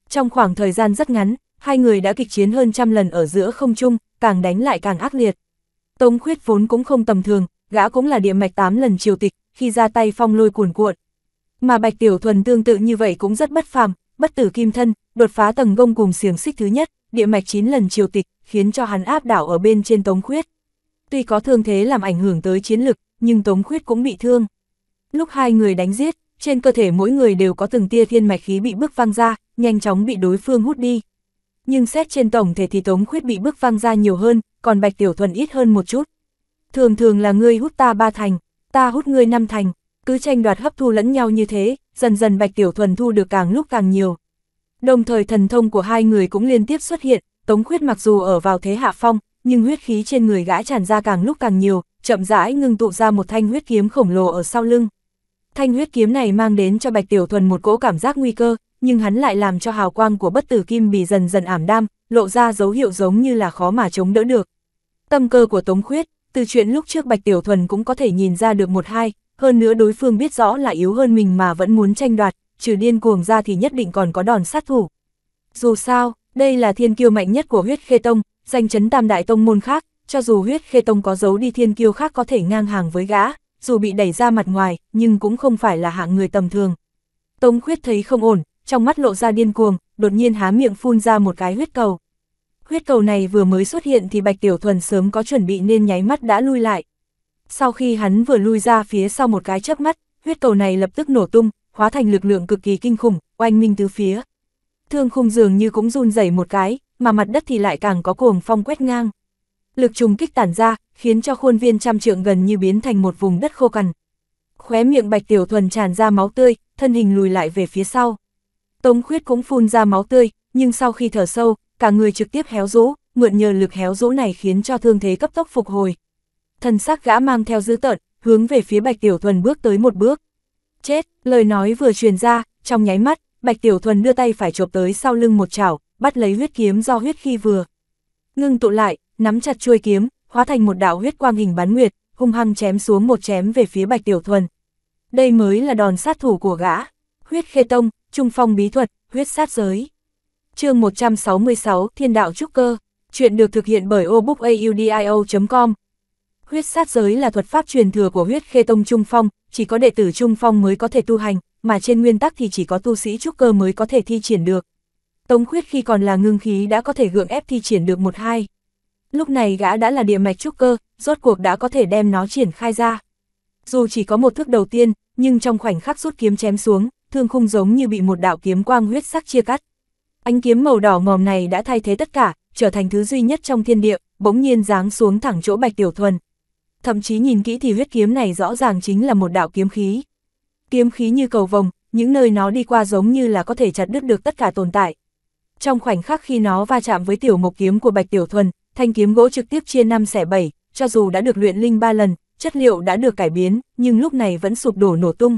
Trong khoảng thời gian rất ngắn, hai người đã kịch chiến hơn trăm lần ở giữa không trung, càng đánh lại càng ác liệt. Tống khuyết vốn cũng không tầm thường, gã cũng là địa mạch 8 lần triều tịch, khi ra tay phong lôi cuồn cuộn. Mà Bạch Tiểu Thuần tương tự như vậy cũng rất bất phàm, bất tử kim thân, đột phá tầng gông cùng xiềng xích thứ nhất, địa mạch 9 lần triều tịch, khiến cho hắn áp đảo ở bên trên Tống Khuyết. Tuy có thương thế làm ảnh hưởng tới chiến lực, nhưng Tống Khuyết cũng bị thương. Lúc hai người đánh giết, trên cơ thể mỗi người đều có từng tia thiên mạch khí bị bức văng ra, nhanh chóng bị đối phương hút đi. Nhưng xét trên tổng thể thì Tống Khuyết bị bức văng ra nhiều hơn, còn Bạch Tiểu Thuần ít hơn một chút. Thường thường là ngươi hút ta ba thành, ta hút ngươi năm thành, cứ tranh đoạt hấp thu lẫn nhau như thế, dần dần Bạch Tiểu Thuần thu được càng lúc càng nhiều. Đồng thời thần thông của hai người cũng liên tiếp xuất hiện, Tống Khuyết mặc dù ở vào thế hạ phong, nhưng huyết khí trên người gã tràn ra càng lúc càng nhiều, chậm rãi ngưng tụ ra một thanh huyết kiếm khổng lồ ở sau lưng. Thanh huyết kiếm này mang đến cho Bạch Tiểu Thuần một cỗ cảm giác nguy cơ, nhưng hắn lại làm cho hào quang của bất tử kim bị dần dần ảm đam, lộ ra dấu hiệu giống như là khó mà chống đỡ được. Tâm cơ của Tống Khuyết, từ chuyện lúc trước Bạch Tiểu Thuần cũng có thể nhìn ra được một hai, hơn nữa đối phương biết rõ là yếu hơn mình mà vẫn muốn tranh đoạt, trừ điên cuồng ra thì nhất định còn có đòn sát thủ. Dù sao, đây là thiên kiêu mạnh nhất của huyết khê tông, danh chấn tam đại tông môn khác, cho dù huyết khê tông có giấu đi thiên kiêu khác có thể ngang hàng với gã, dù bị đẩy ra mặt ngoài, nhưng cũng không phải là hạng người tầm thường. tông khuyết thấy không ổn, trong mắt lộ ra điên cuồng, đột nhiên há miệng phun ra một cái huyết cầu. Huyết cầu này vừa mới xuất hiện thì Bạch Tiểu Thuần sớm có chuẩn bị nên nháy mắt đã lui lại. Sau khi hắn vừa lui ra phía sau một cái chớp mắt, huyết cầu này lập tức nổ tung, hóa thành lực lượng cực kỳ kinh khủng, oanh minh tứ phía. Thương khung dường như cũng run rẩy một cái, mà mặt đất thì lại càng có cuồng phong quét ngang. Lực trùng kích tản ra, khiến cho khuôn viên trăm trượng gần như biến thành một vùng đất khô cằn. Khóe miệng Bạch Tiểu Thuần tràn ra máu tươi, thân hình lùi lại về phía sau. Tống Khuyết cũng phun ra máu tươi, nhưng sau khi thở sâu, cả người trực tiếp héo rũ, mượn nhờ lực héo rũ này khiến cho thương thế cấp tốc phục hồi. Thần sắc gã mang theo dữ tợn, hướng về phía Bạch Tiểu Thuần bước tới một bước. Chết, lời nói vừa truyền ra, trong nháy mắt, Bạch Tiểu Thuần đưa tay phải chộp tới sau lưng một chảo, bắt lấy huyết kiếm do huyết khi vừa. Ngưng tụ lại, nắm chặt chuôi kiếm, hóa thành một đạo huyết quang hình bán nguyệt, hung hăng chém xuống một chém về phía Bạch Tiểu Thuần. Đây mới là đòn sát thủ của gã. Huyết khê tông, trung phong bí thuật, huyết sát giới chương 166, Thiên đạo trúc cơ. Chuyện được thực hiện bởi obookaudio.com. Huyết sát giới là thuật pháp truyền thừa của huyết khê tông Trung Phong, chỉ có đệ tử Trung Phong mới có thể tu hành, mà trên nguyên tắc thì chỉ có tu sĩ trúc cơ mới có thể thi triển được. Tống khuyết khi còn là ngưng khí đã có thể gượng ép thi triển được một hai. Lúc này gã đã là địa mạch trúc cơ, rốt cuộc đã có thể đem nó triển khai ra. Dù chỉ có một thước đầu tiên, nhưng trong khoảnh khắc rút kiếm chém xuống, thương khung giống như bị một đạo kiếm quang huyết sắc chia cắt, Ánh kiếm màu đỏ ngòm này đã thay thế tất cả, trở thành thứ duy nhất trong thiên địa, bỗng nhiên giáng xuống thẳng chỗ Bạch Tiểu Thuần. Thậm chí nhìn kỹ thì huyết kiếm này rõ ràng chính là một đạo kiếm khí. Kiếm khí như cầu vồng, những nơi nó đi qua giống như là có thể chặt đứt được tất cả tồn tại. Trong khoảnh khắc khi nó va chạm với tiểu mộc kiếm của Bạch Tiểu Thuần, thanh kiếm gỗ trực tiếp chia năm xẻ bảy, cho dù đã được luyện linh ba lần, chất liệu đã được cải biến, nhưng lúc này vẫn sụp đổ nổ tung.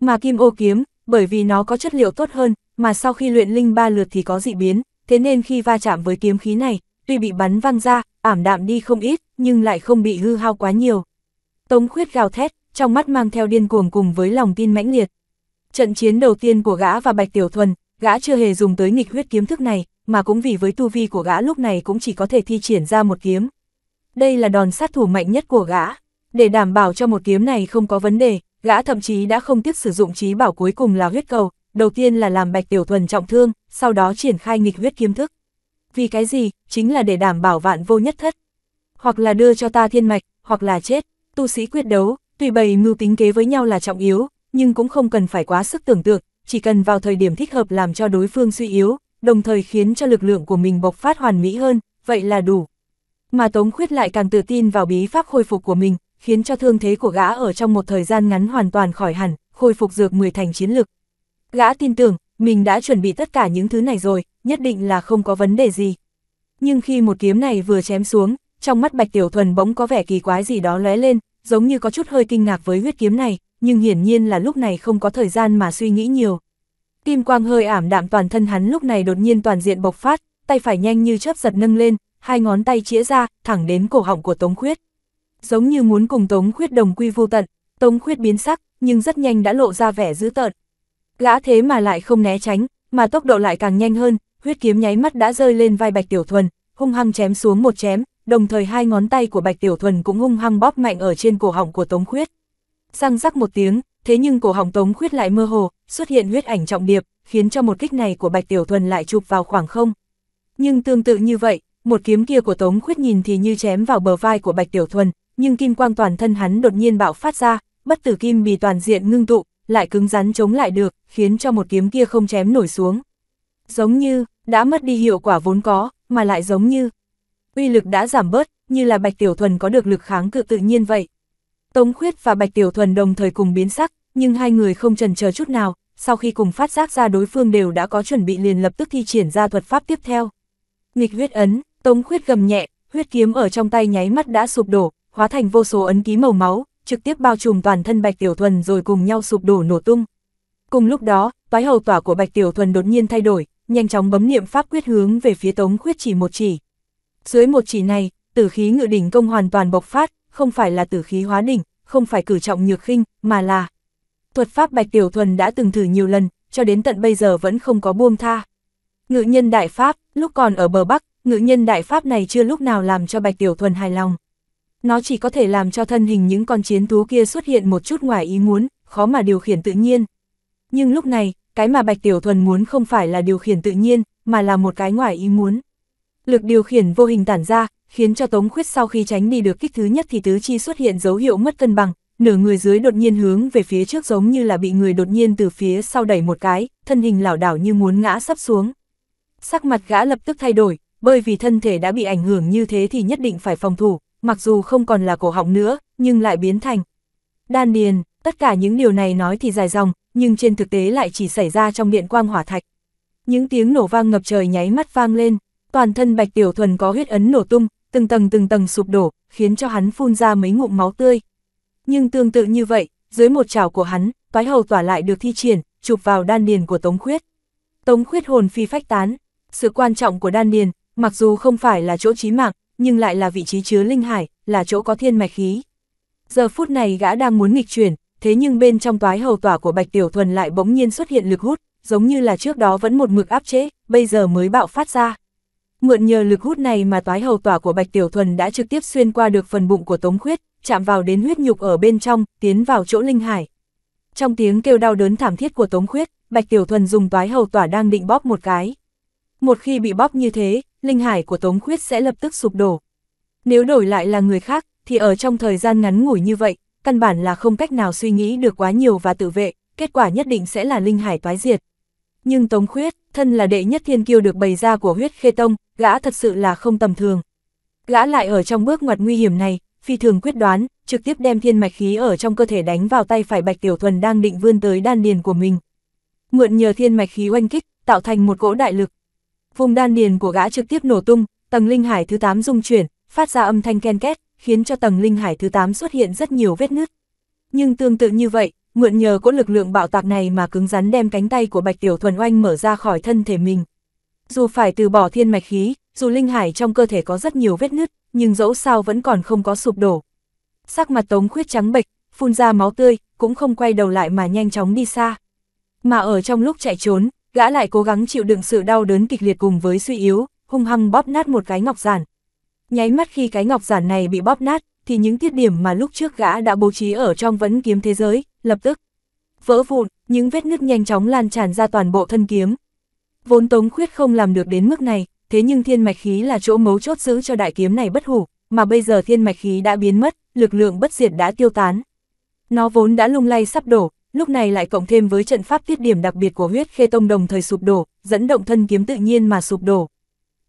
Mà kim ô kiếm, bởi vì nó có chất liệu tốt hơn, mà sau khi luyện linh ba lượt thì có dị biến, thế nên khi va chạm với kiếm khí này, tuy bị bắn văng ra, ảm đạm đi không ít, nhưng lại không bị hư hao quá nhiều. Tống khuyết gào thét, trong mắt mang theo điên cuồng cùng với lòng tin mãnh liệt. Trận chiến đầu tiên của gã và Bạch Tiểu Thuần, gã chưa hề dùng tới nghịch huyết kiếm thức này, mà cũng vì với tu vi của gã lúc này cũng chỉ có thể thi triển ra một kiếm. Đây là đòn sát thủ mạnh nhất của gã. Để đảm bảo cho một kiếm này không có vấn đề, gã thậm chí đã không tiếc sử dụng trí bảo cuối cùng là huyết cầu, đầu tiên là làm Bạch Tiểu Thuần trọng thương, sau đó triển khai nghịch huyết kiếm thức. Vì cái gì? Chính là để đảm bảo vạn vô nhất thất. Hoặc là đưa cho ta thiên mạch, hoặc là chết. Tu sĩ quyết đấu, tùy bầy mưu tính kế với nhau là trọng yếu, nhưng cũng không cần phải quá sức tưởng tượng, chỉ cần vào thời điểm thích hợp làm cho đối phương suy yếu, đồng thời khiến cho lực lượng của mình bộc phát hoàn mỹ hơn, vậy là đủ. Mà Tống Khuyết lại càng tự tin vào bí pháp khôi phục của mình, khiến cho thương thế của gã ở trong một thời gian ngắn hoàn toàn khỏi hẳn, khôi phục dược 10 thành chiến lực, Gã tin tưởng, mình đã chuẩn bị tất cả những thứ này rồi, nhất định là không có vấn đề gì. Nhưng khi một kiếm này vừa chém xuống, trong mắt Bạch Tiểu Thuần bỗng có vẻ kỳ quái gì đó lóe lên, giống như có chút hơi kinh ngạc với huyết kiếm này, nhưng hiển nhiên là lúc này không có thời gian mà suy nghĩ nhiều. Kim quang hơi ảm đạm toàn thân hắn lúc này đột nhiên toàn diện bộc phát, tay phải nhanh như chớp giật nâng lên, hai ngón tay chĩa ra, thẳng đến cổ họng của Tống Khuyết. Giống như muốn cùng Tống Khuyết đồng quy vô tận, Tống Khuyết biến sắc, nhưng rất nhanh đã lộ ra vẻ dữ tợn, Gã thế mà lại không né tránh, mà tốc độ lại càng nhanh hơn, huyết kiếm nháy mắt đã rơi lên vai Bạch Tiểu Thuần, hung hăng chém xuống một chém, đồng thời hai ngón tay của Bạch Tiểu Thuần cũng hung hăng bóp mạnh ở trên cổ họng của Tống Khuyết. Răng rắc một tiếng, thế nhưng cổ họng Tống Khuyết lại mơ hồ, xuất hiện huyết ảnh trọng điệp, khiến cho một kích này của Bạch Tiểu Thuần lại chụp vào khoảng không. Nhưng tương tự như vậy, một kiếm kia của Tống Khuyết nhìn thì như chém vào bờ vai của Bạch Tiểu Thuần, nhưng kim quang toàn thân hắn đột nhiên bạo phát ra, bất tử kim bì toàn diện ngưng tụ, lại cứng rắn chống lại được, khiến cho một kiếm kia không chém nổi xuống. Giống như, đã mất đi hiệu quả vốn có, mà lại giống như, uy lực đã giảm bớt, như là Bạch Tiểu Thuần có được lực kháng cự tự nhiên vậy. Tống Khuyết và Bạch Tiểu Thuần đồng thời cùng biến sắc, nhưng hai người không trần chờ chút nào, sau khi cùng phát giác ra đối phương đều đã có chuẩn bị liền lập tức thi triển ra thuật pháp tiếp theo. Nghịch huyết ấn, Tống Khuyết gầm nhẹ, huyết kiếm ở trong tay nháy mắt đã sụp đổ, hóa thành vô số ấn ký màu máu, trực tiếp bao trùm toàn thân Bạch Tiểu Thuần rồi cùng nhau sụp đổ nổ tung. Cùng lúc đó, toái hầu tỏa của Bạch Tiểu Thuần đột nhiên thay đổi, nhanh chóng bấm niệm pháp quyết hướng về phía Tống Khuyết chỉ một chỉ. Dưới một chỉ này, tử khí ngự đỉnh công hoàn toàn bộc phát, không phải là tử khí hóa đỉnh, không phải cử trọng nhược khinh, mà là thuật pháp Bạch Tiểu Thuần đã từng thử nhiều lần, cho đến tận bây giờ vẫn không có buông tha. Ngự nhân đại pháp, lúc còn ở bờ Bắc, ngự nhân đại pháp này chưa lúc nào làm cho Bạch Tiểu Thuần hài lòng nó chỉ có thể làm cho thân hình những con chiến thú kia xuất hiện một chút ngoài ý muốn, khó mà điều khiển tự nhiên. Nhưng lúc này, cái mà Bạch Tiểu Thuần muốn không phải là điều khiển tự nhiên, mà là một cái ngoài ý muốn. Lực điều khiển vô hình tản ra, khiến cho Tống Khuyết sau khi tránh đi được kích thứ nhất thì tứ chi xuất hiện dấu hiệu mất cân bằng, nửa người dưới đột nhiên hướng về phía trước giống như là bị người đột nhiên từ phía sau đẩy một cái, thân hình lảo đảo như muốn ngã sắp xuống. Sắc mặt gã lập tức thay đổi, bởi vì thân thể đã bị ảnh hưởng như thế thì nhất định phải phòng thủ, mặc dù không còn là cổ họng nữa, nhưng lại biến thành đan điền, tất cả những điều này nói thì dài dòng, nhưng trên thực tế lại chỉ xảy ra trong điện quang hỏa thạch. Những tiếng nổ vang ngập trời nháy mắt vang lên, toàn thân Bạch Tiểu Thuần có huyết ấn nổ tung, từng tầng từng tầng sụp đổ, khiến cho hắn phun ra mấy ngụm máu tươi. Nhưng tương tự như vậy, dưới một trào của hắn, toái hầu tỏa lại được thi triển, chụp vào đan điền của Tống Khuyết. Tống Khuyết hồn phi phách tán, sự quan trọng của đan điền, mặc dù không phải là chỗ chí mạng, nhưng lại là vị trí chứa linh hải, là chỗ có thiên mạch khí. Giờ phút này gã đang muốn nghịch chuyển, thế nhưng bên trong toái hầu tỏa của Bạch Tiểu Thuần lại bỗng nhiên xuất hiện lực hút, giống như là trước đó vẫn một mực áp chế, bây giờ mới bạo phát ra. Mượn nhờ lực hút này mà toái hầu tỏa của Bạch Tiểu Thuần đã trực tiếp xuyên qua được phần bụng của Tống Khuyết, chạm vào đến huyết nhục ở bên trong, tiến vào chỗ linh hải. Trong tiếng kêu đau đớn thảm thiết của Tống Khuyết, Bạch Tiểu Thuần dùng toái hầu tỏa đang định bóp một cái. Một khi bị bóp như thế, linh hải của Tống Khuyết sẽ lập tức sụp đổ. Nếu đổi lại là người khác, thì ở trong thời gian ngắn ngủi như vậy, căn bản là không cách nào suy nghĩ được quá nhiều và tự vệ, kết quả nhất định sẽ là linh hải toái diệt. Nhưng Tống Khuyết, thân là đệ nhất thiên kiêu được bày ra của huyết khê tông, gã thật sự là không tầm thường. Gã lại ở trong bước ngoặt nguy hiểm này, phi thường quyết đoán, trực tiếp đem thiên mạch khí ở trong cơ thể đánh vào tay phải Bạch Tiểu Thuần đang định vươn tới đan điền của mình. Mượn nhờ thiên mạch khí oanh kích, tạo thành một cỗ đại lực, vùng đan điền của gã trực tiếp nổ tung, tầng linh hải thứ 8 rung chuyển, phát ra âm thanh ken két, khiến cho tầng linh hải thứ 8 xuất hiện rất nhiều vết nứt. Nhưng tương tự như vậy, mượn nhờ cỗ lực lượng bạo tạc này mà cứng rắn đem cánh tay của Bạch Tiểu Thuần oanh mở ra khỏi thân thể mình. Dù phải từ bỏ thiên mạch khí, dù linh hải trong cơ thể có rất nhiều vết nứt, nhưng dẫu sao vẫn còn không có sụp đổ. Sắc mặt Tống Khuyết trắng bệch, phun ra máu tươi, cũng không quay đầu lại mà nhanh chóng đi xa. Mà ở trong lúc chạy trốn, gã lại cố gắng chịu đựng sự đau đớn kịch liệt cùng với suy yếu, hung hăng bóp nát một cái ngọc giản. Nháy mắt khi cái ngọc giản này bị bóp nát, thì những tiết điểm mà lúc trước gã đã bố trí ở trong vẫn kiếm thế giới, lập tức vỡ vụn, những vết nứt nhanh chóng lan tràn ra toàn bộ thân kiếm. Vốn Tống Khuyết không làm được đến mức này, thế nhưng thiên mạch khí là chỗ mấu chốt giữ cho đại kiếm này bất hủ, mà bây giờ thiên mạch khí đã biến mất, lực lượng bất diệt đã tiêu tán. Nó vốn đã lung lay sắp đổ, lúc này lại cộng thêm với trận pháp tiết điểm đặc biệt của huyết khê tông đồng thời sụp đổ, dẫn động thân kiếm tự nhiên mà sụp đổ.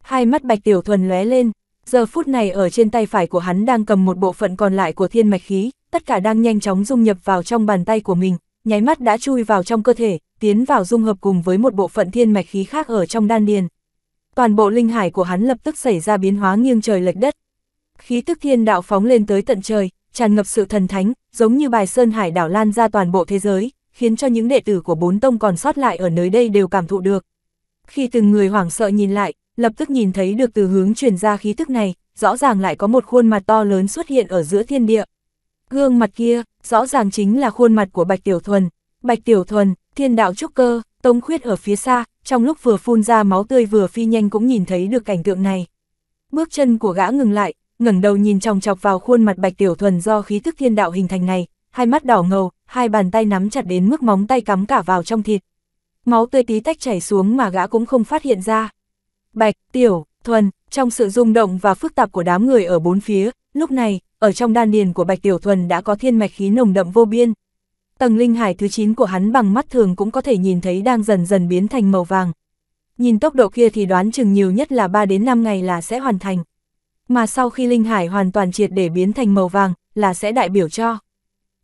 Hai mắt bạch tiểu thuần lóe lên, giờ phút này ở trên tay phải của hắn đang cầm một bộ phận còn lại của thiên mạch khí, tất cả đang nhanh chóng dung nhập vào trong bàn tay của mình, nháy mắt đã chui vào trong cơ thể, tiến vào dung hợp cùng với một bộ phận thiên mạch khí khác ở trong đan điền. Toàn bộ linh hải của hắn lập tức xảy ra biến hóa nghiêng trời lệch đất. Khí tức thiên đạo phóng lên tới tận trời, tràn ngập sự thần thánh, giống như bài sơn hải đảo lan ra toàn bộ thế giới, khiến cho những đệ tử của bốn tông còn sót lại ở nơi đây đều cảm thụ được. Khi từng người hoảng sợ nhìn lại, lập tức nhìn thấy được từ hướng truyền ra khí thức này, rõ ràng lại có một khuôn mặt to lớn xuất hiện ở giữa thiên địa. Gương mặt kia, rõ ràng chính là khuôn mặt của Bạch Tiểu Thuần. Bạch Tiểu Thuần, thiên đạo trúc cơ, tông khuyết ở phía xa, trong lúc vừa phun ra máu tươi vừa phi nhanh cũng nhìn thấy được cảnh tượng này. Bước chân của gã ngừng lại, ngẩng đầu nhìn chòng chọc vào khuôn mặt Bạch Tiểu Thuần do khí thức thiên đạo hình thành này, hai mắt đỏ ngầu, hai bàn tay nắm chặt đến mức móng tay cắm cả vào trong thịt. Máu tươi tí tách chảy xuống mà gã cũng không phát hiện ra. Bạch, Tiểu, Thuần, trong sự rung động và phức tạp của đám người ở bốn phía, lúc này, ở trong đan điền của Bạch Tiểu Thuần đã có thiên mạch khí nồng đậm vô biên. Tầng linh hải thứ 9 của hắn bằng mắt thường cũng có thể nhìn thấy đang dần dần biến thành màu vàng. Nhìn tốc độ kia thì đoán chừng nhiều nhất là 3 đến 5 ngày là sẽ hoàn thành mà sau khi linh hải hoàn toàn triệt để biến thành màu vàng, là sẽ đại biểu cho.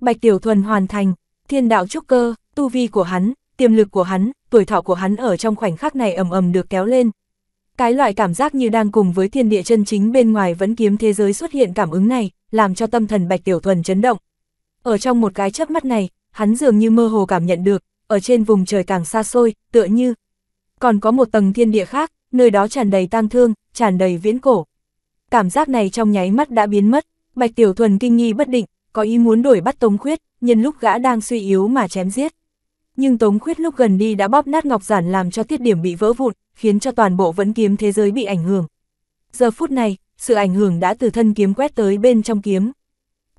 Bạch Tiểu Thuần hoàn thành, thiên đạo trúc cơ, tu vi của hắn, tiềm lực của hắn, tuổi thọ của hắn ở trong khoảnh khắc này ầm ầm được kéo lên. Cái loại cảm giác như đang cùng với thiên địa chân chính bên ngoài vẫn kiếm thế giới xuất hiện cảm ứng này, làm cho tâm thần Bạch Tiểu Thuần chấn động. Ở trong một cái chớp mắt này, hắn dường như mơ hồ cảm nhận được, ở trên vùng trời càng xa xôi, tựa như còn có một tầng thiên địa khác, nơi đó tràn đầy tang thương, tràn đầy viễn cổ, cảm giác này trong nháy mắt đã biến mất, Bạch Tiểu Thuần kinh nghi bất định, có ý muốn đuổi bắt Tống Khuyết, nhân lúc gã đang suy yếu mà chém giết. Nhưng Tống Khuyết lúc gần đi đã bóp nát ngọc giản làm cho tiết điểm bị vỡ vụn, khiến cho toàn bộ vẫn kiếm thế giới bị ảnh hưởng. Giờ phút này, sự ảnh hưởng đã từ thân kiếm quét tới bên trong kiếm.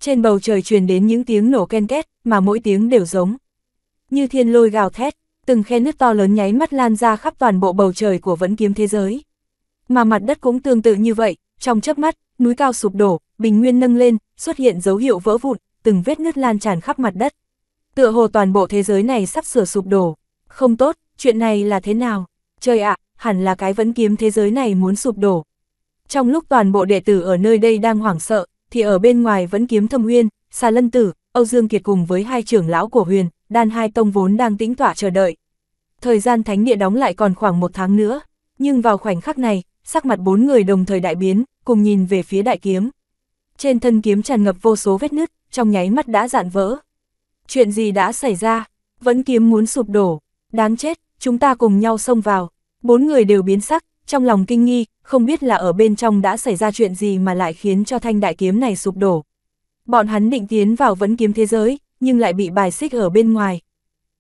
Trên bầu trời truyền đến những tiếng nổ ken két, mà mỗi tiếng đều giống. Như thiên lôi gào thét, từng khe nước to lớn nháy mắt lan ra khắp toàn bộ bầu trời của vẫn kiếm thế giới. Mà mặt đất cũng tương tự như vậy, trong chớp mắt, núi cao sụp đổ, bình nguyên nâng lên, xuất hiện dấu hiệu vỡ vụn, từng vết nứt lan tràn khắp mặt đất. Tựa hồ toàn bộ thế giới này sắp sửa sụp đổ. Không tốt, chuyện này là thế nào? Trời ạ, hẳn là cái vẫn kiếm thế giới này muốn sụp đổ. Trong lúc toàn bộ đệ tử ở nơi đây đang hoảng sợ, thì ở bên ngoài vẫn kiếm thâm uyên, xà lân tử, Âu Dương Kiệt cùng với hai trưởng lão của huyền, đan hai tông vốn đang tĩnh tỏa chờ đợi. Thời gian thánh địa đóng lại còn khoảng một tháng nữa, nhưng vào khoảnh khắc này, sắc mặt bốn người đồng thời đại biến, cùng nhìn về phía đại kiếm. Trên thân kiếm tràn ngập vô số vết nứt, trong nháy mắt đã dạn vỡ. Chuyện gì đã xảy ra? Vẫn kiếm muốn sụp đổ. Đáng chết, chúng ta cùng nhau xông vào. Bốn người đều biến sắc, trong lòng kinh nghi, không biết là ở bên trong đã xảy ra chuyện gì mà lại khiến cho thanh đại kiếm này sụp đổ. Bọn hắn định tiến vào vẫn kiếm thế giới, nhưng lại bị bài xích ở bên ngoài.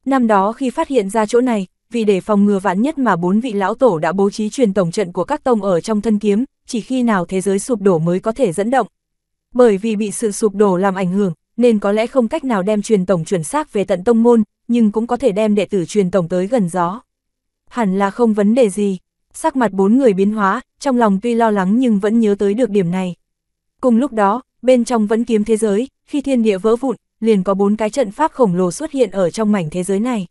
Năm đó khi phát hiện ra chỗ này, vì để phòng ngừa vạn nhất mà bốn vị lão tổ đã bố trí truyền tổng trận của các tông ở trong thân kiếm, chỉ khi nào thế giới sụp đổ mới có thể dẫn động. Bởi vì bị sự sụp đổ làm ảnh hưởng, nên có lẽ không cách nào đem truyền tổng chuẩn xác về tận tông môn, nhưng cũng có thể đem đệ tử truyền tổng tới gần gió. Hẳn là không vấn đề gì, sắc mặt bốn người biến hóa, trong lòng tuy lo lắng nhưng vẫn nhớ tới được điểm này. Cùng lúc đó, bên trong vẫn kiếm thế giới, khi thiên địa vỡ vụn, liền có bốn cái trận pháp khổng lồ xuất hiện ở trong mảnh thế giới này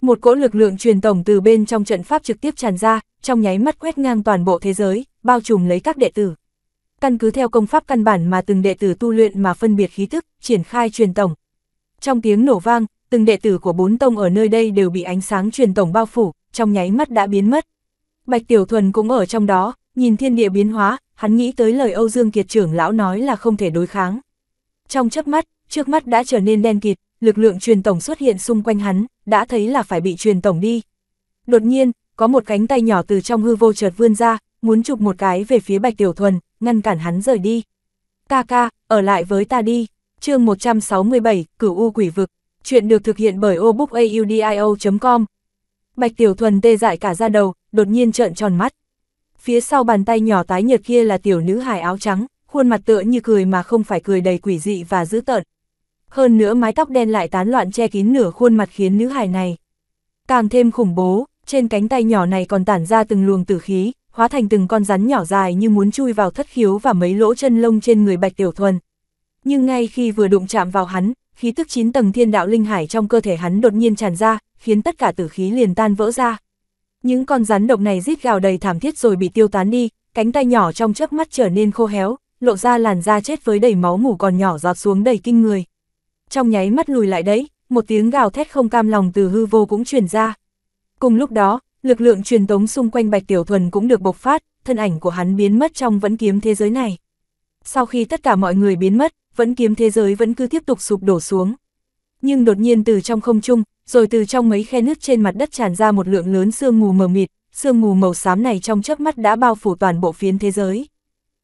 một cỗ lực lượng truyền tổng từ bên trong trận pháp trực tiếp tràn ra, trong nháy mắt quét ngang toàn bộ thế giới, bao trùm lấy các đệ tử. Căn cứ theo công pháp căn bản mà từng đệ tử tu luyện mà phân biệt khí tức, triển khai truyền tổng. Trong tiếng nổ vang, từng đệ tử của bốn tông ở nơi đây đều bị ánh sáng truyền tổng bao phủ, trong nháy mắt đã biến mất. Bạch Tiểu Thuần cũng ở trong đó, nhìn thiên địa biến hóa, hắn nghĩ tới lời Âu Dương Kiệt trưởng lão nói là không thể đối kháng. Trong chớp mắt, trước mắt đã trở nên đen kịt, lực lượng truyền tổng xuất hiện xung quanh hắn, đã thấy là phải bị truyền tổng đi. Đột nhiên, có một cánh tay nhỏ từ trong hư vô chợt vươn ra, muốn chụp một cái về phía Bạch Tiểu Thuần, ngăn cản hắn rời đi. Ca ca, ở lại với ta đi. chương 167, Cửu U Quỷ Vực. Chuyện được thực hiện bởi obookaudio.com. Bạch Tiểu Thuần tê dại cả ra đầu, đột nhiên trợn tròn mắt. Phía sau bàn tay nhỏ tái nhợt kia là tiểu nữ hài áo trắng, khuôn mặt tựa như cười mà không phải cười đầy quỷ dị và dữ tợn, hơn nữa mái tóc đen lại tán loạn che kín nửa khuôn mặt khiến nữ hải này càng thêm khủng bố, trên cánh tay nhỏ này còn tản ra từng luồng tử khí, hóa thành từng con rắn nhỏ dài như muốn chui vào thất khiếu và mấy lỗ chân lông trên người Bạch Tiểu Thuần. Nhưng ngay khi vừa đụng chạm vào hắn, khí tức chín tầng thiên đạo linh hải trong cơ thể hắn đột nhiên tràn ra, khiến tất cả tử khí liền tan vỡ ra. Những con rắn độc này rít gào đầy thảm thiết rồi bị tiêu tán đi, cánh tay nhỏ trong chớp mắt trở nên khô héo, lộ ra làn da chết với đầy máu mủ còn nhỏ giọt xuống đầy kinh người trong nháy mắt lùi lại đấy, một tiếng gào thét không cam lòng từ hư vô cũng truyền ra. Cùng lúc đó, lực lượng truyền tống xung quanh Bạch Tiểu Thuần cũng được bộc phát, thân ảnh của hắn biến mất trong vẫn kiếm thế giới này. Sau khi tất cả mọi người biến mất, vẫn kiếm thế giới vẫn cứ tiếp tục sụp đổ xuống. Nhưng đột nhiên từ trong không trung, rồi từ trong mấy khe nước trên mặt đất tràn ra một lượng lớn sương mù mờ mịt, sương mù màu xám này trong chớp mắt đã bao phủ toàn bộ phiến thế giới.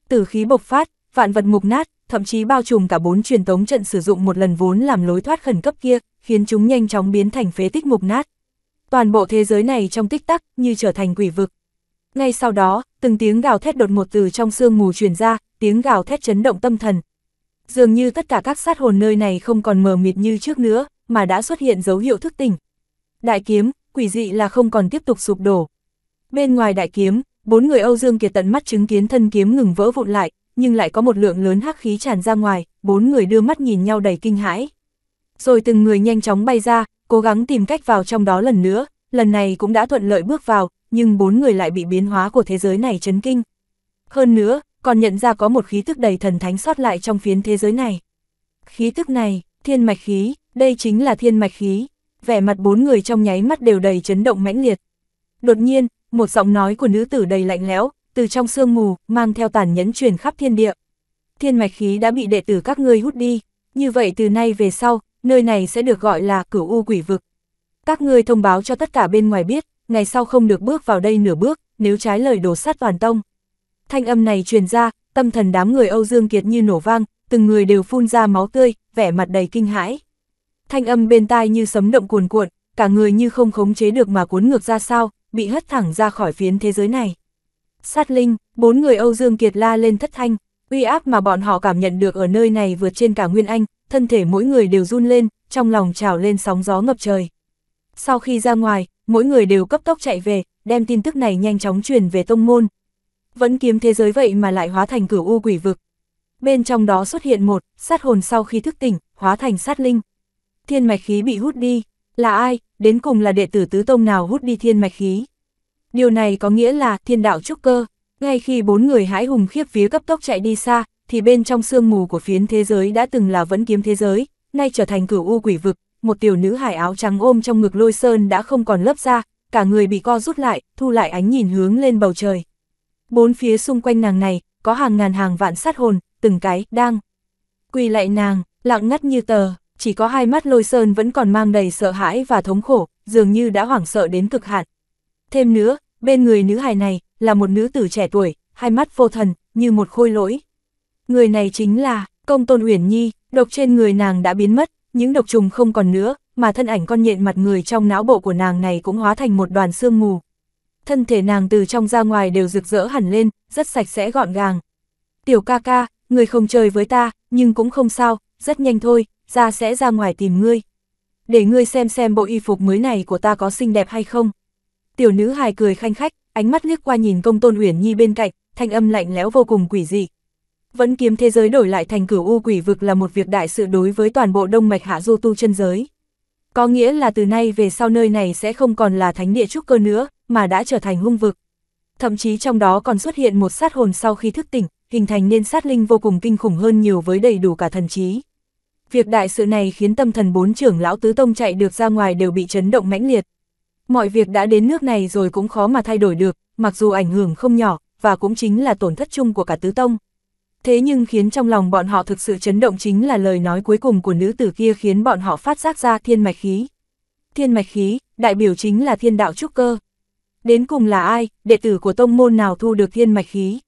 Từ khí bộc phát, vạn vật mục nát, thậm chí bao trùm cả bốn truyền tống trận sử dụng một lần vốn làm lối thoát khẩn cấp kia, khiến chúng nhanh chóng biến thành phế tích mục nát. Toàn bộ thế giới này trong tích tắc như trở thành quỷ vực. Ngay sau đó, từng tiếng gào thét đột một từ trong sương mù truyền ra, tiếng gào thét chấn động tâm thần. Dường như tất cả các sát hồn nơi này không còn mờ mịt như trước nữa, mà đã xuất hiện dấu hiệu thức tỉnh. Đại kiếm, quỷ dị là không còn tiếp tục sụp đổ. Bên ngoài đại kiếm, bốn người Âu Dương Kiệt tận mắt chứng kiến thân kiếm ngừng vỡ vụn lại, nhưng lại có một lượng lớn hắc khí tràn ra ngoài, bốn người đưa mắt nhìn nhau đầy kinh hãi. Rồi từng người nhanh chóng bay ra, cố gắng tìm cách vào trong đó lần nữa, lần này cũng đã thuận lợi bước vào, nhưng bốn người lại bị biến hóa của thế giới này chấn kinh. Hơn nữa, còn nhận ra có một khí tức đầy thần thánh sót lại trong phiến thế giới này. Khí tức này, thiên mạch khí, đây chính là thiên mạch khí. Vẻ mặt bốn người trong nháy mắt đều đầy chấn động mãnh liệt. Đột nhiên, một giọng nói của nữ tử đầy lạnh lẽo, từ trong sương mù, mang theo tàn nhẫn truyền khắp thiên địa. Thiên mạch khí đã bị đệ tử các ngươi hút đi, như vậy từ nay về sau, nơi này sẽ được gọi là cửu u quỷ vực. Các ngươi thông báo cho tất cả bên ngoài biết, ngày sau không được bước vào đây nửa bước, nếu trái lời đổ sát toàn tông. Thanh âm này truyền ra, tâm thần đám người Âu Dương Kiệt như nổ vang, từng người đều phun ra máu tươi, vẻ mặt đầy kinh hãi. Thanh âm bên tai như sấm động cuồn cuộn, cả người như không khống chế được mà cuốn ngược ra sao, bị hất thẳng ra khỏi phiến thế giới này sát linh, bốn người Âu Dương Kiệt la lên thất thanh, uy áp mà bọn họ cảm nhận được ở nơi này vượt trên cả Nguyên Anh, thân thể mỗi người đều run lên, trong lòng trào lên sóng gió ngập trời. Sau khi ra ngoài, mỗi người đều cấp tốc chạy về, đem tin tức này nhanh chóng truyền về tông môn. Vẫn kiếm thế giới vậy mà lại hóa thành cửu u quỷ vực. Bên trong đó xuất hiện một, sát hồn sau khi thức tỉnh, hóa thành sát linh. Thiên mạch khí bị hút đi, là ai, đến cùng là đệ tử tứ tông nào hút đi thiên mạch khí? Điều này có nghĩa là thiên đạo trúc cơ. Ngay khi bốn người hãi hùng khiếp phía cấp tốc chạy đi xa, thì bên trong sương mù của phiến thế giới đã từng là vẫn kiếm thế giới, nay trở thành cửu u quỷ vực, một tiểu nữ hải áo trắng ôm trong ngực lôi sơn đã không còn lấp ra, cả người bị co rút lại, thu lại ánh nhìn hướng lên bầu trời. Bốn phía xung quanh nàng này, có hàng ngàn hàng vạn sát hồn, từng cái, đang. Quỳ lại nàng, lặng ngắt như tờ, chỉ có hai mắt lôi sơn vẫn còn mang đầy sợ hãi và thống khổ, dường như đã hoảng sợ đến cực hạn. Thêm nữa, Bên người nữ hài này, là một nữ tử trẻ tuổi, hai mắt vô thần, như một khôi lỗi. Người này chính là, công tôn uyển nhi, độc trên người nàng đã biến mất, những độc trùng không còn nữa, mà thân ảnh con nhện mặt người trong não bộ của nàng này cũng hóa thành một đoàn sương mù. Thân thể nàng từ trong ra ngoài đều rực rỡ hẳn lên, rất sạch sẽ gọn gàng. Tiểu ca ca, người không chơi với ta, nhưng cũng không sao, rất nhanh thôi, ra sẽ ra ngoài tìm ngươi. Để ngươi xem xem bộ y phục mới này của ta có xinh đẹp hay không. Tiểu nữ hài cười khanh khách, ánh mắt liếc qua nhìn công tôn uyển nhi bên cạnh, thanh âm lạnh lẽo vô cùng quỷ dị. Vẫn kiếm thế giới đổi lại thành cửu u quỷ vực là một việc đại sự đối với toàn bộ đông mạch hạ du tu chân giới. Có nghĩa là từ nay về sau nơi này sẽ không còn là thánh địa trúc cơ nữa, mà đã trở thành hung vực. Thậm chí trong đó còn xuất hiện một sát hồn sau khi thức tỉnh, hình thành nên sát linh vô cùng kinh khủng hơn nhiều với đầy đủ cả thần trí. Việc đại sự này khiến tâm thần bốn trưởng lão tứ tông chạy được ra ngoài đều bị chấn động mãnh liệt. Mọi việc đã đến nước này rồi cũng khó mà thay đổi được, mặc dù ảnh hưởng không nhỏ, và cũng chính là tổn thất chung của cả tứ tông. Thế nhưng khiến trong lòng bọn họ thực sự chấn động chính là lời nói cuối cùng của nữ tử kia khiến bọn họ phát giác ra thiên mạch khí. Thiên mạch khí, đại biểu chính là thiên đạo trúc cơ. Đến cùng là ai, đệ tử của tông môn nào thu được thiên mạch khí?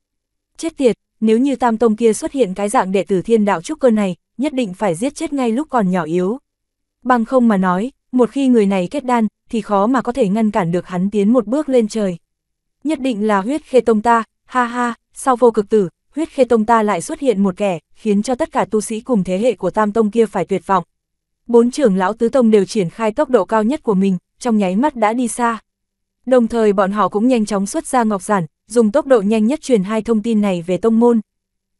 Chết tiệt, nếu như tam tông kia xuất hiện cái dạng đệ tử thiên đạo trúc cơ này, nhất định phải giết chết ngay lúc còn nhỏ yếu. Bằng không mà nói, một khi người này kết đan, thì khó mà có thể ngăn cản được hắn tiến một bước lên trời. Nhất định là huyết khê tông ta, ha ha, sau vô cực tử, huyết khê tông ta lại xuất hiện một kẻ, khiến cho tất cả tu sĩ cùng thế hệ của tam tông kia phải tuyệt vọng. Bốn trưởng lão tứ tông đều triển khai tốc độ cao nhất của mình, trong nháy mắt đã đi xa. Đồng thời bọn họ cũng nhanh chóng xuất ra ngọc giản, dùng tốc độ nhanh nhất truyền hai thông tin này về tông môn.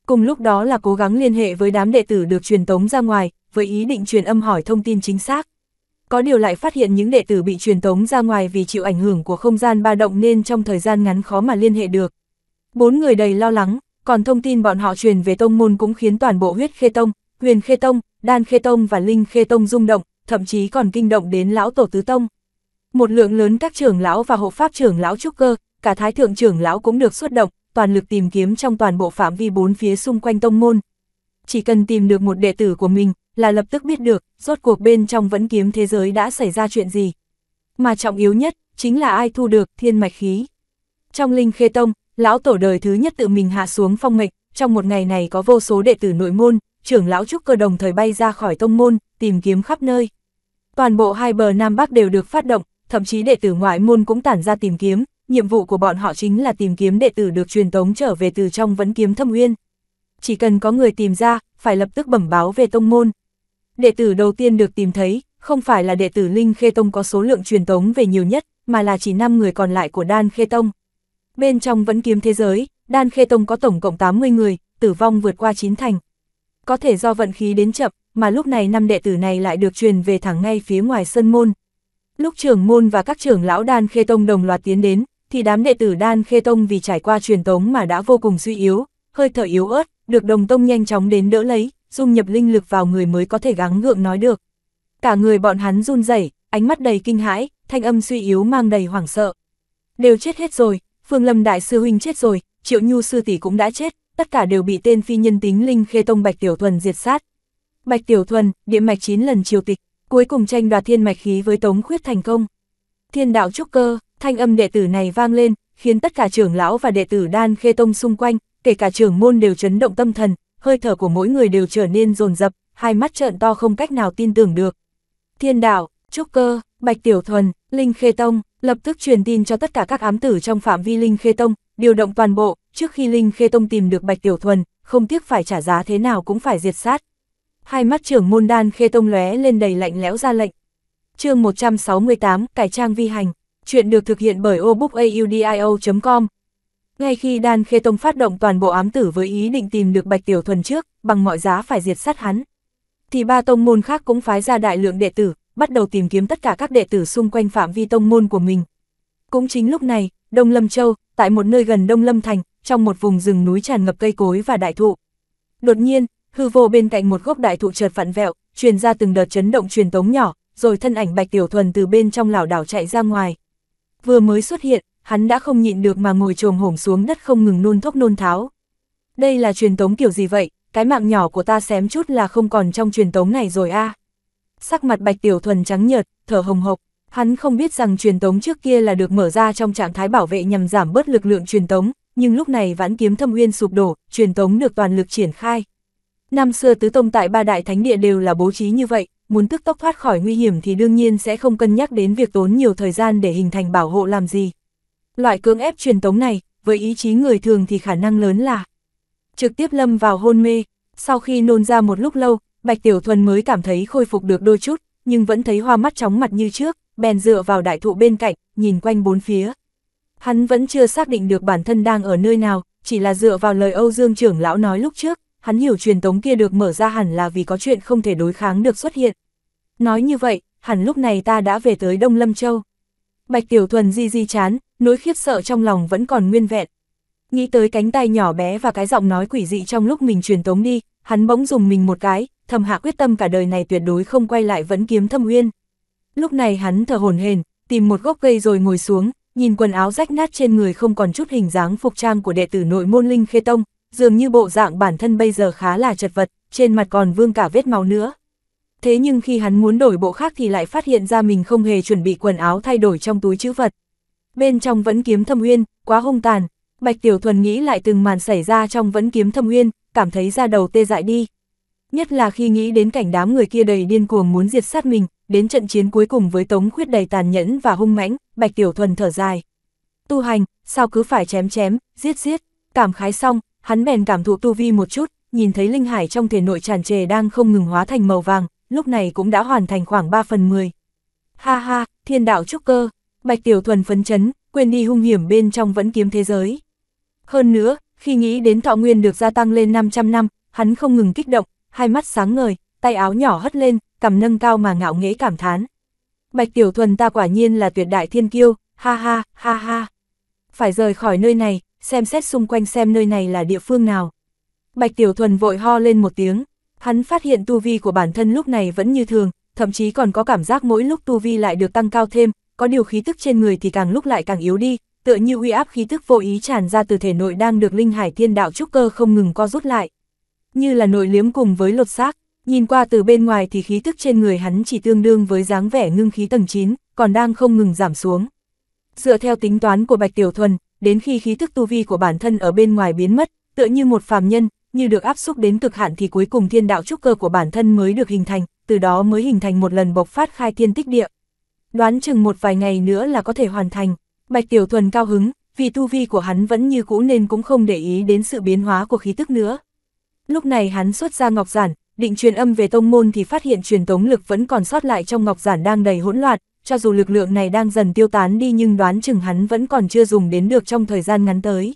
Cùng lúc đó là cố gắng liên hệ với đám đệ tử được truyền tống ra ngoài, với ý định truyền âm hỏi thông tin chính xác có điều lại phát hiện những đệ tử bị truyền tống ra ngoài vì chịu ảnh hưởng của không gian ba động nên trong thời gian ngắn khó mà liên hệ được. Bốn người đầy lo lắng, còn thông tin bọn họ truyền về tông môn cũng khiến toàn bộ huyết khê tông, huyền khê tông, đan khê tông và linh khê tông rung động, thậm chí còn kinh động đến lão tổ tứ tông. Một lượng lớn các trưởng lão và hộ pháp trưởng lão trúc cơ, cả thái thượng trưởng lão cũng được xuất động, toàn lực tìm kiếm trong toàn bộ phạm vi bốn phía xung quanh tông môn. Chỉ cần tìm được một đệ tử của mình, là lập tức biết được, rốt cuộc bên trong vẫn kiếm thế giới đã xảy ra chuyện gì. Mà trọng yếu nhất, chính là ai thu được thiên mạch khí. Trong Linh Khê Tông, lão tổ đời thứ nhất tự mình hạ xuống phong mệnh, trong một ngày này có vô số đệ tử nội môn, trưởng lão trúc cơ đồng thời bay ra khỏi tông môn, tìm kiếm khắp nơi. Toàn bộ hai bờ Nam Bắc đều được phát động, thậm chí đệ tử ngoại môn cũng tản ra tìm kiếm, nhiệm vụ của bọn họ chính là tìm kiếm đệ tử được truyền tống trở về từ trong Vẫn kiếm thâm uyên. Chỉ cần có người tìm ra, phải lập tức bẩm báo về tông môn, đệ tử đầu tiên được tìm thấy, không phải là đệ tử Linh Khê Tông có số lượng truyền tống về nhiều nhất, mà là chỉ 5 người còn lại của Đan Khê Tông. Bên trong vẫn kiếm thế giới, Đan Khê Tông có tổng cộng 80 người, tử vong vượt qua 9 thành. Có thể do vận khí đến chậm, mà lúc này năm đệ tử này lại được truyền về thẳng ngay phía ngoài sân môn. Lúc trưởng môn và các trưởng lão Đan Khê Tông đồng loạt tiến đến, thì đám đệ tử Đan Khê Tông vì trải qua truyền tống mà đã vô cùng suy yếu, hơi thở yếu ớt, được đồng tông nhanh chóng đến đỡ lấy, dung nhập linh lực vào người mới có thể gắng gượng nói được. Cả người bọn hắn run rẩy, ánh mắt đầy kinh hãi, thanh âm suy yếu mang đầy hoảng sợ. Đều chết hết rồi, Phương Lâm đại sư huynh chết rồi, Triệu Nhu sư tỷ cũng đã chết, tất cả đều bị tên phi nhân tính linh khê tông Bạch Tiểu Thuần diệt sát. Bạch Tiểu Thuần, địa mạch chín lần triều tịch, cuối cùng tranh đoạt thiên mạch khí với Tống Khuyết thành công. Thiên đạo trúc cơ, thanh âm đệ tử này vang lên, khiến tất cả trưởng lão và đệ tử Đan Khê Tông xung quanh, kể cả trưởng môn đều chấn động tâm thần, hơi thở của mỗi người đều trở nên rồn rập, hai mắt trợn to không cách nào tin tưởng được. Thiên đạo, Trúc Cơ, Bạch Tiểu Thuần, Linh Khê Tông, lập tức truyền tin cho tất cả các ám tử trong phạm vi Linh Khê Tông, điều động toàn bộ, trước khi Linh Khê Tông tìm được Bạch Tiểu Thuần, không tiếc phải trả giá thế nào cũng phải diệt sát. Hai mắt trưởng môn đan Khê Tông lóe lên đầy lạnh lẽo ra lệnh. chương 168, Cải trang vi hành. Chuyện được thực hiện bởi obookaudio.com, ngay khi Đan Khê Tông phát động toàn bộ ám tử với ý định tìm được Bạch Tiểu Thuần trước, bằng mọi giá phải diệt sát hắn, thì ba tông môn khác cũng phái ra đại lượng đệ tử, bắt đầu tìm kiếm tất cả các đệ tử xung quanh phạm vi tông môn của mình. Cũng chính lúc này, Đông Lâm Châu, tại một nơi gần Đông Lâm Thành, trong một vùng rừng núi tràn ngập cây cối và đại thụ. Đột nhiên, hư vô bên cạnh một gốc đại thụ chợt vặn vẹo, truyền ra từng đợt chấn động truyền tống nhỏ, rồi thân ảnh Bạch Tiểu Thuần từ bên trong lảo đảo chạy ra ngoài. Vừa mới xuất hiện, hắn đã không nhịn được mà ngồi trồm hổm xuống đất không ngừng nôn thốc nôn tháo. Đây là truyền tống kiểu gì vậy, cái mạng nhỏ của ta xém chút là không còn trong truyền tống này rồi a. Sắc mặt Bạch Tiểu Thuần trắng nhợt, thở hồng hộc, hắn không biết rằng truyền tống trước kia là được mở ra trong trạng thái bảo vệ nhằm giảm bớt lực lượng truyền tống, nhưng lúc này vãn kiếm thâm uyên sụp đổ, truyền tống được toàn lực triển khai. Năm xưa tứ tông tại ba đại thánh địa đều là bố trí như vậy, muốn tức tốc thoát khỏi nguy hiểm thì đương nhiên sẽ không cân nhắc đến việc tốn nhiều thời gian để hình thành bảo hộ làm gì. Loại cưỡng ép truyền tống này, với ý chí người thường thì khả năng lớn là trực tiếp lâm vào hôn mê. Sau khi nôn ra một lúc lâu, Bạch Tiểu Thuần mới cảm thấy khôi phục được đôi chút, nhưng vẫn thấy hoa mắt chóng mặt như trước, bèn dựa vào đại thụ bên cạnh, nhìn quanh bốn phía. Hắn vẫn chưa xác định được bản thân đang ở nơi nào, chỉ là dựa vào lời Âu Dương trưởng lão nói lúc trước, hắn hiểu truyền tống kia được mở ra hẳn là vì có chuyện không thể đối kháng được xuất hiện. Nói như vậy, hẳn lúc này ta đã về tới Đông Lâm Châu. Bạch Tiểu Thuần di di chán, nỗi khiếp sợ trong lòng vẫn còn nguyên vẹn. Nghĩ tới cánh tay nhỏ bé và cái giọng nói quỷ dị trong lúc mình truyền tống đi, hắn bỗng dùng mình một cái, thầm hạ quyết tâm cả đời này tuyệt đối không quay lại vẫn kiếm thâm uyên. Lúc này hắn thở hồn hền, tìm một gốc cây rồi ngồi xuống, nhìn quần áo rách nát trên người không còn chút hình dáng phục trang của đệ tử nội môn Linh Khê Tông, dường như bộ dạng bản thân bây giờ khá là chật vật, trên mặt còn vương cả vết máu nữa thế nhưng khi hắn muốn đổi bộ khác thì lại phát hiện ra mình không hề chuẩn bị quần áo thay đổi trong túi chữ vật. Bên trong vẫn kiếm thâm uyên, quá hung tàn, Bạch Tiểu Thuần nghĩ lại từng màn xảy ra trong vẫn kiếm thâm uyên, cảm thấy ra đầu tê dại đi. Nhất là khi nghĩ đến cảnh đám người kia đầy điên cuồng muốn diệt sát mình, đến trận chiến cuối cùng với Tống Khuyết đầy tàn nhẫn và hung mãnh, Bạch Tiểu Thuần thở dài. Tu hành, sao cứ phải chém chém, giết giết, cảm khái xong, hắn bèn cảm thụ tu vi một chút, nhìn thấy linh hải trong thể nội tràn trề đang không ngừng hóa thành màu vàng, lúc này cũng đã hoàn thành khoảng 3 phần 10. Ha ha, thiên đạo trúc cơ, Bạch Tiểu Thuần phấn chấn, quên đi hung hiểm bên trong vẫn kiếm thế giới. Hơn nữa, khi nghĩ đến thọ nguyên được gia tăng lên 500 năm, hắn không ngừng kích động, hai mắt sáng ngời, tay áo nhỏ hất lên, cầm nâng cao mà ngạo nghễ cảm thán. Bạch Tiểu Thuần ta quả nhiên là tuyệt đại thiên kiêu, ha ha, ha ha. Phải rời khỏi nơi này, xem xét xung quanh xem nơi này là địa phương nào. Bạch Tiểu Thuần vội ho lên một tiếng, Hắn phát hiện tu vi của bản thân lúc này vẫn như thường, thậm chí còn có cảm giác mỗi lúc tu vi lại được tăng cao thêm, có điều khí tức trên người thì càng lúc lại càng yếu đi, tựa như uy áp khí tức vô ý tràn ra từ thể nội đang được linh hải thiên đạo trúc cơ không ngừng co rút lại. Như là nội liếm cùng với lột xác, nhìn qua từ bên ngoài thì khí tức trên người hắn chỉ tương đương với dáng vẻ ngưng khí tầng 9, còn đang không ngừng giảm xuống. Dựa theo tính toán của Bạch Tiểu Thuần, đến khi khí tức tu vi của bản thân ở bên ngoài biến mất, tựa như một phàm nhân, như được áp xúc đến cực hạn thì cuối cùng thiên đạo trúc cơ của bản thân mới được hình thành, từ đó mới hình thành một lần bộc phát khai thiên tích địa. Đoán chừng một vài ngày nữa là có thể hoàn thành, Bạch Tiểu Thuần cao hứng, vì tu vi của hắn vẫn như cũ nên cũng không để ý đến sự biến hóa của khí tức nữa. Lúc này hắn xuất ra ngọc giản, định truyền âm về tông môn thì phát hiện truyền tống lực vẫn còn sót lại trong ngọc giản đang đầy hỗn loạn, cho dù lực lượng này đang dần tiêu tán đi nhưng đoán chừng hắn vẫn còn chưa dùng đến được trong thời gian ngắn tới.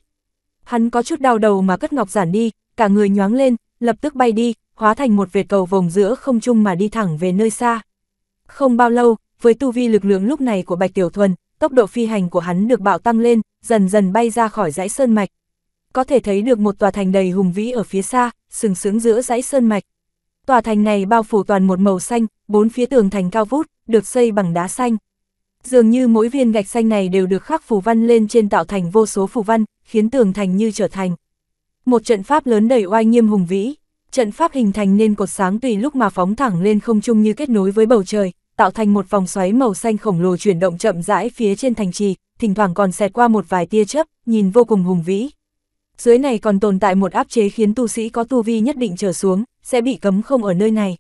Hắn có chút đau đầu mà cất ngọc giản đi, cả người nhoáng lên, lập tức bay đi, hóa thành một vệt cầu vồng giữa không trung mà đi thẳng về nơi xa. Không bao lâu, với tu vi lực lượng lúc này của Bạch Tiểu Thuần, tốc độ phi hành của hắn được bạo tăng lên, dần dần bay ra khỏi dãy sơn mạch. Có thể thấy được một tòa thành đầy hùng vĩ ở phía xa, sừng sững giữa dãy sơn mạch. Tòa thành này bao phủ toàn một màu xanh, bốn phía tường thành cao vút, được xây bằng đá xanh. Dường như mỗi viên gạch xanh này đều được khắc phù văn lên trên tạo thành vô số phù văn, khiến tường thành như trở thành một trận pháp lớn đầy oai nghiêm hùng vĩ, trận pháp hình thành nên cột sáng tùy lúc mà phóng thẳng lên không trung như kết nối với bầu trời, tạo thành một vòng xoáy màu xanh khổng lồ chuyển động chậm rãi phía trên thành trì, thỉnh thoảng còn xẹt qua một vài tia chớp, nhìn vô cùng hùng vĩ. Dưới này còn tồn tại một áp chế khiến tu sĩ có tu vi nhất định trở xuống, sẽ bị cấm không ở nơi này.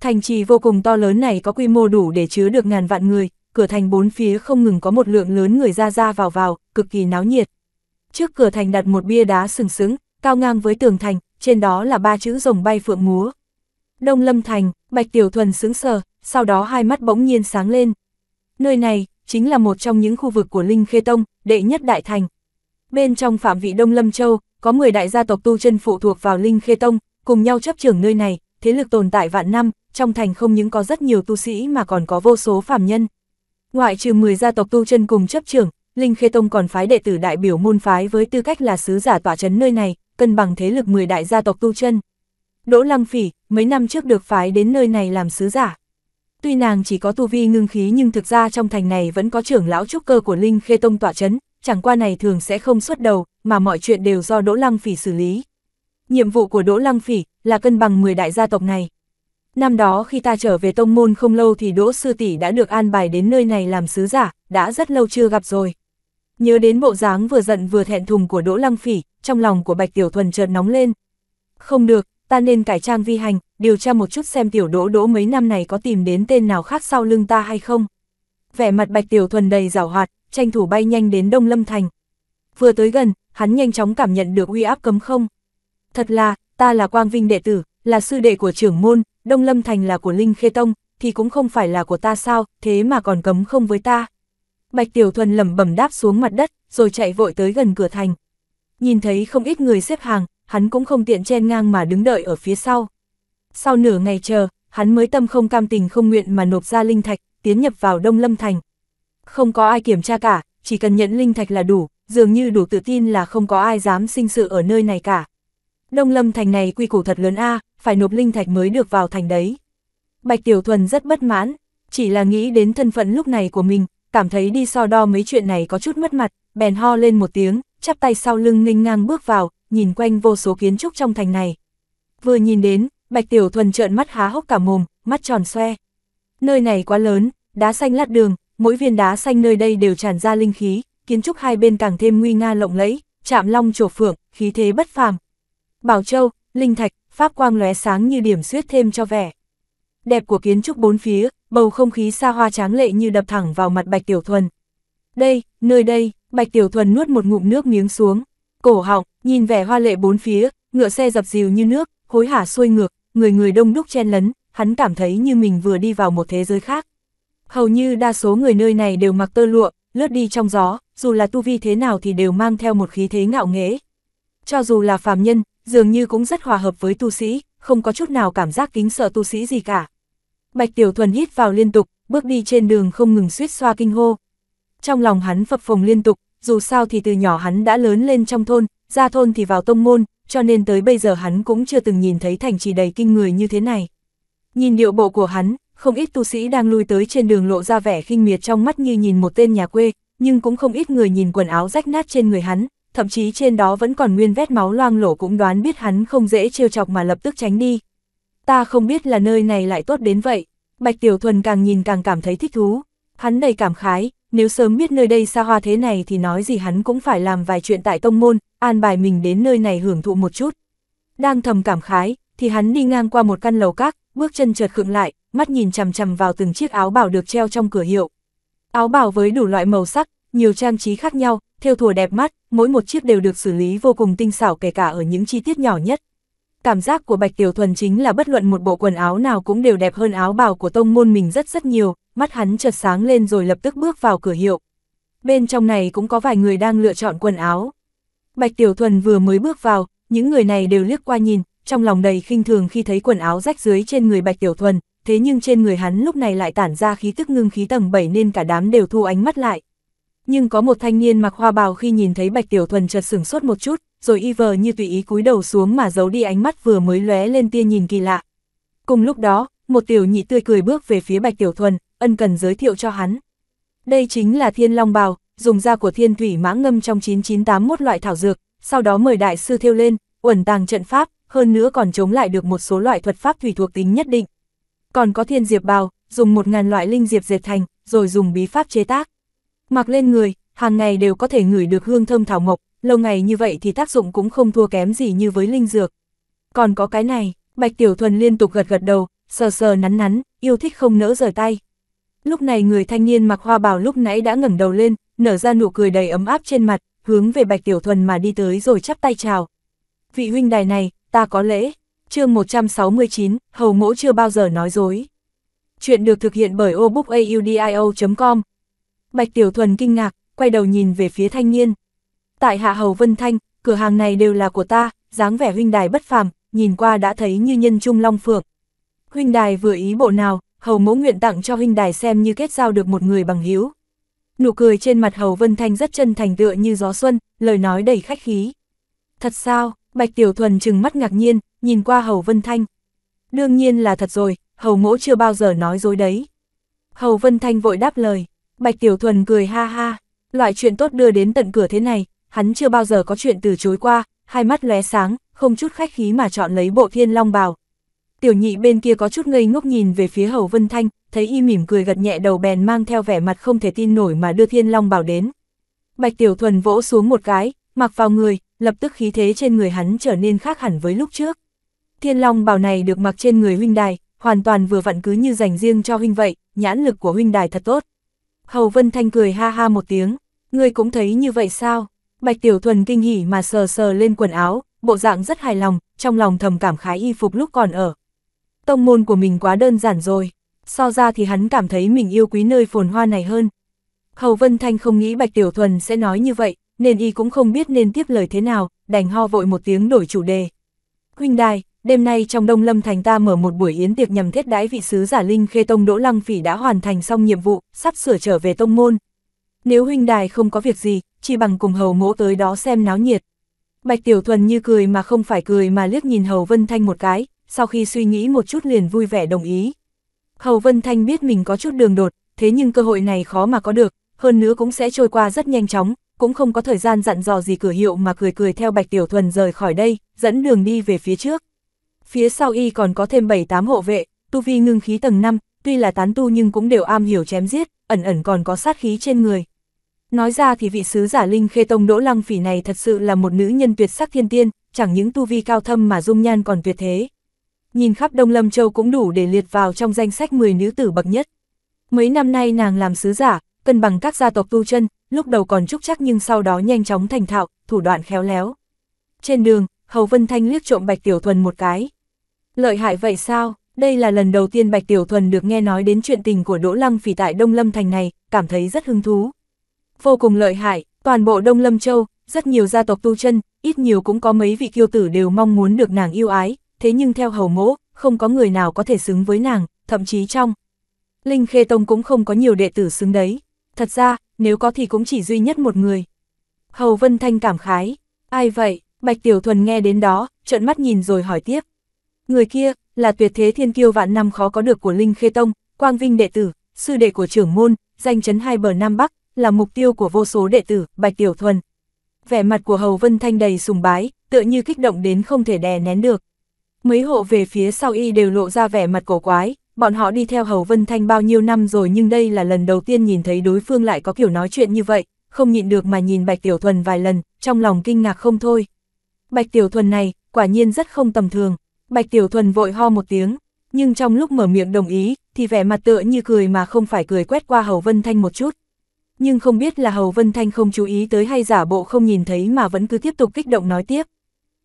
Thành trì vô cùng to lớn này có quy mô đủ để chứa được ngàn vạn người, cửa thành bốn phía không ngừng có một lượng lớn người ra ra vào vào, cực kỳ náo nhiệt. Trước cửa thành đặt một bia đá sừng sững, cao ngang với tường thành, trên đó là ba chữ rồng bay phượng múa. Đông Lâm Thành, Bạch Tiểu Thuần sững sờ, sau đó hai mắt bỗng nhiên sáng lên. Nơi này, chính là một trong những khu vực của Linh Khê Tông, đệ nhất đại thành. Bên trong phạm vị Đông Lâm Châu, có 10 đại gia tộc tu chân phụ thuộc vào Linh Khê Tông, cùng nhau chấp trưởng nơi này, thế lực tồn tại vạn năm, trong thành không những có rất nhiều tu sĩ mà còn có vô số phàm nhân. Ngoại trừ 10 gia tộc tu chân cùng chấp trưởng, Linh Khê Tông còn phái đệ tử đại biểu môn phái với tư cách là sứ giả tỏa chấn nơi này, cân bằng thế lực 10 đại gia tộc tu chân. Đỗ Lăng Phỉ, mấy năm trước được phái đến nơi này làm sứ giả. Tuy nàng chỉ có tu vi ngưng khí nhưng thực ra trong thành này vẫn có trưởng lão trúc cơ của Linh Khê Tông tọa chấn, chẳng qua này thường sẽ không xuất đầu, mà mọi chuyện đều do Đỗ Lăng Phỉ xử lý. Nhiệm vụ của Đỗ Lăng Phỉ là cân bằng 10 đại gia tộc này. Năm đó khi ta trở về tông môn không lâu thì Đỗ Sư Tỷ đã được an bài đến nơi này làm sứ giả, đã rất lâu chưa gặp rồi. Nhớ đến bộ dáng vừa giận vừa thẹn thùng của Đỗ Lăng Phỉ, trong lòng của Bạch Tiểu Thuần chợt nóng lên. Không được, ta nên cải trang vi hành, điều tra một chút xem Tiểu Đỗ Đỗ mấy năm này có tìm đến tên nào khác sau lưng ta hay không. Vẻ mặt Bạch Tiểu Thuần đầy rào hoạt, tranh thủ bay nhanh đến Đông Lâm Thành. Vừa tới gần, hắn nhanh chóng cảm nhận được uy áp cấm không. Thật là, ta là Quang Vinh đệ tử, là sư đệ của trưởng môn, Đông Lâm Thành là của Linh Khê Tông, thì cũng không phải là của ta sao, thế mà còn cấm không với ta. Bạch Tiểu Thuần lẩm bẩm đáp xuống mặt đất, rồi chạy vội tới gần cửa thành. Nhìn thấy không ít người xếp hàng, hắn cũng không tiện chen ngang mà đứng đợi ở phía sau. Sau nửa ngày chờ, hắn mới tâm không cam tình không nguyện mà nộp ra linh thạch, tiến nhập vào Đông Lâm Thành. Không có ai kiểm tra cả, chỉ cần nhận linh thạch là đủ, dường như đủ tự tin là không có ai dám sinh sự ở nơi này cả. Đông Lâm Thành này quy củ thật lớn a, phải nộp linh thạch mới được vào thành đấy. Bạch Tiểu Thuần rất bất mãn, chỉ là nghĩ đến thân phận lúc này của mình, cảm thấy đi so đo mấy chuyện này có chút mất mặt, bèn ho lên một tiếng, chắp tay sau lưng ninh ngang bước vào, nhìn quanh vô số kiến trúc trong thành này. Vừa nhìn đến, Bạch Tiểu Thuần trợn mắt há hốc cả mồm, mắt tròn xoe. Nơi này quá lớn, đá xanh lát đường, mỗi viên đá xanh nơi đây đều tràn ra linh khí, kiến trúc hai bên càng thêm nguy nga lộng lẫy, chạm long trổ phượng, khí thế bất phàm. Bảo Châu, Linh Thạch, Pháp Quang lóe sáng như điểm xuyết thêm cho vẻ. Đẹp của kiến trúc bốn phía, bầu không khí xa hoa tráng lệ như đập thẳng vào mặt Bạch Tiểu Thuần. Đây, nơi đây, Bạch Tiểu Thuần nuốt một ngụm nước miếng xuống, cổ họng, nhìn vẻ hoa lệ bốn phía, ngựa xe dập dìu như nước, hối hả xuôi ngược, người người đông đúc chen lấn, hắn cảm thấy như mình vừa đi vào một thế giới khác. Hầu như đa số người nơi này đều mặc tơ lụa, lướt đi trong gió, dù là tu vi thế nào thì đều mang theo một khí thế ngạo nghễ. Cho dù là phàm nhân, dường như cũng rất hòa hợp với tu sĩ, không có chút nào cảm giác kính sợ tu sĩ gì cả. Bạch Tiểu Thuần hít vào liên tục, bước đi trên đường không ngừng suýt xoa kinh hô. Trong lòng hắn phập phồng liên tục, dù sao thì từ nhỏ hắn đã lớn lên trong thôn, ra thôn thì vào tông môn, cho nên tới bây giờ hắn cũng chưa từng nhìn thấy thành trì đầy kinh người như thế này. Nhìn điệu bộ của hắn, không ít tu sĩ đang lui tới trên đường lộ ra vẻ khinh miệt trong mắt như nhìn một tên nhà quê, nhưng cũng không ít người nhìn quần áo rách nát trên người hắn, thậm chí trên đó vẫn còn nguyên vết máu loang lổ cũng đoán biết hắn không dễ trêu chọc mà lập tức tránh đi, ta không biết là nơi này lại tốt đến vậy. Bạch Tiểu Thuần càng nhìn càng cảm thấy thích thú. Hắn đầy cảm khái, nếu sớm biết nơi đây xa hoa thế này thì nói gì hắn cũng phải làm vài chuyện tại tông môn, an bài mình đến nơi này hưởng thụ một chút. Đang thầm cảm khái, thì hắn đi ngang qua một căn lầu các, bước chân chợt khựng lại, mắt nhìn chằm chằm vào từng chiếc áo bảo được treo trong cửa hiệu. Áo bảo với đủ loại màu sắc, nhiều trang trí khác nhau, theo thùa đẹp mắt, mỗi một chiếc đều được xử lý vô cùng tinh xảo kể cả ở những chi tiết nhỏ nhất cảm giác của Bạch Tiểu Thuần chính là bất luận một bộ quần áo nào cũng đều đẹp hơn áo bào của tông môn mình rất rất nhiều, mắt hắn chợt sáng lên rồi lập tức bước vào cửa hiệu. Bên trong này cũng có vài người đang lựa chọn quần áo. Bạch Tiểu Thuần vừa mới bước vào, những người này đều liếc qua nhìn, trong lòng đầy khinh thường khi thấy quần áo rách dưới trên người Bạch Tiểu Thuần, thế nhưng trên người hắn lúc này lại tản ra khí tức ngưng khí tầng 7 nên cả đám đều thu ánh mắt lại. Nhưng có một thanh niên mặc hoa bào khi nhìn thấy Bạch Tiểu Thuần chợt sửng sốt một chút, rồi Iver như tùy ý cúi đầu xuống mà giấu đi ánh mắt vừa mới lóe lên tia nhìn kỳ lạ. Cùng lúc đó, một tiểu nhị tươi cười bước về phía Bạch Tiểu Thuần, ân cần giới thiệu cho hắn. Đây chính là thiên long bào, dùng da của thiên thủy mã ngâm trong 9981 loại thảo dược, sau đó mời đại sư thiêu lên, uẩn tàng trận pháp, hơn nữa còn chống lại được một số loại thuật pháp thủy thuộc tính nhất định. Còn có thiên diệp bào, dùng 1.000 loại linh diệp dệt thành, rồi dùng bí pháp chế tác. Mặc lên người, hàng ngày đều có thể ngửi được hương thơm thảo mộc, lâu ngày như vậy thì tác dụng cũng không thua kém gì như với linh dược. Còn có cái này, Bạch Tiểu Thuần liên tục gật gật đầu, sờ sờ nắn nắn, yêu thích không nỡ rời tay. Lúc này người thanh niên mặc hoa bào lúc nãy đã ngẩng đầu lên, nở ra nụ cười đầy ấm áp trên mặt, hướng về Bạch Tiểu Thuần mà đi tới rồi chắp tay chào. Vị huynh đài này, ta có lễ. chương 169, Hầu Mỗ chưa bao giờ nói dối. Chuyện được thực hiện bởi obookaudio.com Bạch Tiểu Thuần kinh ngạc, quay đầu nhìn về phía thanh niên tại Hạ Hầu Vân Thanh, cửa hàng này đều là của ta, dáng vẻ huynh đài bất phàm, nhìn qua đã thấy như nhân trung long phượng. Huynh đài vừa ý bộ nào, Hầu mẫu nguyện tặng cho huynh đài xem như kết giao được một người bằng hữu Nụ cười trên mặt Hầu Vân Thanh rất chân thành tựa như gió xuân, lời nói đầy khách khí. Thật sao, Bạch Tiểu Thuần chừng mắt ngạc nhiên, nhìn qua Hầu Vân Thanh. Đương nhiên là thật rồi, Hầu mẫu chưa bao giờ nói dối đấy. Hầu Vân Thanh vội đáp lời, Bạch Tiểu Thuần cười ha ha, loại chuyện tốt đưa đến tận cửa thế này, hắn chưa bao giờ có chuyện từ chối qua, hai mắt lóe sáng, không chút khách khí mà chọn lấy bộ thiên long bào. Tiểu nhị bên kia có chút ngây ngốc nhìn về phía Hầu Vân Thanh, thấy y mỉm cười gật nhẹ đầu bèn mang theo vẻ mặt không thể tin nổi mà đưa thiên long bào đến. Bạch Tiểu Thuần vỗ xuống một cái, mặc vào người, lập tức khí thế trên người hắn trở nên khác hẳn với lúc trước. Thiên long bào này được mặc trên người huynh đài, hoàn toàn vừa vặn cứ như dành riêng cho huynh vậy, nhãn lực của huynh đài thật tốt. Hầu Vân Thanh cười ha ha một tiếng, ngươi cũng thấy như vậy sao? Bạch Tiểu Thuần kinh hỉ mà sờ sờ lên quần áo, bộ dạng rất hài lòng, trong lòng thầm cảm khái y phục lúc còn ở. Tông môn của mình quá đơn giản rồi, so ra thì hắn cảm thấy mình yêu quý nơi phồn hoa này hơn. Hầu Vân Thanh không nghĩ Bạch Tiểu Thuần sẽ nói như vậy, nên y cũng không biết nên tiếp lời thế nào, đành ho vội một tiếng đổi chủ đề. Huynh đài, đêm nay trong Đông Lâm Thành ta mở một buổi yến tiệc nhằm thiết đãi vị sứ giả Linh Khê Tông Đỗ Lăng Phỉ đã hoàn thành xong nhiệm vụ, sắp sửa trở về tông môn, nếu huynh đài không có việc gì, chỉ bằng cùng hầu ngỗ tới đó xem náo nhiệt. Bạch Tiểu Thuần như cười mà không phải cười mà liếc nhìn Hầu Vân Thanh một cái, sau khi suy nghĩ một chút liền vui vẻ đồng ý. Hầu Vân Thanh biết mình có chút đường đột, thế nhưng cơ hội này khó mà có được, hơn nữa cũng sẽ trôi qua rất nhanh chóng, cũng không có thời gian dặn dò gì cửa hiệu mà cười cười theo Bạch Tiểu Thuần rời khỏi đây, dẫn đường đi về phía trước. Phía sau y còn có thêm 7-8 hộ vệ, tu vi ngưng khí tầng 5, tuy là tán tu nhưng cũng đều am hiểu chém giết, ẩn ẩn còn có sát khí trên người, Nói ra thì vị sứ giả Linh Khê Tông Đỗ Lăng Phỉ này thật sự là một nữ nhân tuyệt sắc thiên tiên, chẳng những tu vi cao thâm mà dung nhan còn tuyệt thế. Nhìn khắp Đông Lâm Châu cũng đủ để liệt vào trong danh sách 10 nữ tử bậc nhất. Mấy năm nay nàng làm sứ giả, cân bằng các gia tộc tu chân, lúc đầu còn trúc chắc nhưng sau đó nhanh chóng thành thạo, thủ đoạn khéo léo. Trên đường, Hầu Vân Thanh liếc trộm Bạch Tiểu Thuần một cái. Lợi hại vậy sao? Đây là lần đầu tiên Bạch Tiểu Thuần được nghe nói đến chuyện tình của Đỗ Lăng Phỉ tại Đông Lâm Thành này, cảm thấy rất hứng thú, vô cùng lợi hại, toàn bộ Đông Lâm Châu, rất nhiều gia tộc tu chân, ít nhiều cũng có mấy vị kiêu tử đều mong muốn được nàng yêu ái, thế nhưng theo hầu mỗ, không có người nào có thể xứng với nàng, thậm chí trong. Linh Khê Tông cũng không có nhiều đệ tử xứng đấy, thật ra, nếu có thì cũng chỉ duy nhất một người. Hầu Vân Thanh cảm khái, ai vậy, Bạch Tiểu Thuần nghe đến đó, trợn mắt nhìn rồi hỏi tiếp. Người kia, là tuyệt thế thiên kiêu vạn năm khó có được của Linh Khê Tông, Quang Vinh đệ tử, sư đệ của trưởng môn, danh chấn hai bờ Nam Bắc, là mục tiêu của vô số đệ tử, Bạch Tiểu Thuần. Vẻ mặt của Hầu Vân Thanh đầy sùng bái, tựa như kích động đến không thể đè nén được. Mấy hộ về phía sau y đều lộ ra vẻ mặt cổ quái, bọn họ đi theo Hầu Vân Thanh bao nhiêu năm rồi nhưng đây là lần đầu tiên nhìn thấy đối phương lại có kiểu nói chuyện như vậy, không nhịn được mà nhìn Bạch Tiểu Thuần vài lần, trong lòng kinh ngạc không thôi. Bạch Tiểu Thuần này, quả nhiên rất không tầm thường. Bạch Tiểu Thuần vội ho một tiếng, nhưng trong lúc mở miệng đồng ý, thì vẻ mặt tựa như cười mà không phải cười quét qua Hầu Vân Thanh một chút nhưng không biết là Hầu Vân Thanh không chú ý tới hay giả bộ không nhìn thấy mà vẫn cứ tiếp tục kích động nói tiếp.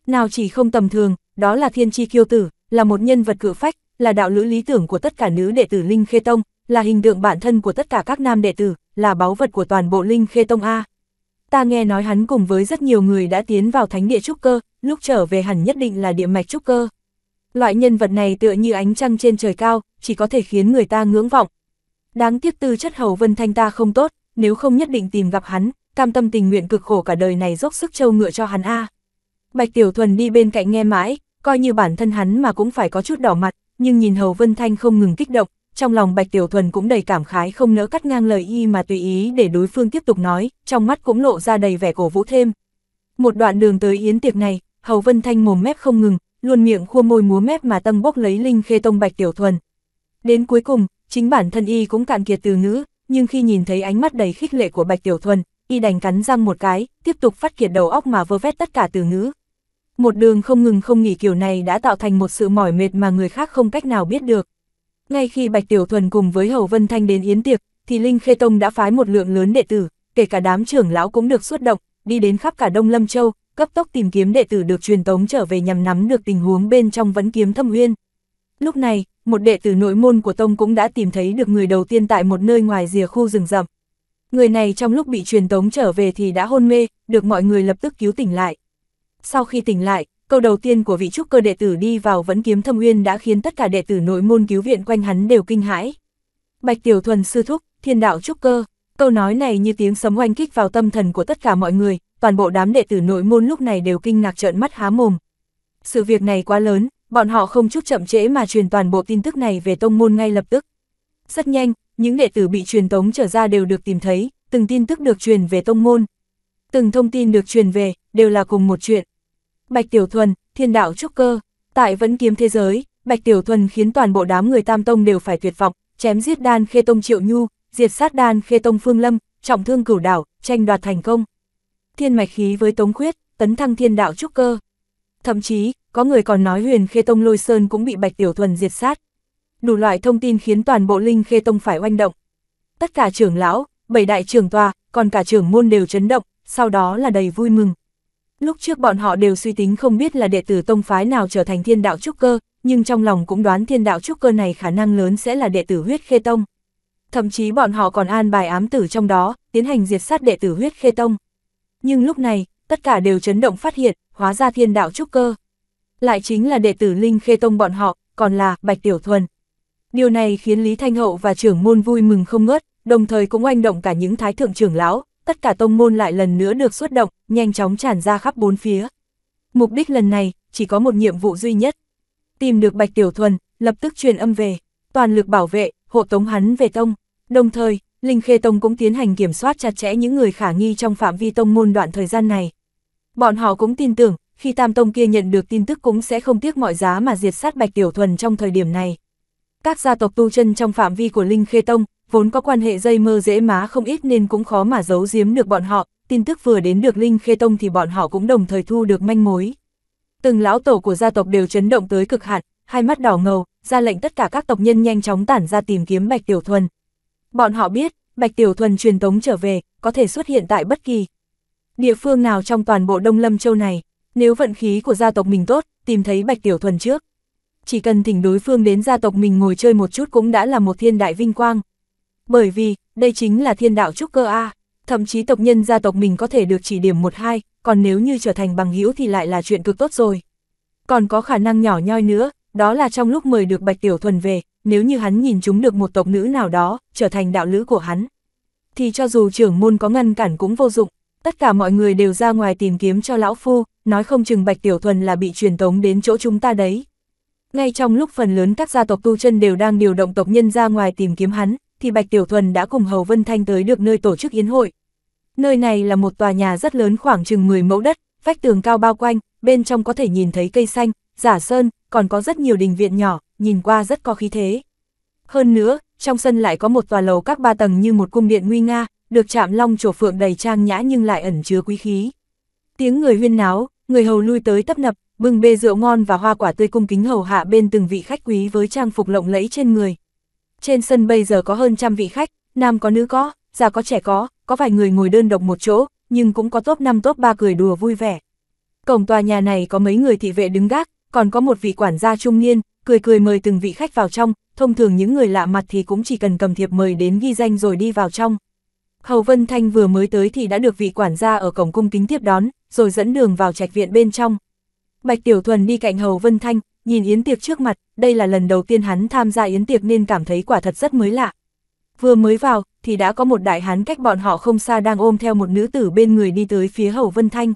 Nào chỉ không tầm thường, đó là thiên tri kiêu tử, là một nhân vật cự phách, là đạo lữ lý tưởng của tất cả nữ đệ tử Linh Khê Tông, là hình tượng bản thân của tất cả các nam đệ tử, là báu vật của toàn bộ Linh Khê Tông A. Ta nghe nói hắn cùng với rất nhiều người đã tiến vào thánh địa trúc cơ, lúc trở về hẳn nhất định là địa mạch trúc cơ. Loại nhân vật này tựa như ánh trăng trên trời cao, chỉ có thể khiến người ta ngưỡng vọng. Đáng tiếc tư chất hầu vân thanh ta không tốt, nếu không nhất định tìm gặp hắn, cam tâm tình nguyện cực khổ cả đời này dốc sức châu ngựa cho hắn a. Bạch Tiểu Thuần đi bên cạnh nghe mãi, coi như bản thân hắn mà cũng phải có chút đỏ mặt, nhưng nhìn Hầu Vân Thanh không ngừng kích động, trong lòng Bạch Tiểu Thuần cũng đầy cảm khái không nỡ cắt ngang lời y mà tùy ý để đối phương tiếp tục nói, trong mắt cũng lộ ra đầy vẻ cổ vũ thêm. Một đoạn đường tới yến tiệc này, Hầu Vân Thanh mồm mép không ngừng, luôn miệng khua môi múa mép mà tâm bốc lấy linh khê tông Bạch Tiểu Thuần. Đến cuối cùng, chính bản thân y cũng cạn kiệt từ ngữ, nhưng khi nhìn thấy ánh mắt đầy khích lệ của Bạch Tiểu Thuần, y đành cắn răng một cái, tiếp tục phát kiệt đầu óc mà vơ vét tất cả từ ngữ. Một đường không ngừng không nghỉ kiểu này đã tạo thành một sự mỏi mệt mà người khác không cách nào biết được. Ngay khi Bạch Tiểu Thuần cùng với Hầu Vân Thanh đến Yến Tiệc, thì Linh Khê Tông đã phái một lượng lớn đệ tử, kể cả đám trưởng lão cũng được xuất động, đi đến khắp cả Đông Lâm Châu, cấp tốc tìm kiếm đệ tử được truyền tống trở về nhằm nắm được tình huống bên trong vấn kiếm thâm uyên. Lúc này, một đệ tử nội môn của Tông cũng đã tìm thấy được người đầu tiên tại một nơi ngoài rìa khu rừng rậm. Người này trong lúc bị truyền tống trở về thì đã hôn mê, được mọi người lập tức cứu tỉnh lại. Sau khi tỉnh lại, câu đầu tiên của vị trúc cơ đệ tử đi vào vẫn kiếm thâm uyên đã khiến tất cả đệ tử nội môn cứu viện quanh hắn đều kinh hãi. Bạch Tiểu Thuần sư thúc, thiên đạo trúc cơ, câu nói này như tiếng sấm oanh kích vào tâm thần của tất cả mọi người, toàn bộ đám đệ tử nội môn lúc này đều kinh ngạc trợn mắt há mồm. Sự việc này quá lớn, bọn họ không chút chậm trễ mà truyền toàn bộ tin tức này về tông môn ngay lập tức. Rất nhanh, những đệ tử bị truyền tống trở ra đều được tìm thấy, từng tin tức được truyền về tông môn. Từng thông tin được truyền về, đều là cùng một chuyện. Bạch Tiểu Thuần, thiên đạo trúc cơ, tại vẫn kiếm thế giới, Bạch Tiểu Thuần khiến toàn bộ đám người tam tông đều phải tuyệt vọng, chém giết đan khê tông triệu nhu, diệt sát đan khê tông phương lâm, trọng thương cửu đảo, tranh đoạt thành công. Thiên mạch khí với tống khuyết, tấn thăng thiên đạo trúc cơ. Thậm chí, có người còn nói huyền khê tông lôi sơn cũng bị Bạch Tiểu Thuần diệt sát. Đủ loại thông tin khiến toàn bộ linh khê tông phải oanh động. Tất cả trưởng lão, bảy đại trưởng tòa, còn cả trưởng môn đều chấn động, sau đó là đầy vui mừng. Lúc trước bọn họ đều suy tính không biết là đệ tử tông phái nào trở thành thiên đạo trúc cơ, nhưng trong lòng cũng đoán thiên đạo trúc cơ này khả năng lớn sẽ là đệ tử huyết khê tông. Thậm chí bọn họ còn an bài ám tử trong đó, tiến hành diệt sát đệ tử huyết khê tông. Nhưng lúc này, tất cả đều chấn động phát hiện, hóa ra thiên đạo trúc cơ lại chính là đệ tử Linh Khê Tông bọn họ, còn là Bạch Tiểu Thuần. Điều này khiến Lý Thanh Hậu và trưởng môn vui mừng không ngớt, đồng thời cũng oanh động cả những thái thượng trưởng lão, tất cả tông môn lại lần nữa được xuất động, nhanh chóng tràn ra khắp bốn phía. Mục đích lần này, chỉ có một nhiệm vụ duy nhất. Tìm được Bạch Tiểu Thuần, lập tức truyền âm về, toàn lực bảo vệ, hộ tống hắn về tông. Đồng thời, Linh Khê Tông cũng tiến hành kiểm soát chặt chẽ những người khả nghi trong phạm vi tông môn đoạn thời gian này. Bọn họ cũng tin tưởng, khi Tam Tông kia nhận được tin tức cũng sẽ không tiếc mọi giá mà diệt sát Bạch Tiểu Thuần trong thời điểm này. Các gia tộc tu chân trong phạm vi của Linh Khê Tông, vốn có quan hệ dây mơ dễ má không ít nên cũng khó mà giấu giếm được bọn họ, tin tức vừa đến được Linh Khê Tông thì bọn họ cũng đồng thời thu được manh mối. Từng lão tổ của gia tộc đều chấn động tới cực hạn, hai mắt đỏ ngầu, ra lệnh tất cả các tộc nhân nhanh chóng tản ra tìm kiếm Bạch Tiểu Thuần. Bọn họ biết, Bạch Tiểu Thuần truyền tống trở về, có thể xuất hiện tại bất kỳ địa phương nào trong toàn bộ Đông Lâm Châu này. Nếu vận khí của gia tộc mình tốt, tìm thấy Bạch Tiểu Thuần trước. Chỉ cần thỉnh đối phương đến gia tộc mình ngồi chơi một chút cũng đã là một thiên đại vinh quang. Bởi vì, đây chính là thiên đạo trúc cơ A, thậm chí tộc nhân gia tộc mình có thể được chỉ điểm một hai, còn nếu như trở thành bằng hữu thì lại là chuyện cực tốt rồi. Còn có khả năng nhỏ nhoi nữa, đó là trong lúc mời được Bạch Tiểu Thuần về, nếu như hắn nhìn chúng được một tộc nữ nào đó, trở thành đạo lữ của hắn. Thì cho dù trưởng môn có ngăn cản cũng vô dụng tất cả mọi người đều ra ngoài tìm kiếm cho lão phu, nói không chừng Bạch Tiểu Thuần là bị truyền tống đến chỗ chúng ta đấy. Ngay trong lúc phần lớn các gia tộc tu chân đều đang điều động tộc nhân ra ngoài tìm kiếm hắn, thì Bạch Tiểu Thuần đã cùng Hầu Vân Thanh tới được nơi tổ chức yến hội. Nơi này là một tòa nhà rất lớn khoảng chừng 10 mẫu đất, vách tường cao bao quanh, bên trong có thể nhìn thấy cây xanh, giả sơn, còn có rất nhiều đình viện nhỏ, nhìn qua rất có khí thế. Hơn nữa, trong sân lại có một tòa lầu các ba tầng như một cung điện nguy nga, được chạm long trổ phượng đầy trang nhã nhưng lại ẩn chứa quý khí. Tiếng người huyên náo, người hầu lui tới tấp nập, bưng bê rượu ngon và hoa quả tươi cung kính hầu hạ bên từng vị khách quý với trang phục lộng lẫy trên người. Trên sân bây giờ có hơn trăm vị khách, nam có nữ có, già có trẻ có, có vài người ngồi đơn độc một chỗ, nhưng cũng có top 5 top 3 cười đùa vui vẻ. Cổng tòa nhà này có mấy người thị vệ đứng gác, còn có một vị quản gia trung niên, cười cười mời từng vị khách vào trong, thông thường những người lạ mặt thì cũng chỉ cần cầm thiệp mời đến ghi danh rồi đi vào trong. Hầu Vân Thanh vừa mới tới thì đã được vị quản gia ở cổng cung kính tiếp đón, rồi dẫn đường vào trạch viện bên trong. Bạch Tiểu Thuần đi cạnh Hầu Vân Thanh, nhìn yến tiệc trước mặt, đây là lần đầu tiên hắn tham gia yến tiệc nên cảm thấy quả thật rất mới lạ. Vừa mới vào, thì đã có một đại hán cách bọn họ không xa đang ôm theo một nữ tử bên người đi tới phía Hầu Vân Thanh.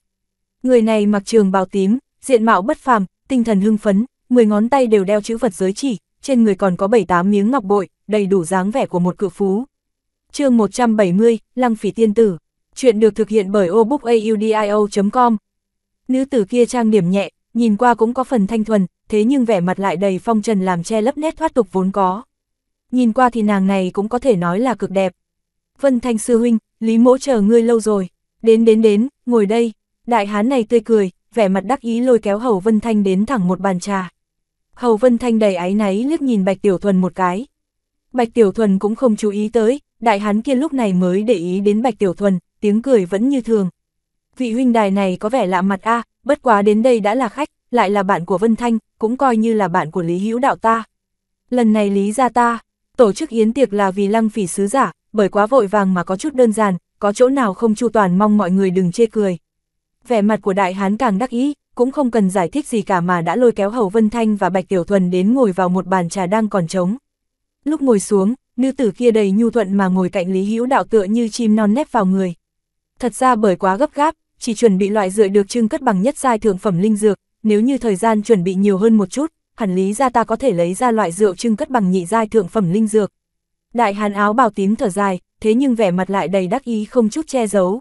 Người này mặc trường bào tím, diện mạo bất phàm, tinh thần hưng phấn, 10 ngón tay đều đeo chữ vật giới chỉ, trên người còn có 7-8 miếng ngọc bội, đầy đủ dáng vẻ của một cự phú chương 170, Lăng Phỉ Tiên Tử. Chuyện được thực hiện bởi obookaudio.com. Nữ tử kia trang điểm nhẹ, nhìn qua cũng có phần thanh thuần, thế nhưng vẻ mặt lại đầy phong trần làm che lấp nét thoát tục vốn có. Nhìn qua thì nàng này cũng có thể nói là cực đẹp. Vân Thanh Sư Huynh, Lý Mỗ chờ ngươi lâu rồi. Đến đến đến, ngồi đây. Đại hán này tươi cười, vẻ mặt đắc ý lôi kéo Hầu Vân Thanh đến thẳng một bàn trà. Hầu Vân Thanh đầy áy náy liếc nhìn Bạch Tiểu Thuần một cái. Bạch Tiểu Thuần cũng không chú ý tới, đại hán kia lúc này mới để ý đến Bạch Tiểu Thuần, tiếng cười vẫn như thường. Vị huynh đài này có vẻ lạ mặt a, bất quá đến đây đã là khách, lại là bạn của Vân Thanh, cũng coi như là bạn của Lý Hữu Đạo ta. Lần này Lý gia ta, tổ chức yến tiệc là vì lăng phỉ sứ giả, bởi quá vội vàng mà có chút đơn giản, có chỗ nào không chu toàn mong mọi người đừng chê cười. Vẻ mặt của đại hán càng đắc ý, cũng không cần giải thích gì cả mà đã lôi kéo Hầu Vân Thanh và Bạch Tiểu Thuần đến ngồi vào một bàn trà đang còn trống. Lúc ngồi xuống, nữ tử kia đầy nhu thuận mà ngồi cạnh Lý Hữu Đạo tựa như chim non nép vào người. Thật ra bởi quá gấp gáp, chỉ chuẩn bị loại rượi được trưng cất bằng nhất giai thượng phẩm linh dược, nếu như thời gian chuẩn bị nhiều hơn một chút, hẳn lý ra ta có thể lấy ra loại rượu trưng cất bằng nhị giai thượng phẩm linh dược. Đại hàn áo bào tím thở dài, thế nhưng vẻ mặt lại đầy đắc ý không chút che giấu.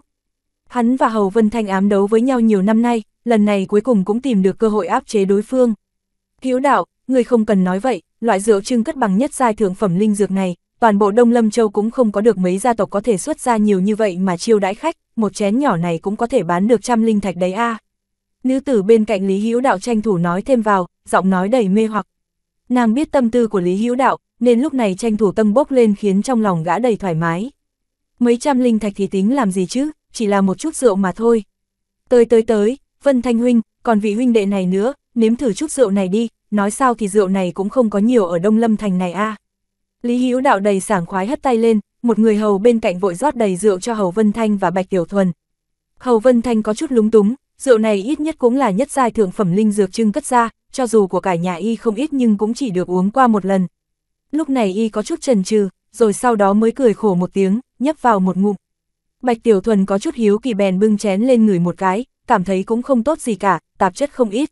Hắn và Hầu Vân Thanh ám đấu với nhau nhiều năm nay, lần này cuối cùng cũng tìm được cơ hội áp chế đối phương. Hiếu đạo, người không cần nói vậy, loại rượu trưng cất bằng nhất giai thượng phẩm linh dược này, toàn bộ Đông Lâm Châu cũng không có được mấy gia tộc có thể xuất ra nhiều như vậy mà chiêu đãi khách, một chén nhỏ này cũng có thể bán được trăm linh thạch đấy a. Nữ tử bên cạnh Lý Hữu Đạo tranh thủ nói thêm vào, giọng nói đầy mê hoặc. Nàng biết tâm tư của Lý Hữu Đạo, nên lúc này tranh thủ tâm bốc lên khiến trong lòng gã đầy thoải mái. Mấy trăm linh thạch thì tính làm gì chứ, chỉ là một chút rượu mà thôi. Tới tới tới, Vân Thanh Huynh, còn vị huynh đệ này nữa, nếm thử chút rượu này đi, nói sao thì rượu này cũng không có nhiều ở Đông Lâm Thành này a. À. Lý Hữu Đạo đầy sảng khoái hất tay lên, một người hầu bên cạnh vội rót đầy rượu cho Hầu Vân Thanh và Bạch Tiểu Thuần. Hầu Vân Thanh có chút lúng túng, rượu này ít nhất cũng là nhất giai thượng phẩm linh dược trưng cất ra, cho dù của cải nhà y không ít nhưng cũng chỉ được uống qua một lần. Lúc này y có chút chần chừ, rồi sau đó mới cười khổ một tiếng, nhấp vào một ngụm. Bạch Tiểu Thuần có chút hiếu kỳ bèn bưng chén lên người một cái, cảm thấy cũng không tốt gì cả, tạp chất không ít.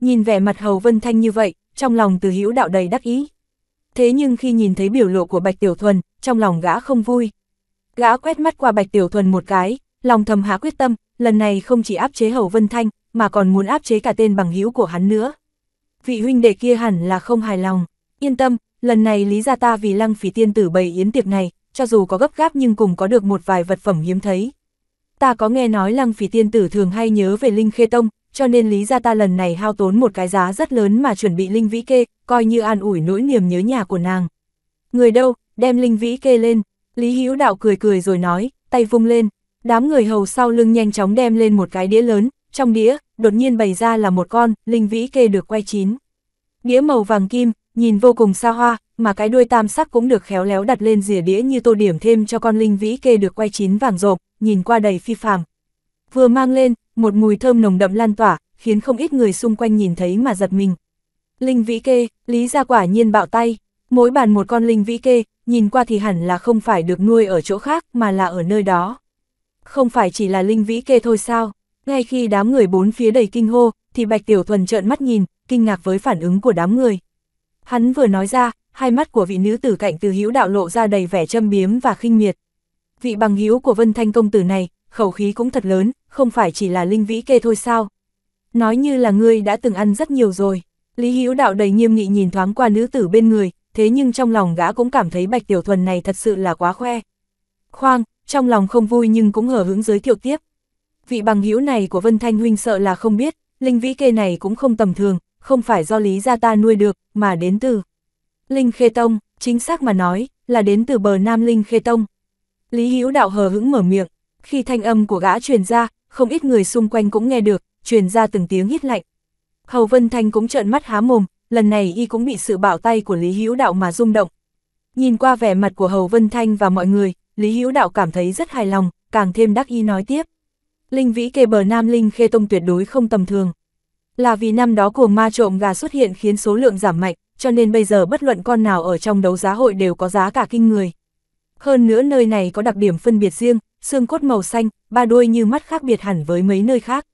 Nhìn vẻ mặt Hầu Vân Thanh như vậy, trong lòng từ hữu đạo đầy đắc ý thế nhưng khi nhìn thấy biểu lộ của Bạch Tiểu Thuần, trong lòng gã không vui. Gã quét mắt qua Bạch Tiểu Thuần một cái, lòng thầm hạ quyết tâm, lần này không chỉ áp chế Hầu Vân Thanh, mà còn muốn áp chế cả tên bằng hữu của hắn nữa. Vị huynh đệ kia hẳn là không hài lòng, yên tâm, lần này lý ra ta vì lăng phỉ tiên tử bày yến tiệc này, cho dù có gấp gáp nhưng cũng có được một vài vật phẩm hiếm thấy. Ta có nghe nói lăng phỉ tiên tử thường hay nhớ về Linh Khê Tông, cho nên lý gia ta lần này hao tốn một cái giá rất lớn mà chuẩn bị linh vĩ kê, coi như an ủi nỗi niềm nhớ nhà của nàng. Người đâu, đem linh vĩ kê lên, Lý Hữu Đạo cười cười rồi nói, tay vung lên, đám người hầu sau lưng nhanh chóng đem lên một cái đĩa lớn, trong đĩa, đột nhiên bày ra là một con, linh vĩ kê được quay chín. Đĩa màu vàng kim, nhìn vô cùng xa hoa, mà cái đuôi tam sắc cũng được khéo léo đặt lên rìa đĩa như tô điểm thêm cho con linh vĩ kê được quay chín vàng rộp, nhìn qua đầy phi phàm. Vừa mang lên, một mùi thơm nồng đậm lan tỏa, khiến không ít người xung quanh nhìn thấy mà giật mình. Linh vĩ kê, lý gia quả nhiên bạo tay, mỗi bàn một con linh vĩ kê, nhìn qua thì hẳn là không phải được nuôi ở chỗ khác mà là ở nơi đó. Không phải chỉ là linh vĩ kê thôi sao, ngay khi đám người bốn phía đầy kinh hô, thì Bạch Tiểu Thuần trợn mắt nhìn, kinh ngạc với phản ứng của đám người. Hắn vừa nói ra, hai mắt của vị nữ tử cạnh từ hữu đạo lộ ra đầy vẻ châm biếm và khinh miệt. Vị bằng hữu của Vân Thanh Công Tử này, khẩu khí cũng thật lớn, không phải chỉ là linh vĩ kê thôi sao? Nói như là ngươi đã từng ăn rất nhiều rồi. Lý Hữu Đạo đầy nghiêm nghị nhìn thoáng qua nữ tử bên người, thế nhưng trong lòng gã cũng cảm thấy Bạch Tiểu Thuần này thật sự là quá khoe. Khoang, trong lòng không vui nhưng cũng hở hứng giới thiệu tiếp. Vị bằng hữu này của Vân Thanh Huynh sợ là không biết, linh vĩ kê này cũng không tầm thường, không phải do Lý gia ta nuôi được, mà đến từ. Linh Khê Tông, chính xác mà nói, là đến từ bờ Nam Linh Khê Tông. Lý Hữu Đạo hờ hững mở miệng, khi thanh âm của gã truyền ra, không ít người xung quanh cũng nghe được, truyền ra từng tiếng hít lạnh. Hầu Vân Thanh cũng trợn mắt há mồm, lần này y cũng bị sự bảo tay của Lý Hữu Đạo mà rung động. Nhìn qua vẻ mặt của Hầu Vân Thanh và mọi người, Lý Hữu Đạo cảm thấy rất hài lòng, càng thêm đắc y nói tiếp. Linh vĩ kề bờ Nam Linh Khê Tông tuyệt đối không tầm thường. Là vì năm đó của ma trộm gà xuất hiện khiến số lượng giảm mạnh, cho nên bây giờ bất luận con nào ở trong đấu giá hội đều có giá cả kinh người. Hơn nữa nơi này có đặc điểm phân biệt riêng, xương cốt màu xanh, ba đuôi như mắt khác biệt hẳn với mấy nơi khác.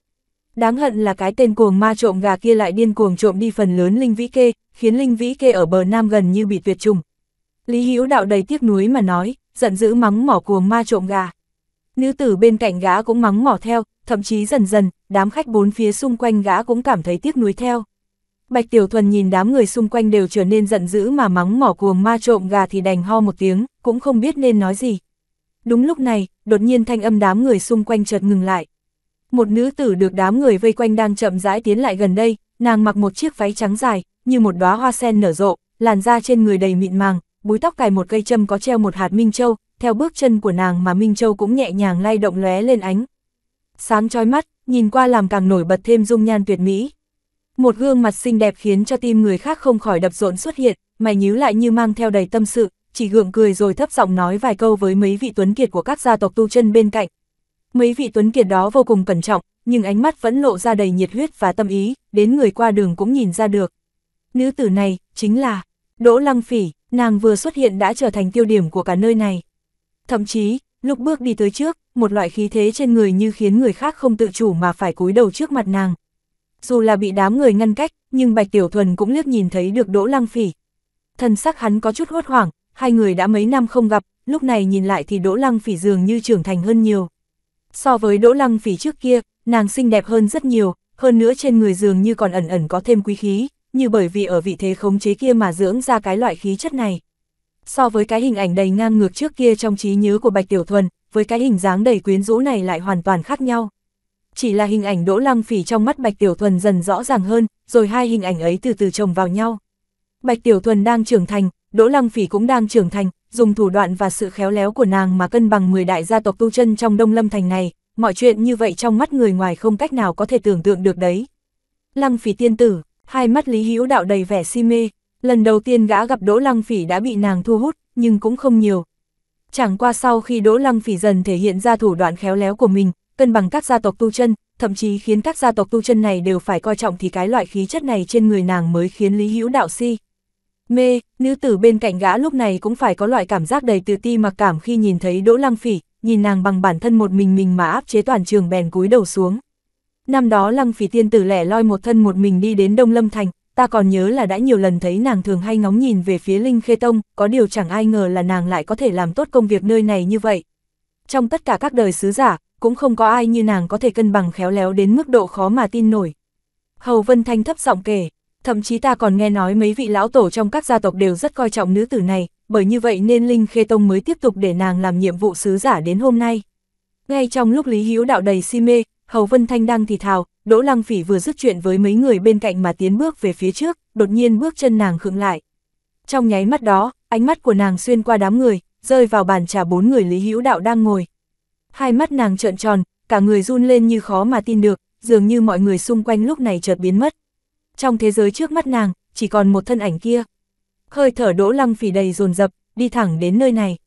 Đáng hận là cái tên cuồng ma trộm gà kia lại điên cuồng trộm đi phần lớn linh vĩ kê, khiến linh vĩ kê ở bờ nam gần như bị tuyệt chủng. Lý Hữu Đạo đầy tiếc nuối mà nói, giận dữ mắng mỏ cuồng ma trộm gà. Nữ tử bên cạnh gã cũng mắng mỏ theo, thậm chí dần dần, đám khách bốn phía xung quanh gã cũng cảm thấy tiếc nuối theo. Bạch Tiểu Thuần nhìn đám người xung quanh đều trở nên giận dữ mà mắng mỏ cuồng ma trộm gà thì đành ho một tiếng, cũng không biết nên nói gì. Đúng lúc này, đột nhiên thanh âm đám người xung quanh chợt ngừng lại. Một nữ tử được đám người vây quanh đang chậm rãi tiến lại gần đây, nàng mặc một chiếc váy trắng dài, như một đóa hoa sen nở rộ, làn da trên người đầy mịn màng, búi tóc cài một cây châm có treo một hạt minh châu, theo bước chân của nàng mà minh châu cũng nhẹ nhàng lay động lóe lên ánh. Sáng chói mắt, nhìn qua làm càng nổi bật thêm dung nhan tuyệt mỹ. Một gương mặt xinh đẹp khiến cho tim người khác không khỏi đập rộn xuất hiện, mày nhíu lại như mang theo đầy tâm sự, chỉ gượng cười rồi thấp giọng nói vài câu với mấy vị tuấn kiệt của các gia tộc tu chân bên cạnh. Mấy vị tuấn kiệt đó vô cùng cẩn trọng, nhưng ánh mắt vẫn lộ ra đầy nhiệt huyết và tâm ý, đến người qua đường cũng nhìn ra được. Nữ tử này, chính là Đỗ Lăng Phỉ, nàng vừa xuất hiện đã trở thành tiêu điểm của cả nơi này. Thậm chí, lúc bước đi tới trước, một loại khí thế trên người như khiến người khác không tự chủ mà phải cúi đầu trước mặt nàng, dù là bị đám người ngăn cách, nhưng Bạch Tiểu Thuần cũng liếc nhìn thấy được Đỗ Lăng Phỉ. Thần sắc hắn có chút hốt hoảng, hai người đã mấy năm không gặp, lúc này nhìn lại thì Đỗ Lăng Phỉ dường như trưởng thành hơn nhiều. So với Đỗ Lăng Phỉ trước kia, nàng xinh đẹp hơn rất nhiều, hơn nữa trên người dường như còn ẩn ẩn có thêm quý khí, như bởi vì ở vị thế khống chế kia mà dưỡng ra cái loại khí chất này. So với cái hình ảnh đầy ngang ngược trước kia trong trí nhớ của Bạch Tiểu Thuần, với cái hình dáng đầy quyến rũ này lại hoàn toàn khác nhau chỉ là hình ảnh Đỗ Lăng Phỉ trong mắt Bạch Tiểu Thuần dần rõ ràng hơn, rồi hai hình ảnh ấy từ từ chồng vào nhau. Bạch Tiểu Thuần đang trưởng thành, Đỗ Lăng Phỉ cũng đang trưởng thành, dùng thủ đoạn và sự khéo léo của nàng mà cân bằng 10 đại gia tộc tu chân trong Đông Lâm thành này, mọi chuyện như vậy trong mắt người ngoài không cách nào có thể tưởng tượng được đấy. Lăng Phỉ tiên tử, hai mắt Lý Hữu Đạo đầy vẻ si mê, lần đầu tiên gã gặp Đỗ Lăng Phỉ đã bị nàng thu hút, nhưng cũng không nhiều. Chẳng qua sau khi Đỗ Lăng Phỉ dần thể hiện ra thủ đoạn khéo léo của mình, cân bằng các gia tộc tu chân, thậm chí khiến các gia tộc tu chân này đều phải coi trọng thì cái loại khí chất này trên người nàng mới khiến Lý Hữu đạo si. Mê, nữ tử bên cạnh gã lúc này cũng phải có loại cảm giác đầy tự ti mặc cảm khi nhìn thấy Đỗ Lăng Phỉ, nhìn nàng bằng bản thân một mình mình mà áp chế toàn trường bèn cúi đầu xuống. Năm đó Lăng Phỉ tiên tử lẻ loi một thân một mình đi đến Đông Lâm Thành, ta còn nhớ là đã nhiều lần thấy nàng thường hay ngóng nhìn về phía Linh Khê Tông, có điều chẳng ai ngờ là nàng lại có thể làm tốt công việc nơi này như vậy. Trong tất cả các đời sứ giả, cũng không có ai như nàng có thể cân bằng khéo léo đến mức độ khó mà tin nổi. Hầu Vân Thanh thấp giọng kể, thậm chí ta còn nghe nói mấy vị lão tổ trong các gia tộc đều rất coi trọng nữ tử này, bởi như vậy nên Linh Khê Tông mới tiếp tục để nàng làm nhiệm vụ sứ giả đến hôm nay. Ngay trong lúc Lý Hiếu đạo đầy si mê, Hầu Vân Thanh đang thì thào, Đỗ Lăng Phỉ vừa dứt chuyện với mấy người bên cạnh mà tiến bước về phía trước, đột nhiên bước chân nàng khựng lại. Trong nháy mắt đó, ánh mắt của nàng xuyên qua đám người, rơi vào bàn trà bốn người Lý Hữu Đạo đang ngồi, hai mắt nàng trợn tròn, cả người run lên như khó mà tin được, dường như mọi người xung quanh lúc này chợt biến mất. Trong thế giới trước mắt nàng, chỉ còn một thân ảnh kia. Hơi thở đỗ lăng phỉ đầy dồn dập đi thẳng đến nơi này.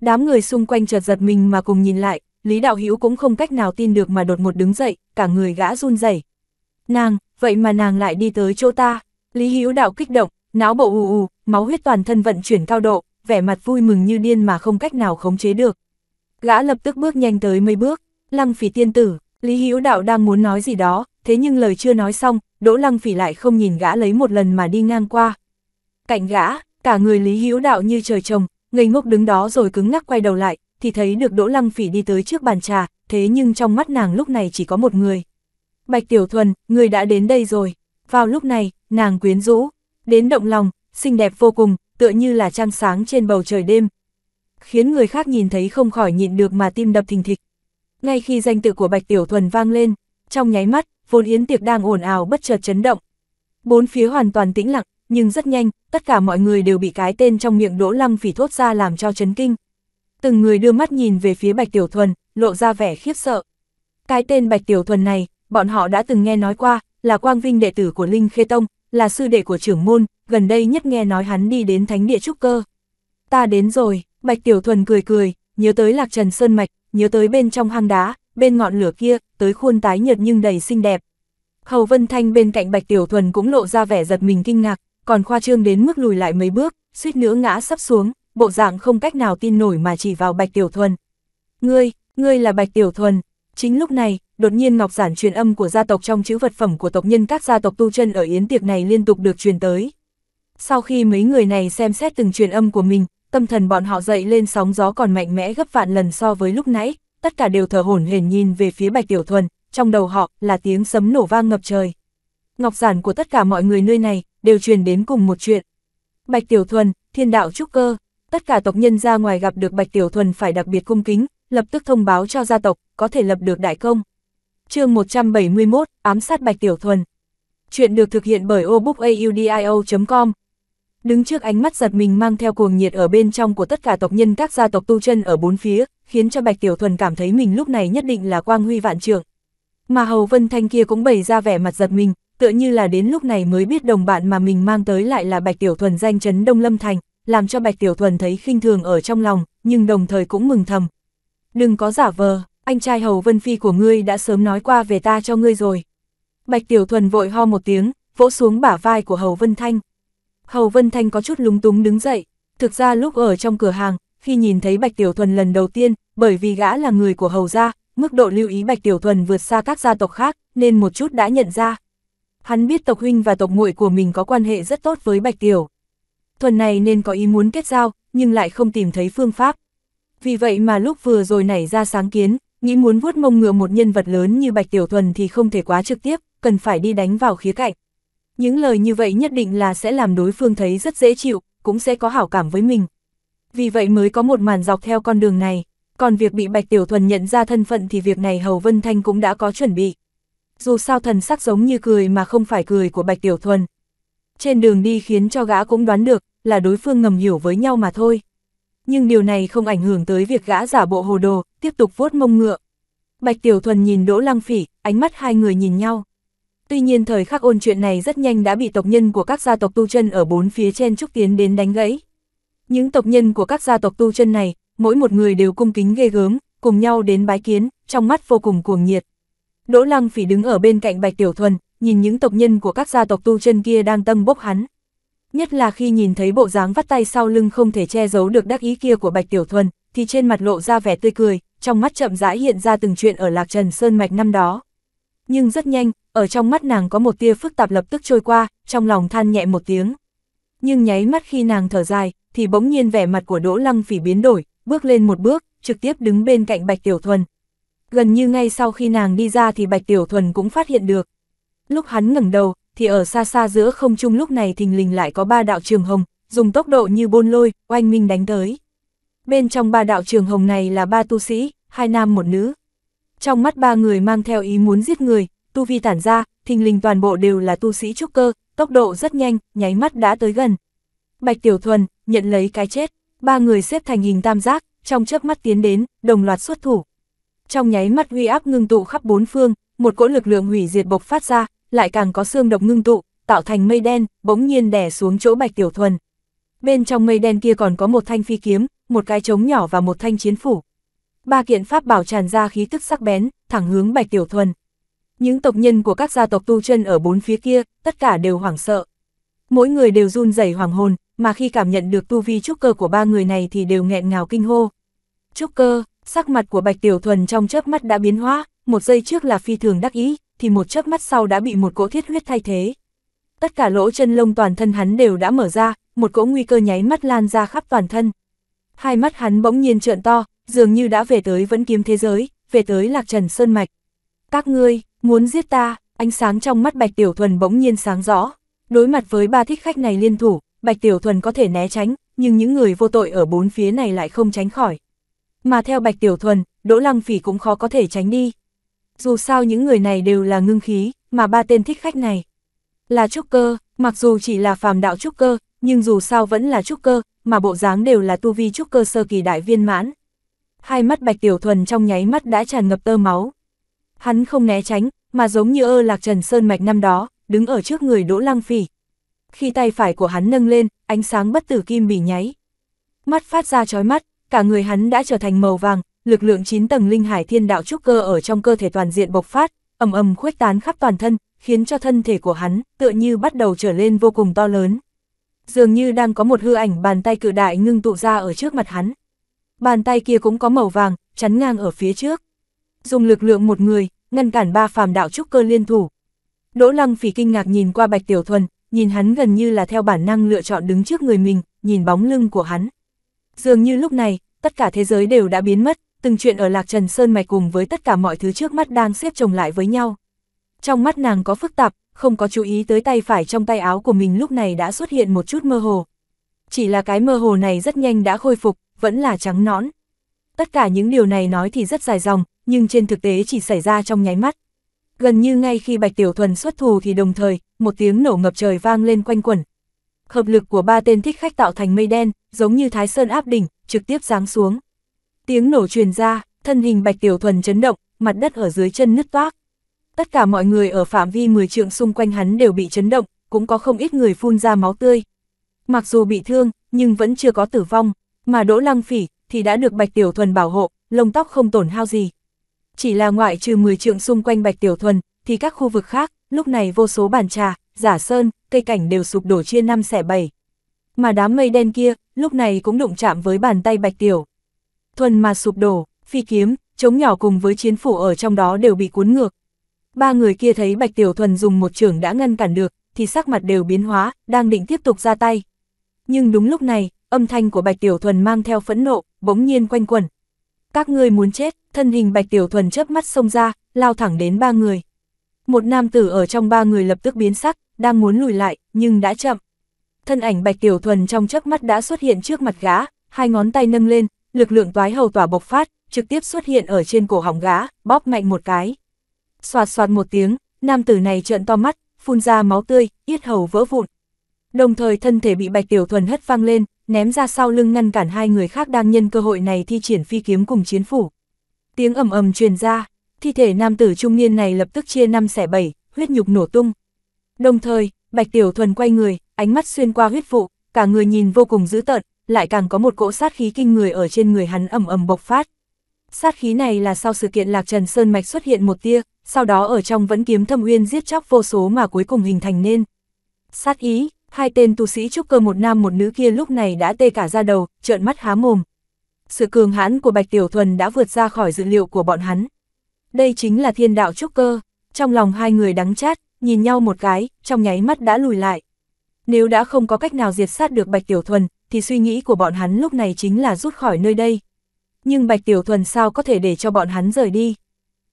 Đám người xung quanh chợt giật mình mà cùng nhìn lại, Lý Đạo Hữu cũng không cách nào tin được mà đột một đứng dậy, cả người gã run rẩy. Nàng, vậy mà nàng lại đi tới chỗ ta. Lý Hữu Đạo kích động, não bộ ù ù, máu huyết toàn thân vận chuyển cao độ, vẻ mặt vui mừng như điên mà không cách nào khống chế được. Gã lập tức bước nhanh tới mấy bước, lăng phỉ tiên tử, Lý Hữu Đạo đang muốn nói gì đó, thế nhưng lời chưa nói xong, Đỗ Lăng Phỉ lại không nhìn gã lấy một lần mà đi ngang qua. Cạnh gã, cả người Lý Hữu Đạo như trời trồng, ngây ngốc đứng đó rồi cứng ngắc quay đầu lại, thì thấy được Đỗ Lăng Phỉ đi tới trước bàn trà, thế nhưng trong mắt nàng lúc này chỉ có một người. Bạch Tiểu Thuần, người đã đến đây rồi. Vào lúc này, nàng quyến rũ, đến động lòng, xinh đẹp vô cùng, tựa như là trăng sáng trên bầu trời đêm, khiến người khác nhìn thấy không khỏi nhịn được mà tim đập thình thịch. Ngay khi danh tự của Bạch Tiểu Thuần vang lên, trong nháy mắt, vốn yến tiệc đang ồn ào bất chợt chấn động. Bốn phía hoàn toàn tĩnh lặng, nhưng rất nhanh, tất cả mọi người đều bị cái tên trong miệng Đỗ Lăng Phỉ thốt ra làm cho chấn kinh. Từng người đưa mắt nhìn về phía Bạch Tiểu Thuần, lộ ra vẻ khiếp sợ. Cái tên Bạch Tiểu Thuần này, bọn họ đã từng nghe nói qua, là quang vinh đệ tử của Linh Khê Tông, là sư đệ của trưởng môn, gần đây nhất nghe nói hắn đi đến thánh địa trúc cơ. Ta đến rồi, Bạch Tiểu Thuần cười cười, nhớ tới lạc trần sơn mạch, nhớ tới bên trong hang đá, bên ngọn lửa kia, tới khuôn tái nhợt nhưng đầy xinh đẹp. Hầu Vân Thanh bên cạnh Bạch Tiểu Thuần cũng lộ ra vẻ giật mình kinh ngạc, còn khoa trương đến mức lùi lại mấy bước, suýt nữa ngã sắp xuống, bộ dạng không cách nào tin nổi mà chỉ vào Bạch Tiểu Thuần. Ngươi, ngươi là Bạch Tiểu Thuần. Chính lúc này, đột nhiên ngọc giản truyền âm của gia tộc trong chữ vật phẩm của tộc nhân các gia tộc tu chân ở yến tiệc này liên tục được truyền tới. Sau khi mấy người này xem xét từng truyền âm của mình, tâm thần bọn họ dậy lên sóng gió còn mạnh mẽ gấp vạn lần so với lúc nãy, tất cả đều thở hổn hển nhìn về phía Bạch Tiểu Thuần, trong đầu họ là tiếng sấm nổ vang ngập trời. Ngọc giản của tất cả mọi người nơi này đều truyền đến cùng một chuyện. Bạch Tiểu Thuần, thiên đạo trúc cơ, tất cả tộc nhân ra ngoài gặp được Bạch Tiểu Thuần phải đặc biệt cung kính, lập tức thông báo cho gia tộc, có thể lập được đại công. chương 171, ám sát Bạch Tiểu Thuần. Chuyện được thực hiện bởi obookaudio.com, Đứng trước ánh mắt giật mình mang theo cuồng nhiệt ở bên trong của tất cả tộc nhân các gia tộc tu chân ở bốn phía, khiến cho Bạch Tiểu Thuần cảm thấy mình lúc này nhất định là quang huy vạn trượng. Mà Hầu Vân Thanh kia cũng bày ra vẻ mặt giật mình, tựa như là đến lúc này mới biết đồng bạn mà mình mang tới lại là Bạch Tiểu Thuần danh chấn Đông Lâm Thành, làm cho Bạch Tiểu Thuần thấy khinh thường ở trong lòng, nhưng đồng thời cũng mừng thầm. Đừng có giả vờ, anh trai Hầu Vân Phi của ngươi đã sớm nói qua về ta cho ngươi rồi. Bạch Tiểu Thuần vội ho một tiếng, vỗ xuống bả vai của Hầu Vân Thanh. Hầu Vân Thanh có chút lúng túng đứng dậy, thực ra lúc ở trong cửa hàng, khi nhìn thấy Bạch Tiểu Thuần lần đầu tiên, bởi vì gã là người của Hầu gia, mức độ lưu ý Bạch Tiểu Thuần vượt xa các gia tộc khác, nên một chút đã nhận ra. Hắn biết tộc huynh và tộc muội của mình có quan hệ rất tốt với Bạch Tiểu. Thuần này nên có ý muốn kết giao, nhưng lại không tìm thấy phương pháp. Vì vậy mà lúc vừa rồi nảy ra sáng kiến, nghĩ muốn vuốt mông ngựa một nhân vật lớn như Bạch Tiểu Thuần thì không thể quá trực tiếp, cần phải đi đánh vào khía cạnh. Những lời như vậy nhất định là sẽ làm đối phương thấy rất dễ chịu, cũng sẽ có hảo cảm với mình. Vì vậy mới có một màn dọc theo con đường này, còn việc bị Bạch Tiểu Thuần nhận ra thân phận thì việc này Hầu Vân Thanh cũng đã có chuẩn bị. Dù sao thần sắc giống như cười mà không phải cười của Bạch Tiểu Thuần. Trên đường đi khiến cho gã cũng đoán được là đối phương ngầm hiểu với nhau mà thôi. Nhưng điều này không ảnh hưởng tới việc gã giả bộ hồ đồ, tiếp tục vuốt mông ngựa. Bạch Tiểu Thuần nhìn Đỗ Lăng Phỉ, ánh mắt hai người nhìn nhau. Tuy nhiên thời khắc ôn chuyện này rất nhanh đã bị tộc nhân của các gia tộc tu chân ở bốn phía trên trúc tiến đến đánh gãy. Những tộc nhân của các gia tộc tu chân này, mỗi một người đều cung kính ghê gớm, cùng nhau đến bái kiến, trong mắt vô cùng cuồng nhiệt. Đỗ Lăng Phỉ đứng ở bên cạnh Bạch Tiểu Thuần, nhìn những tộc nhân của các gia tộc tu chân kia đang tâm bốc hắn. Nhất là khi nhìn thấy bộ dáng vắt tay sau lưng không thể che giấu được đắc ý kia của Bạch Tiểu Thuần, thì trên mặt lộ ra vẻ tươi cười, trong mắt chậm rãi hiện ra từng chuyện ở Lạc Trần Sơn Mạch năm đó. Nhưng rất nhanh, ở trong mắt nàng có một tia phức tạp lập tức trôi qua, trong lòng than nhẹ một tiếng. Nhưng nháy mắt khi nàng thở dài, thì bỗng nhiên vẻ mặt của Đỗ Lăng Phỉ biến đổi, bước lên một bước, trực tiếp đứng bên cạnh Bạch Tiểu Thuần. Gần như ngay sau khi nàng đi ra thì Bạch Tiểu Thuần cũng phát hiện được. Lúc hắn ngẩng đầu, thì ở xa xa giữa không trung lúc này thình lình lại có ba đạo trường hồng, dùng tốc độ như bôn lôi, oanh minh đánh tới. Bên trong ba đạo trường hồng này là ba tu sĩ, hai nam một nữ. Trong mắt ba người mang theo ý muốn giết người, tu vi tản ra, thình lình toàn bộ đều là tu sĩ trúc cơ, tốc độ rất nhanh, nháy mắt đã tới gần. Bạch Tiểu Thuần, nhận lấy cái chết, ba người xếp thành hình tam giác, trong chớp mắt tiến đến, đồng loạt xuất thủ. Trong nháy mắt huy áp ngưng tụ khắp bốn phương, một cỗ lực lượng hủy diệt bộc phát ra, lại càng có xương độc ngưng tụ, tạo thành mây đen, bỗng nhiên đè xuống chỗ Bạch Tiểu Thuần. Bên trong mây đen kia còn có một thanh phi kiếm, một cái trống nhỏ và một thanh chiến phủ. Ba kiện pháp bảo tràn ra khí tức sắc bén, thẳng hướng Bạch Tiểu Thuần những tộc nhân của các gia tộc tu chân ở bốn phía kia, tất cả đều hoảng sợ. Mỗi người đều run rẩy hoàng hồn, mà khi cảm nhận được tu vi trúc cơ của ba người này thì đều nghẹn ngào kinh hô. Trúc cơ, sắc mặt của Bạch Tiểu Thuần trong chớp mắt đã biến hóa, một giây trước là phi thường đắc ý, thì một chớp mắt sau đã bị một cỗ thiết huyết thay thế. Tất cả lỗ chân lông toàn thân hắn đều đã mở ra, một cỗ nguy cơ nháy mắt lan ra khắp toàn thân. Hai mắt hắn bỗng nhiên trợn to, dường như đã về tới vẫn kiếm thế giới, về tới lạc trần sơn mạch. Các ngươi, Muốn giết ta, ánh sáng trong mắt Bạch Tiểu Thuần bỗng nhiên sáng rõ. Đối mặt với ba thích khách này liên thủ, Bạch Tiểu Thuần có thể né tránh, nhưng những người vô tội ở bốn phía này lại không tránh khỏi. Mà theo Bạch Tiểu Thuần, Đỗ Lăng Phỉ cũng khó có thể tránh đi. Dù sao những người này đều là ngưng khí, mà ba tên thích khách này là trúc cơ, mặc dù chỉ là phàm đạo trúc cơ, nhưng dù sao vẫn là trúc cơ, mà bộ dáng đều là tu vi trúc cơ sơ kỳ đại viên mãn. Hai mắt Bạch Tiểu Thuần trong nháy mắt đã tràn ngập tơ máu, Hắn không né tránh, mà giống như ơ lạc trần sơn mạch năm đó, đứng ở trước người Đỗ Lăng Phỉ. Khi tay phải của hắn nâng lên, ánh sáng bất tử kim bỉ nháy. Mắt phát ra chói mắt, cả người hắn đã trở thành màu vàng, lực lượng 9 tầng linh hải thiên đạo trúc cơ ở trong cơ thể toàn diện bộc phát, ầm ầm khuếch tán khắp toàn thân, khiến cho thân thể của hắn tựa như bắt đầu trở lên vô cùng to lớn. Dường như đang có một hư ảnh bàn tay cự đại ngưng tụ ra ở trước mặt hắn. Bàn tay kia cũng có màu vàng, chắn ngang ở phía trước dùng lực lượng một người, ngăn cản ba phàm đạo trúc cơ liên thủ. Đỗ Lăng Phỉ kinh ngạc nhìn qua Bạch Tiểu Thuần, nhìn hắn gần như là theo bản năng lựa chọn đứng trước người mình, nhìn bóng lưng của hắn. Dường như lúc này, tất cả thế giới đều đã biến mất, từng chuyện ở Lạc Trần Sơn mạch cùng với tất cả mọi thứ trước mắt đang xếp chồng lại với nhau. Trong mắt nàng có phức tạp, không có chú ý tới tay phải trong tay áo của mình lúc này đã xuất hiện một chút mơ hồ. Chỉ là cái mơ hồ này rất nhanh đã khôi phục, vẫn là trắng nõn. Tất cả những điều này nói thì rất dài dòng, nhưng trên thực tế chỉ xảy ra trong nháy mắt. Gần như ngay khi Bạch Tiểu Thuần xuất thù thì đồng thời, một tiếng nổ ngập trời vang lên quanh quẩn. Hợp lực của ba tên thích khách tạo thành mây đen, giống như Thái Sơn áp đỉnh, trực tiếp giáng xuống. Tiếng nổ truyền ra, thân hình Bạch Tiểu Thuần chấn động, mặt đất ở dưới chân nứt toác. Tất cả mọi người ở phạm vi 10 trượng xung quanh hắn đều bị chấn động, cũng có không ít người phun ra máu tươi. Mặc dù bị thương, nhưng vẫn chưa có tử vong, mà Đỗ Lăng Phỉ thì đã được Bạch Tiểu Thuần bảo hộ, lông tóc không tổn hao gì. Chỉ là ngoại trừ 10 trượng xung quanh Bạch Tiểu Thuần, thì các khu vực khác, lúc này vô số bàn trà, giả sơn, cây cảnh đều sụp đổ chia năm xẻ bảy. Mà đám mây đen kia, lúc này cũng đụng chạm với bàn tay Bạch Tiểu. Thuần mà sụp đổ, phi kiếm, chống nhỏ cùng với chiến phủ ở trong đó đều bị cuốn ngược. Ba người kia thấy Bạch Tiểu Thuần dùng một trường đã ngăn cản được, thì sắc mặt đều biến hóa, đang định tiếp tục ra tay. Nhưng đúng lúc này, âm thanh của Bạch Tiểu Thuần mang theo phẫn nộ, bỗng nhiên quanh quẩn, các ngươi muốn chết, thân hình Bạch Tiểu Thuần chớp mắt xông ra, lao thẳng đến ba người. Một nam tử ở trong ba người lập tức biến sắc, đang muốn lùi lại, nhưng đã chậm. Thân ảnh Bạch Tiểu Thuần trong chớp mắt đã xuất hiện trước mặt gã, hai ngón tay nâng lên, lực lượng toái hầu tỏa bộc phát, trực tiếp xuất hiện ở trên cổ họng gã, bóp mạnh một cái. Xoạt xoạt một tiếng, nam tử này trợn to mắt, phun ra máu tươi, yết hầu vỡ vụn. Đồng thời thân thể bị Bạch Tiểu Thuần hất văng lên, ném ra sau lưng ngăn cản hai người khác đang nhân cơ hội này thi triển phi kiếm cùng chiến phủ. Tiếng ầm ầm truyền ra, thi thể nam tử trung niên này lập tức chia năm xẻ bảy, huyết nhục nổ tung. Đồng thời, Bạch Tiểu Thuần quay người, ánh mắt xuyên qua huyết vụ, cả người nhìn vô cùng dữ tợn, lại càng có một cỗ sát khí kinh người ở trên người hắn ầm ầm bộc phát. Sát khí này là sau sự kiện Lạc Trần Sơn Mạch xuất hiện một tia, sau đó ở trong vẫn kiếm thâm uyên giết chóc vô số mà cuối cùng hình thành nên. Sát ý, Hai tên tu sĩ trúc cơ một nam một nữ kia lúc này đã tê cả ra đầu, trợn mắt há mồm. Sự cường hãn của Bạch Tiểu Thuần đã vượt ra khỏi dự liệu của bọn hắn. Đây chính là thiên đạo trúc cơ, trong lòng hai người đắng chát, nhìn nhau một cái, trong nháy mắt đã lùi lại. Nếu đã không có cách nào diệt sát được Bạch Tiểu Thuần, thì suy nghĩ của bọn hắn lúc này chính là rút khỏi nơi đây. Nhưng Bạch Tiểu Thuần sao có thể để cho bọn hắn rời đi?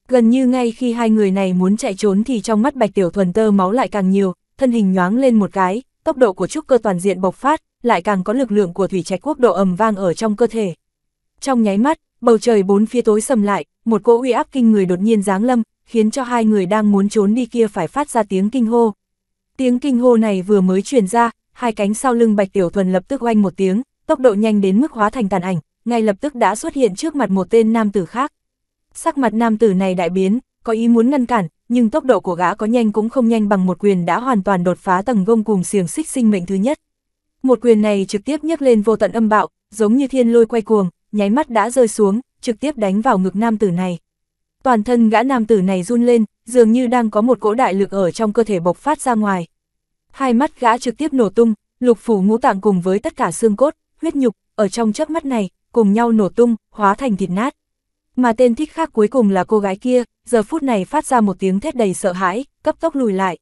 Gần như ngay khi hai người này muốn chạy trốn thì trong mắt Bạch Tiểu Thuần tơ máu lại càng nhiều, thân hình nhoáng lên một cái, tốc độ của trúc cơ toàn diện bộc phát, lại càng có lực lượng của thủy trạch quốc độ ầm vang ở trong cơ thể. Trong nháy mắt, bầu trời bốn phía tối sầm lại, một cỗ uy áp kinh người đột nhiên giáng lâm, khiến cho hai người đang muốn trốn đi kia phải phát ra tiếng kinh hô. Tiếng kinh hô này vừa mới truyền ra, hai cánh sau lưng Bạch Tiểu Thuần lập tức oanh một tiếng, tốc độ nhanh đến mức hóa thành tàn ảnh, ngay lập tức đã xuất hiện trước mặt một tên nam tử khác. Sắc mặt nam tử này đại biến, có ý muốn ngăn cản, nhưng tốc độ của gã có nhanh cũng không nhanh bằng một quyền đã hoàn toàn đột phá tầng gông cùng xiềng xích sinh mệnh thứ nhất. Một quyền này trực tiếp nhấc lên vô tận âm bạo, giống như thiên lôi quay cuồng, nháy mắt đã rơi xuống, trực tiếp đánh vào ngực nam tử này. Toàn thân gã nam tử này run lên, dường như đang có một cỗ đại lực ở trong cơ thể bộc phát ra ngoài. Hai mắt gã trực tiếp nổ tung, lục phủ ngũ tạng cùng với tất cả xương cốt, huyết nhục, ở trong chớp mắt này, cùng nhau nổ tung, hóa thành thịt nát. Mà tên thích khác cuối cùng là cô gái kia, giờ phút này phát ra một tiếng thét đầy sợ hãi, cấp tốc lùi lại.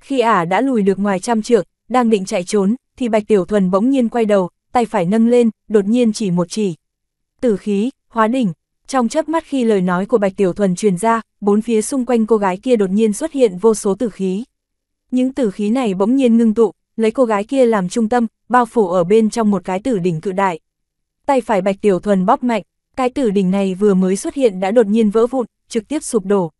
Khi ả đã lùi được ngoài trăm trượng, đang định chạy trốn, thì Bạch Tiểu Thuần bỗng nhiên quay đầu, tay phải nâng lên, đột nhiên chỉ một chỉ. Tử khí, hóa đỉnh. Trong chớp mắt khi lời nói của Bạch Tiểu Thuần truyền ra, bốn phía xung quanh cô gái kia đột nhiên xuất hiện vô số tử khí. Những tử khí này bỗng nhiên ngưng tụ, lấy cô gái kia làm trung tâm, bao phủ ở bên trong một cái tử đỉnh cự đại. Tay phải Bạch Tiểu Thuần bóp mạnh, cái tử đỉnh này vừa mới xuất hiện đã đột nhiên vỡ vụn, trực tiếp sụp đổ,